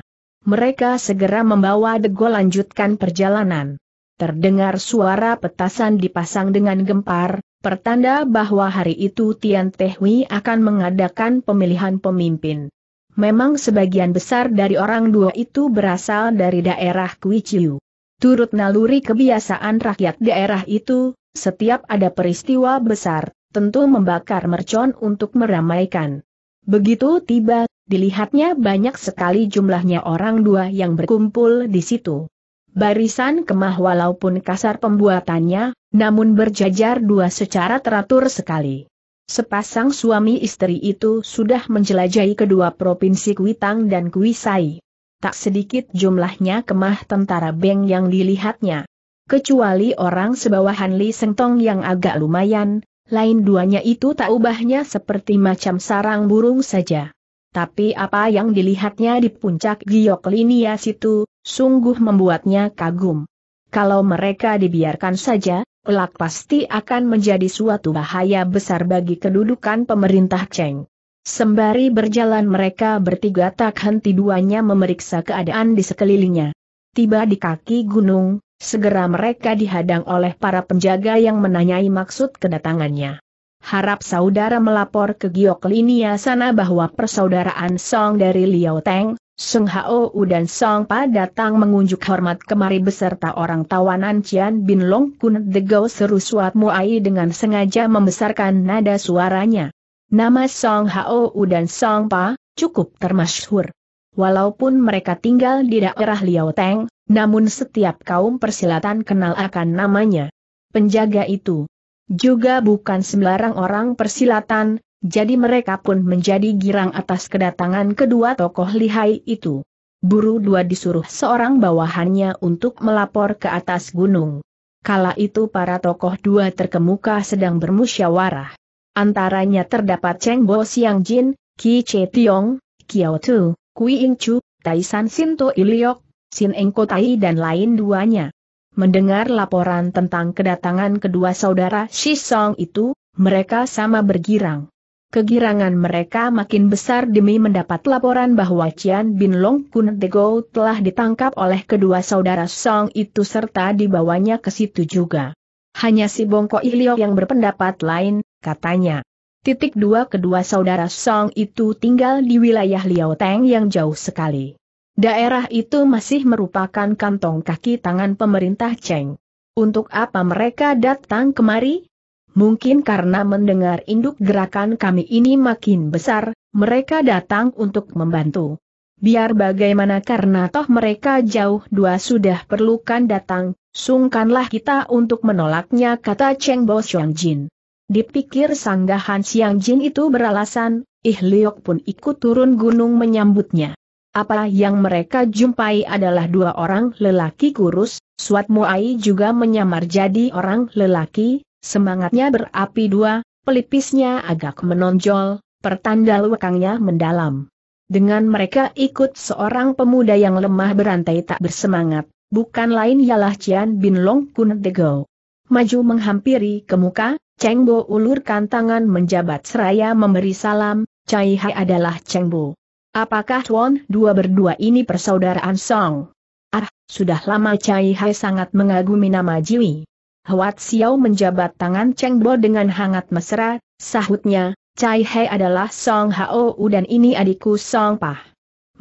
mereka segera membawa Dego lanjutkan perjalanan. Terdengar suara petasan dipasang dengan gempar, pertanda bahwa hari itu Tian Tehui akan mengadakan pemilihan pemimpin. Memang sebagian besar dari orang dua itu berasal dari daerah Kuichiu. Turut naluri kebiasaan rakyat daerah itu, setiap ada peristiwa besar, tentu membakar mercon untuk meramaikan. Begitu tiba, dilihatnya banyak sekali jumlahnya orang dua yang berkumpul di situ. Barisan kemah walaupun kasar pembuatannya, namun berjajar dua secara teratur sekali. Sepasang suami istri itu sudah menjelajahi kedua provinsi Kuitang dan Kuisai. Tak sedikit jumlahnya kemah tentara Beng yang dilihatnya. Kecuali orang sebawahan Li Sengtong yang agak lumayan, lain duanya itu tak ubahnya seperti macam sarang burung saja tapi apa yang dilihatnya di puncak giok linia situ, sungguh membuatnya kagum. Kalau mereka dibiarkan saja, elak pasti akan menjadi suatu bahaya besar bagi kedudukan pemerintah Cheng. Sembari berjalan mereka bertiga tak henti duanya memeriksa keadaan di sekelilingnya. Tiba di kaki gunung, segera mereka dihadang oleh para penjaga yang menanyai maksud kedatangannya. Harap saudara melapor ke Giok Linia sana bahwa persaudaraan Song dari Liao Teng, Sung Hao dan Song Pa datang mengunjuk hormat kemari beserta orang tawanan Cian Bin Long Kun Degau seru Suat Muai dengan sengaja membesarkan nada suaranya. Nama Song Hao U dan Song Pa cukup termasyhur. Walaupun mereka tinggal di daerah Liao Teng, namun setiap kaum persilatan kenal akan namanya. Penjaga itu, juga bukan sembarang orang persilatan, jadi mereka pun menjadi girang atas kedatangan kedua tokoh lihai itu. Buru dua disuruh seorang bawahannya untuk melapor ke atas gunung. Kala itu para tokoh dua terkemuka sedang bermusyawarah. Antaranya terdapat Cheng Bo Siang Jin, Ki Che Tiong, Kiao Tu, Kui Ing Chu, Tai San Sinto Iliok, Sin Eng Kotai dan lain duanya. Mendengar laporan tentang kedatangan kedua saudara Shi Song itu, mereka sama bergirang. Kegirangan mereka makin besar demi mendapat laporan bahwa Cian Bin Long Kun Dego telah ditangkap oleh kedua saudara Song itu serta dibawanya ke situ juga. Hanya si Bongko Ilio yang berpendapat lain, katanya. Titik dua kedua saudara Song itu tinggal di wilayah Liao Teng yang jauh sekali. Daerah itu masih merupakan kantong kaki tangan pemerintah Cheng. Untuk apa mereka datang kemari? Mungkin karena mendengar induk gerakan kami ini makin besar, mereka datang untuk membantu. Biar bagaimana karena toh mereka jauh dua sudah perlukan datang, sungkanlah kita untuk menolaknya kata Cheng Bo Xiong Jin. Dipikir sanggahan Xiang Jin itu beralasan, Ih Liok pun ikut turun gunung menyambutnya. Apa yang mereka jumpai adalah dua orang lelaki kurus, Suat Muai juga menyamar jadi orang lelaki, semangatnya berapi dua, pelipisnya agak menonjol, pertanda lukangnya mendalam. Dengan mereka ikut seorang pemuda yang lemah berantai tak bersemangat, bukan lain ialah Cian Bin Long Kun Dego. Maju menghampiri ke muka, Cheng Bo ulurkan tangan menjabat seraya memberi salam, Cai Hai adalah Cheng Bo. Apakah Tuan dua berdua ini persaudaraan Song? Ah, sudah lama Cai Hai sangat mengagumi nama Jiwi. Huat Xiao menjabat tangan Cheng Bo dengan hangat mesra, sahutnya, Cai Hai adalah Song Hao dan ini adikku Song Pah.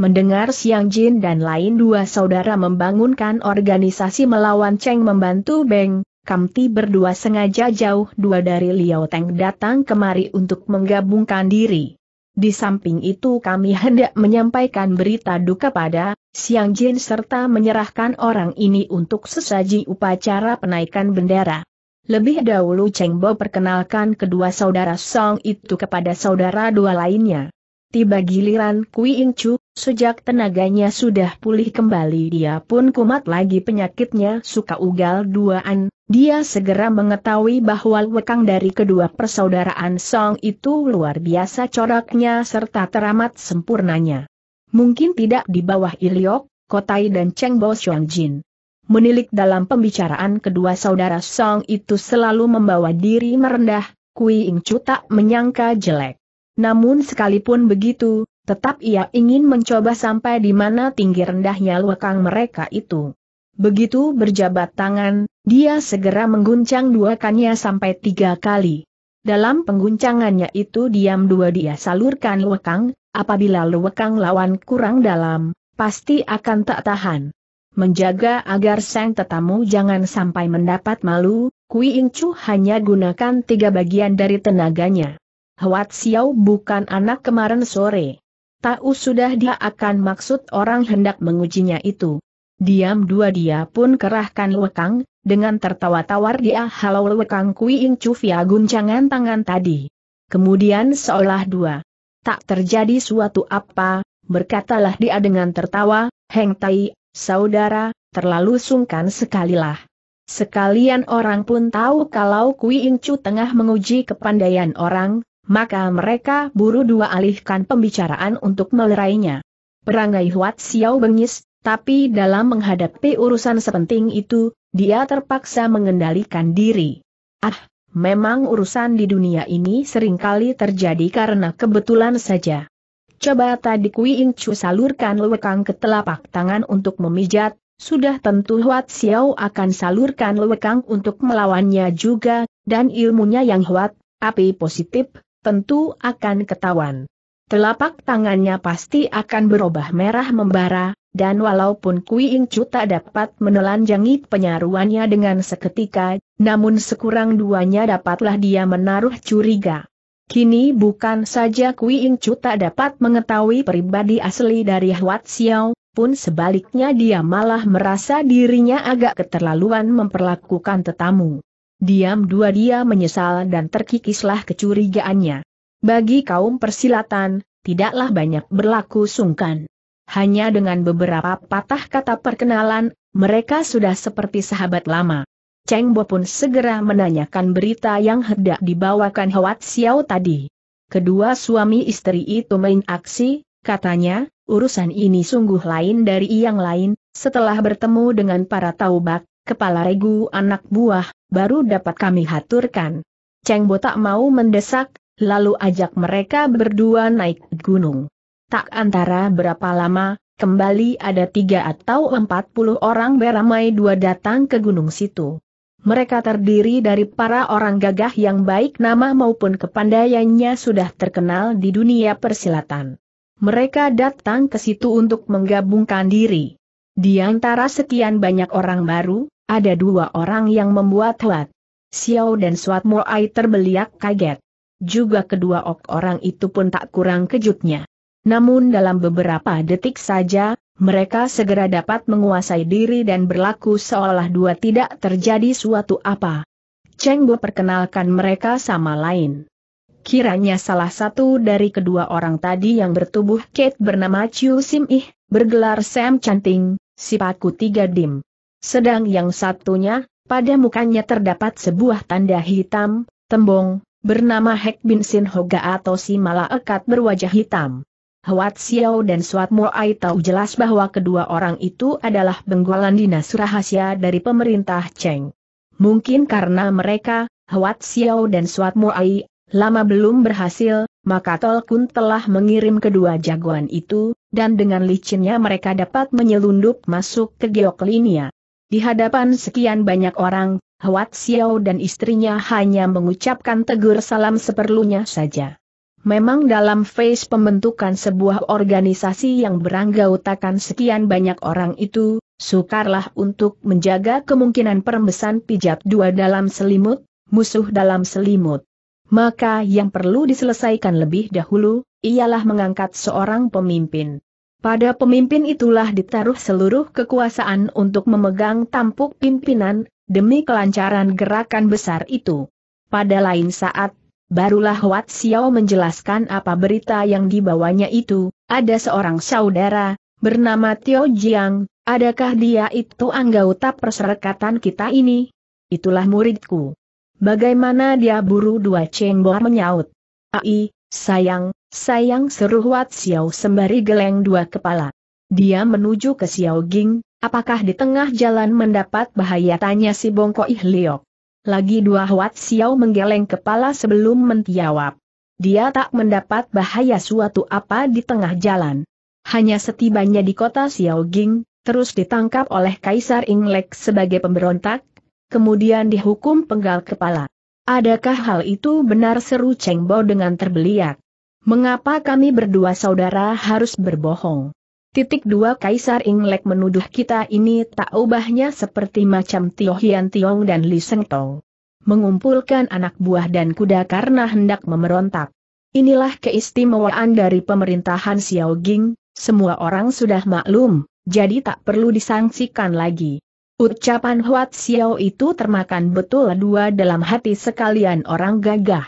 Mendengar Siang Jin dan lain dua saudara membangunkan organisasi melawan Cheng membantu Beng, Kamti berdua sengaja jauh dua dari Liao Teng datang kemari untuk menggabungkan diri. Di samping itu kami hendak menyampaikan berita duka pada Siang Jin serta menyerahkan orang ini untuk sesaji upacara penaikan bendera. Lebih dahulu Cheng Bo perkenalkan kedua saudara Song itu kepada saudara dua lainnya. Tiba giliran Kui Chu, sejak tenaganya sudah pulih kembali dia pun kumat lagi penyakitnya suka ugal duaan, dia segera mengetahui bahwa wekang dari kedua persaudaraan Song itu luar biasa coraknya serta teramat sempurnanya. Mungkin tidak di bawah Iliok, Kotai dan Cheng Bo Jin. Menilik dalam pembicaraan kedua saudara Song itu selalu membawa diri merendah, Kui Chu tak menyangka jelek. Namun sekalipun begitu, tetap ia ingin mencoba sampai di mana tinggi rendahnya lekang mereka itu. Begitu berjabat tangan, dia segera mengguncang dua kannya sampai tiga kali. Dalam pengguncangannya itu diam dua dia salurkan lekang. apabila lekang lawan kurang dalam, pasti akan tak tahan. Menjaga agar sang tetamu jangan sampai mendapat malu, Kui Chu hanya gunakan tiga bagian dari tenaganya. Huat Xiao bukan anak kemarin sore. Tahu sudah dia akan maksud orang hendak mengujinya itu. Diam dua dia pun kerahkan lekang, dengan tertawa tawar dia halau lekang Kui Ing Cufia guncangan tangan tadi. Kemudian seolah dua. Tak terjadi suatu apa, berkatalah dia dengan tertawa, Heng Tai, saudara, terlalu sungkan sekalilah. Sekalian orang pun tahu kalau Kui Ing Chu tengah menguji kepandaian orang, maka mereka buru dua alihkan pembicaraan untuk melerainya. Perangai Huat Xiao bengis, tapi dalam menghadapi urusan sepenting itu, dia terpaksa mengendalikan diri. Ah, memang urusan di dunia ini seringkali terjadi karena kebetulan saja. Coba tadi Kui Ing Chu salurkan lewekang ke telapak tangan untuk memijat, sudah tentu Huat Xiao akan salurkan lewekang untuk melawannya juga, dan ilmunya yang Huat, api positif, tentu akan ketahuan. Telapak tangannya pasti akan berubah merah membara, dan walaupun Kui Chu tak dapat menelanjangi penyaruannya dengan seketika, namun sekurang duanya dapatlah dia menaruh curiga. Kini bukan saja Kui Chu tak dapat mengetahui pribadi asli dari Huat Xiao, pun sebaliknya dia malah merasa dirinya agak keterlaluan memperlakukan tetamu. Diam-dua dia menyesal dan terkikislah kecurigaannya. Bagi kaum persilatan, tidaklah banyak berlaku sungkan. Hanya dengan beberapa patah kata perkenalan, mereka sudah seperti sahabat lama. Cheng Bo pun segera menanyakan berita yang hendak dibawakan Hwat Xiao tadi. Kedua suami istri itu main aksi, katanya, urusan ini sungguh lain dari yang lain, setelah bertemu dengan para taubak, kepala regu anak buah, baru dapat kami haturkan. Ceng Botak mau mendesak, lalu ajak mereka berdua naik gunung. Tak antara berapa lama, kembali ada tiga atau empat puluh orang beramai dua datang ke gunung situ. Mereka terdiri dari para orang gagah yang baik nama maupun kepandaiannya sudah terkenal di dunia persilatan. Mereka datang ke situ untuk menggabungkan diri. Di antara sekian banyak orang baru, ada dua orang yang membuat Huat, Xiao dan Suat Moai terbeliak kaget. Juga kedua ok orang itu pun tak kurang kejutnya. Namun dalam beberapa detik saja, mereka segera dapat menguasai diri dan berlaku seolah dua tidak terjadi suatu apa. Cheng Bo perkenalkan mereka sama lain. Kiranya salah satu dari kedua orang tadi yang bertubuh Kate bernama Chiu Sim Ih, bergelar Sam Chanting, si paku tiga dim. Sedang yang satunya, pada mukanya terdapat sebuah tanda hitam, tembong, bernama Hek Bin Sin Hoga atau si Malaekat berwajah hitam. Huat Xiao dan Suat Moai tahu jelas bahwa kedua orang itu adalah benggolan dinas rahasia dari pemerintah Cheng. Mungkin karena mereka, Huat Xiao dan Suat Moai, lama belum berhasil, maka Tol Kun telah mengirim kedua jagoan itu, dan dengan licinnya mereka dapat menyelundup masuk ke Geoklinia. Di hadapan sekian banyak orang, Huat Xiao dan istrinya hanya mengucapkan tegur salam seperlunya saja. Memang dalam fase pembentukan sebuah organisasi yang beranggautakan sekian banyak orang itu, sukarlah untuk menjaga kemungkinan perembesan pijat dua dalam selimut, musuh dalam selimut. Maka yang perlu diselesaikan lebih dahulu, ialah mengangkat seorang pemimpin. Pada pemimpin itulah ditaruh seluruh kekuasaan untuk memegang tampuk pimpinan, demi kelancaran gerakan besar itu. Pada lain saat, barulah Huat Xiao menjelaskan apa berita yang dibawanya itu, ada seorang saudara, bernama Tio Jiang, adakah dia itu anggota perserikatan kita ini? Itulah muridku. Bagaimana dia buru dua cengboh menyaut. Ai, Sayang, sayang seru Huat Xiao sembari geleng dua kepala. Dia menuju ke Xiao Ging, apakah di tengah jalan mendapat bahaya tanya si Bongko Ih Liok. Lagi dua Huat Xiao menggeleng kepala sebelum menjawab. Dia tak mendapat bahaya suatu apa di tengah jalan. Hanya setibanya di kota Xiao Ging, terus ditangkap oleh Kaisar Inglek sebagai pemberontak, kemudian dihukum penggal kepala. Adakah hal itu benar seru Cheng Bo dengan terbeliak? Mengapa kami berdua saudara harus berbohong? Titik dua Kaisar Inglek menuduh kita ini tak ubahnya seperti macam Tio Hian Tiong dan Li Seng Tong. Mengumpulkan anak buah dan kuda karena hendak memerontak. Inilah keistimewaan dari pemerintahan Xiao Ging, semua orang sudah maklum, jadi tak perlu disangsikan lagi. Ucapan Huat Xiao itu termakan betul dua dalam hati sekalian orang gagah.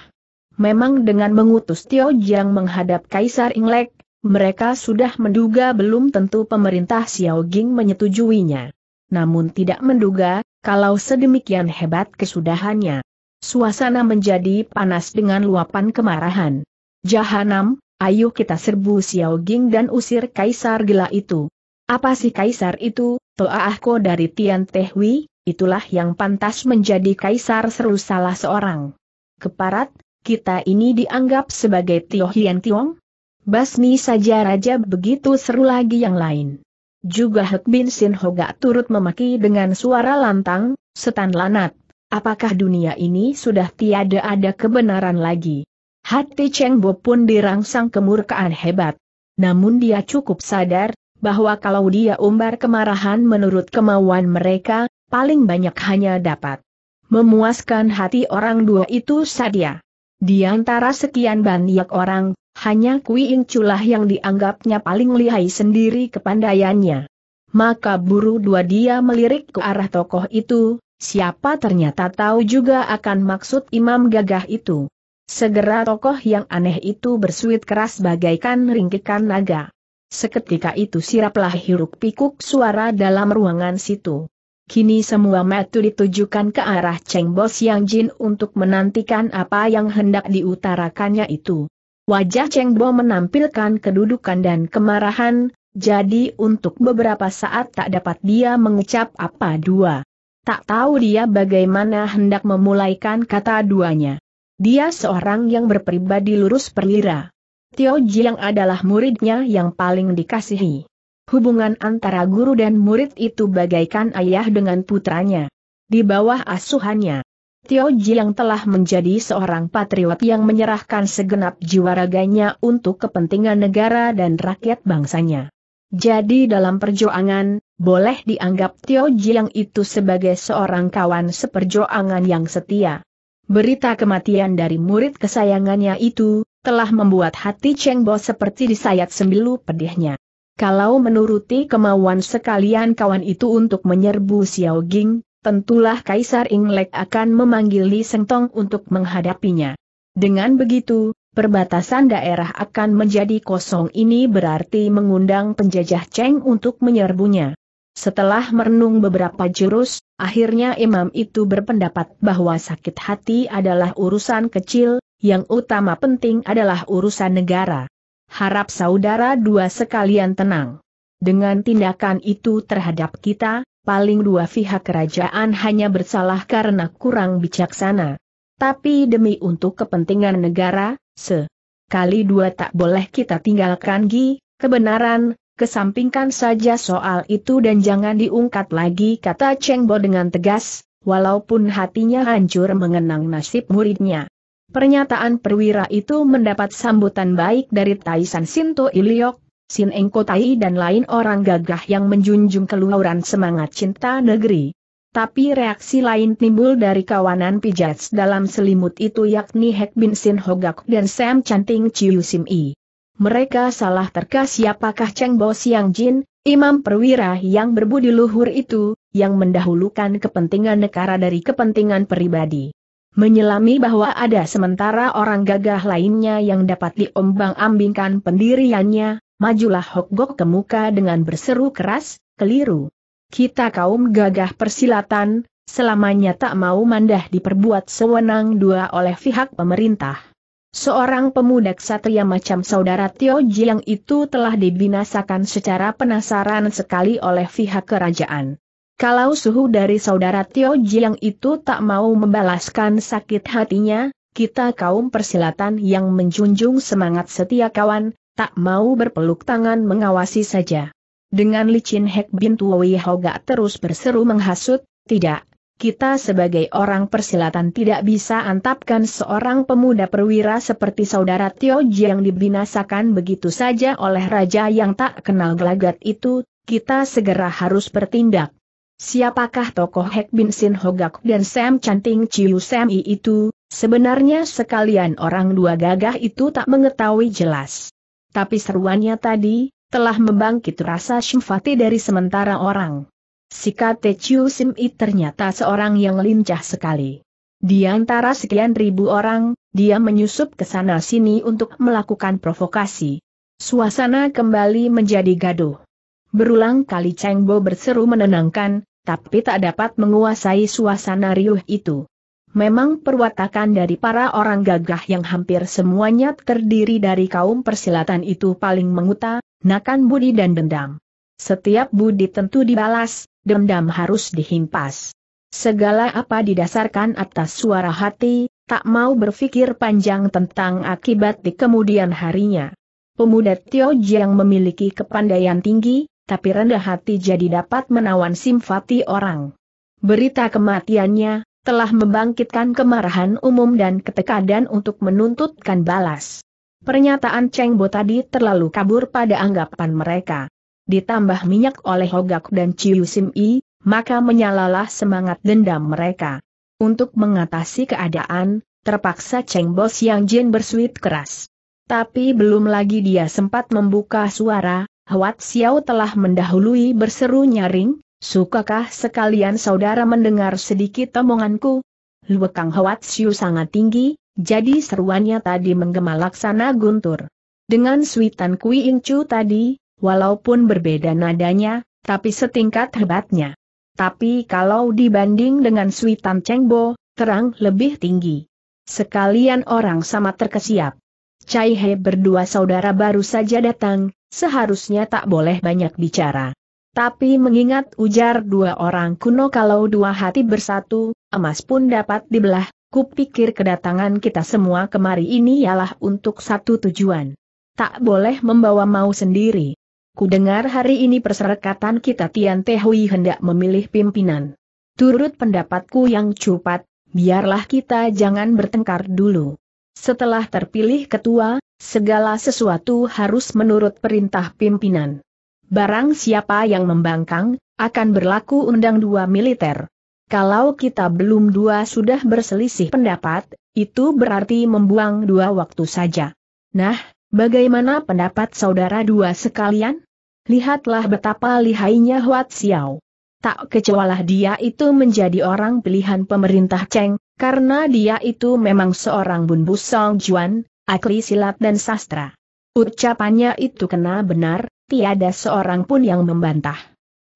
Memang dengan mengutus Tio Jiang menghadap Kaisar Inglek, mereka sudah menduga belum tentu pemerintah Xiao Jing menyetujuinya. Namun tidak menduga, kalau sedemikian hebat kesudahannya. Suasana menjadi panas dengan luapan kemarahan. Jahanam, ayo kita serbu Xiao Jing dan usir Kaisar gila itu. Apa sih Kaisar itu, Toahko dari Tian Tehwi, itulah yang pantas menjadi kaisar seru salah seorang. Keparat, kita ini dianggap sebagai Tio Hien Tiong? Basmi saja raja begitu seru lagi yang lain. Juga Hek Bin Sin Hoga turut memaki dengan suara lantang, setan lanat. Apakah dunia ini sudah tiada ada kebenaran lagi? Hati Cheng Bo pun dirangsang kemurkaan hebat. Namun dia cukup sadar, bahwa kalau dia umbar kemarahan menurut kemauan mereka, paling banyak hanya dapat memuaskan hati orang dua itu saja. Di antara sekian banyak orang, hanya Kui Ing Culah yang dianggapnya paling lihai sendiri kepandaiannya. Maka buru dua dia melirik ke arah tokoh itu, siapa ternyata tahu juga akan maksud imam gagah itu. Segera tokoh yang aneh itu bersuit keras bagaikan ringkikan naga. Seketika itu siraplah hiruk pikuk suara dalam ruangan situ. Kini semua metu ditujukan ke arah Cheng Bo Siang Jin untuk menantikan apa yang hendak diutarakannya itu. Wajah Cheng Bo menampilkan kedudukan dan kemarahan, jadi untuk beberapa saat tak dapat dia mengucap apa dua. Tak tahu dia bagaimana hendak memulaikan kata duanya. Dia seorang yang berpribadi lurus perlira. Tio Jiang adalah muridnya yang paling dikasihi. Hubungan antara guru dan murid itu bagaikan ayah dengan putranya. Di bawah asuhannya, Tio Jiang telah menjadi seorang patriot yang menyerahkan segenap jiwa raganya untuk kepentingan negara dan rakyat bangsanya. Jadi dalam perjuangan, boleh dianggap Tio Jiang itu sebagai seorang kawan seperjuangan yang setia. Berita kematian dari murid kesayangannya itu, telah membuat hati Cheng Bo seperti disayat sembilu pedihnya. Kalau menuruti kemauan sekalian kawan itu untuk menyerbu Xiao Jing, tentulah Kaisar Inglek akan memanggil Li Tong untuk menghadapinya. Dengan begitu, perbatasan daerah akan menjadi kosong ini berarti mengundang penjajah Cheng untuk menyerbunya. Setelah merenung beberapa jurus, akhirnya imam itu berpendapat bahwa sakit hati adalah urusan kecil, yang utama penting adalah urusan negara. Harap saudara dua sekalian tenang. Dengan tindakan itu terhadap kita, paling dua pihak kerajaan hanya bersalah karena kurang bijaksana. Tapi demi untuk kepentingan negara, se kali dua tak boleh kita tinggalkan Gi, kebenaran, kesampingkan saja soal itu dan jangan diungkat lagi kata Cheng Bo dengan tegas, walaupun hatinya hancur mengenang nasib muridnya. Pernyataan perwira itu mendapat sambutan baik dari Taisan Sinto Iliok, Sin Engko Tai dan lain orang gagah yang menjunjung keluaran semangat cinta negeri. Tapi reaksi lain timbul dari kawanan pijats dalam selimut itu yakni Hek Bin Sin Hogak dan Sam Chanting Chiu Sim I. Mereka salah terka siapakah Cheng Bo Siang Jin, imam perwira yang berbudi luhur itu, yang mendahulukan kepentingan negara dari kepentingan pribadi menyelami bahwa ada sementara orang gagah lainnya yang dapat diombang-ambingkan pendiriannya, majulah Hokgok ke muka dengan berseru keras, keliru. Kita kaum gagah persilatan, selamanya tak mau mandah diperbuat sewenang dua oleh pihak pemerintah. Seorang pemuda ksatria macam saudara Tio Jiang itu telah dibinasakan secara penasaran sekali oleh pihak kerajaan. Kalau suhu dari saudara Tio Jiang itu tak mau membalaskan sakit hatinya, kita kaum persilatan yang menjunjung semangat setia kawan, tak mau berpeluk tangan mengawasi saja. Dengan licin Hek Bin Tuwi Hoga terus berseru menghasut, tidak, kita sebagai orang persilatan tidak bisa antapkan seorang pemuda perwira seperti saudara Tio Jiang dibinasakan begitu saja oleh raja yang tak kenal gelagat itu, kita segera harus bertindak. Siapakah tokoh Hek Bin Sin Hogak dan Sam Canting Chiu Sam I itu? Sebenarnya sekalian orang dua gagah itu tak mengetahui jelas. Tapi seruannya tadi, telah membangkit rasa simpati dari sementara orang. Si Kate Chiu Sim I ternyata seorang yang lincah sekali. Di antara sekian ribu orang, dia menyusup ke sana sini untuk melakukan provokasi. Suasana kembali menjadi gaduh. Berulang kali Cheng Bo berseru menenangkan, tapi tak dapat menguasai suasana riuh itu. Memang perwatakan dari para orang gagah yang hampir semuanya terdiri dari kaum persilatan itu paling menguta, nakan budi dan dendam. Setiap budi tentu dibalas, dendam harus dihimpas. Segala apa didasarkan atas suara hati, tak mau berpikir panjang tentang akibat di kemudian harinya. Pemuda Tio yang memiliki kepandaian tinggi, tapi rendah hati jadi dapat menawan simpati orang. Berita kematiannya, telah membangkitkan kemarahan umum dan ketekadan untuk menuntutkan balas. Pernyataan Cheng Bo tadi terlalu kabur pada anggapan mereka. Ditambah minyak oleh Hogak dan Chiu Sim I, maka menyalalah semangat dendam mereka. Untuk mengatasi keadaan, terpaksa Cheng Bo Siang Jin bersuit keras. Tapi belum lagi dia sempat membuka suara, Huat Xiao telah mendahului berseru nyaring, sukakah sekalian saudara mendengar sedikit omonganku? Luekang Huat Xiao sangat tinggi, jadi seruannya tadi menggema laksana guntur. Dengan suitan Kui Incu tadi, walaupun berbeda nadanya, tapi setingkat hebatnya. Tapi kalau dibanding dengan suitan Bo, terang lebih tinggi. Sekalian orang sama terkesiap. Cai He berdua saudara baru saja datang, seharusnya tak boleh banyak bicara. Tapi mengingat ujar dua orang kuno kalau dua hati bersatu, emas pun dapat dibelah, kupikir kedatangan kita semua kemari ini ialah untuk satu tujuan. Tak boleh membawa mau sendiri. Kudengar hari ini perserekatan kita Tian Tehui hendak memilih pimpinan. Turut pendapatku yang cupat, biarlah kita jangan bertengkar dulu. Setelah terpilih ketua, Segala sesuatu harus menurut perintah pimpinan. Barang siapa yang membangkang, akan berlaku undang dua militer. Kalau kita belum dua sudah berselisih pendapat, itu berarti membuang dua waktu saja. Nah, bagaimana pendapat saudara dua sekalian? Lihatlah betapa lihainya Huat Xiao. Tak kecualah dia itu menjadi orang pilihan pemerintah Cheng, karena dia itu memang seorang Bun Song Juan, akli silat dan sastra. Ucapannya itu kena benar, tiada seorang pun yang membantah.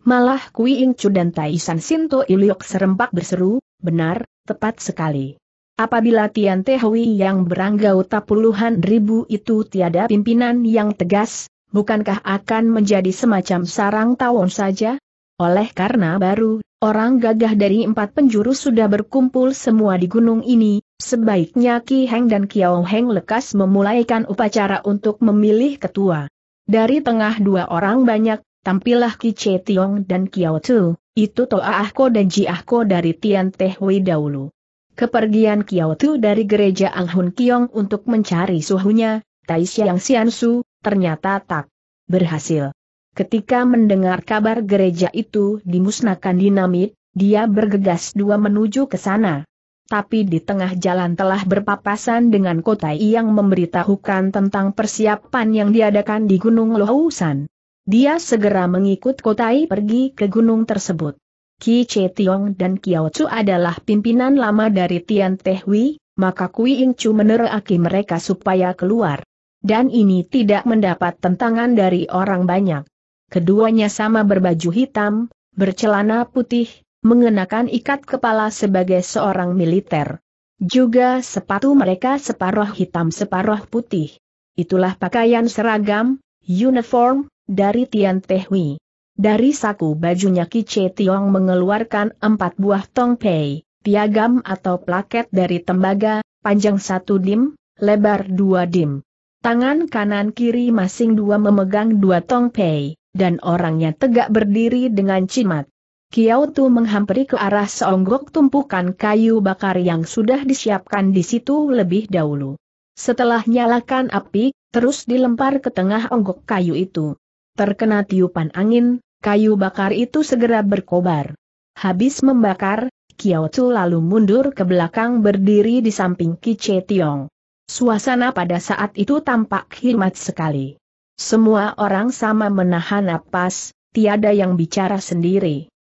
Malah Kui Ing Chu dan Taisan Sinto Iliok serempak berseru, benar, tepat sekali. Apabila Tian Te Hui yang beranggota puluhan ribu itu tiada pimpinan yang tegas, bukankah akan menjadi semacam sarang tawon saja? Oleh karena baru, orang gagah dari empat penjuru sudah berkumpul semua di gunung ini, Sebaiknya Ki Heng dan Kiao Heng lekas memulaikan upacara untuk memilih ketua. Dari tengah dua orang banyak, tampillah Ki Che Tiong dan Kiao Tu, itu Toa Ahko dan Ji Ahko dari Tian Teh Wei dahulu. Kepergian Kiao Tu dari gereja Ang Hun Kiong untuk mencari suhunya, Tai Xiang Sian Su, ternyata tak berhasil. Ketika mendengar kabar gereja itu dimusnahkan dinamit, dia bergegas dua menuju ke sana tapi di tengah jalan telah berpapasan dengan Kotai yang memberitahukan tentang persiapan yang diadakan di Gunung Lohusan. Dia segera mengikut Kotai pergi ke gunung tersebut. Ki Che Tiong dan Kiao Chu adalah pimpinan lama dari Tian Teh Hui, maka Kui Ing Chu meneraki mereka supaya keluar. Dan ini tidak mendapat tentangan dari orang banyak. Keduanya sama berbaju hitam, bercelana putih, mengenakan ikat kepala sebagai seorang militer. Juga sepatu mereka separuh hitam separuh putih. Itulah pakaian seragam, uniform, dari Tian Hui. Dari saku bajunya Che Tiong mengeluarkan empat buah tongpei, piagam atau plaket dari tembaga, panjang satu dim, lebar dua dim. Tangan kanan kiri masing dua memegang dua tongpei, dan orangnya tegak berdiri dengan cimat. Kiao Tu menghampiri ke arah seonggok tumpukan kayu bakar yang sudah disiapkan di situ lebih dahulu. Setelah nyalakan api, terus dilempar ke tengah onggok kayu itu. Terkena tiupan angin, kayu bakar itu segera berkobar. Habis membakar, Kiao Tu lalu mundur ke belakang berdiri di samping Che Tiong. Suasana pada saat itu tampak hikmat sekali. Semua orang sama menahan napas, tiada yang bicara sendiri.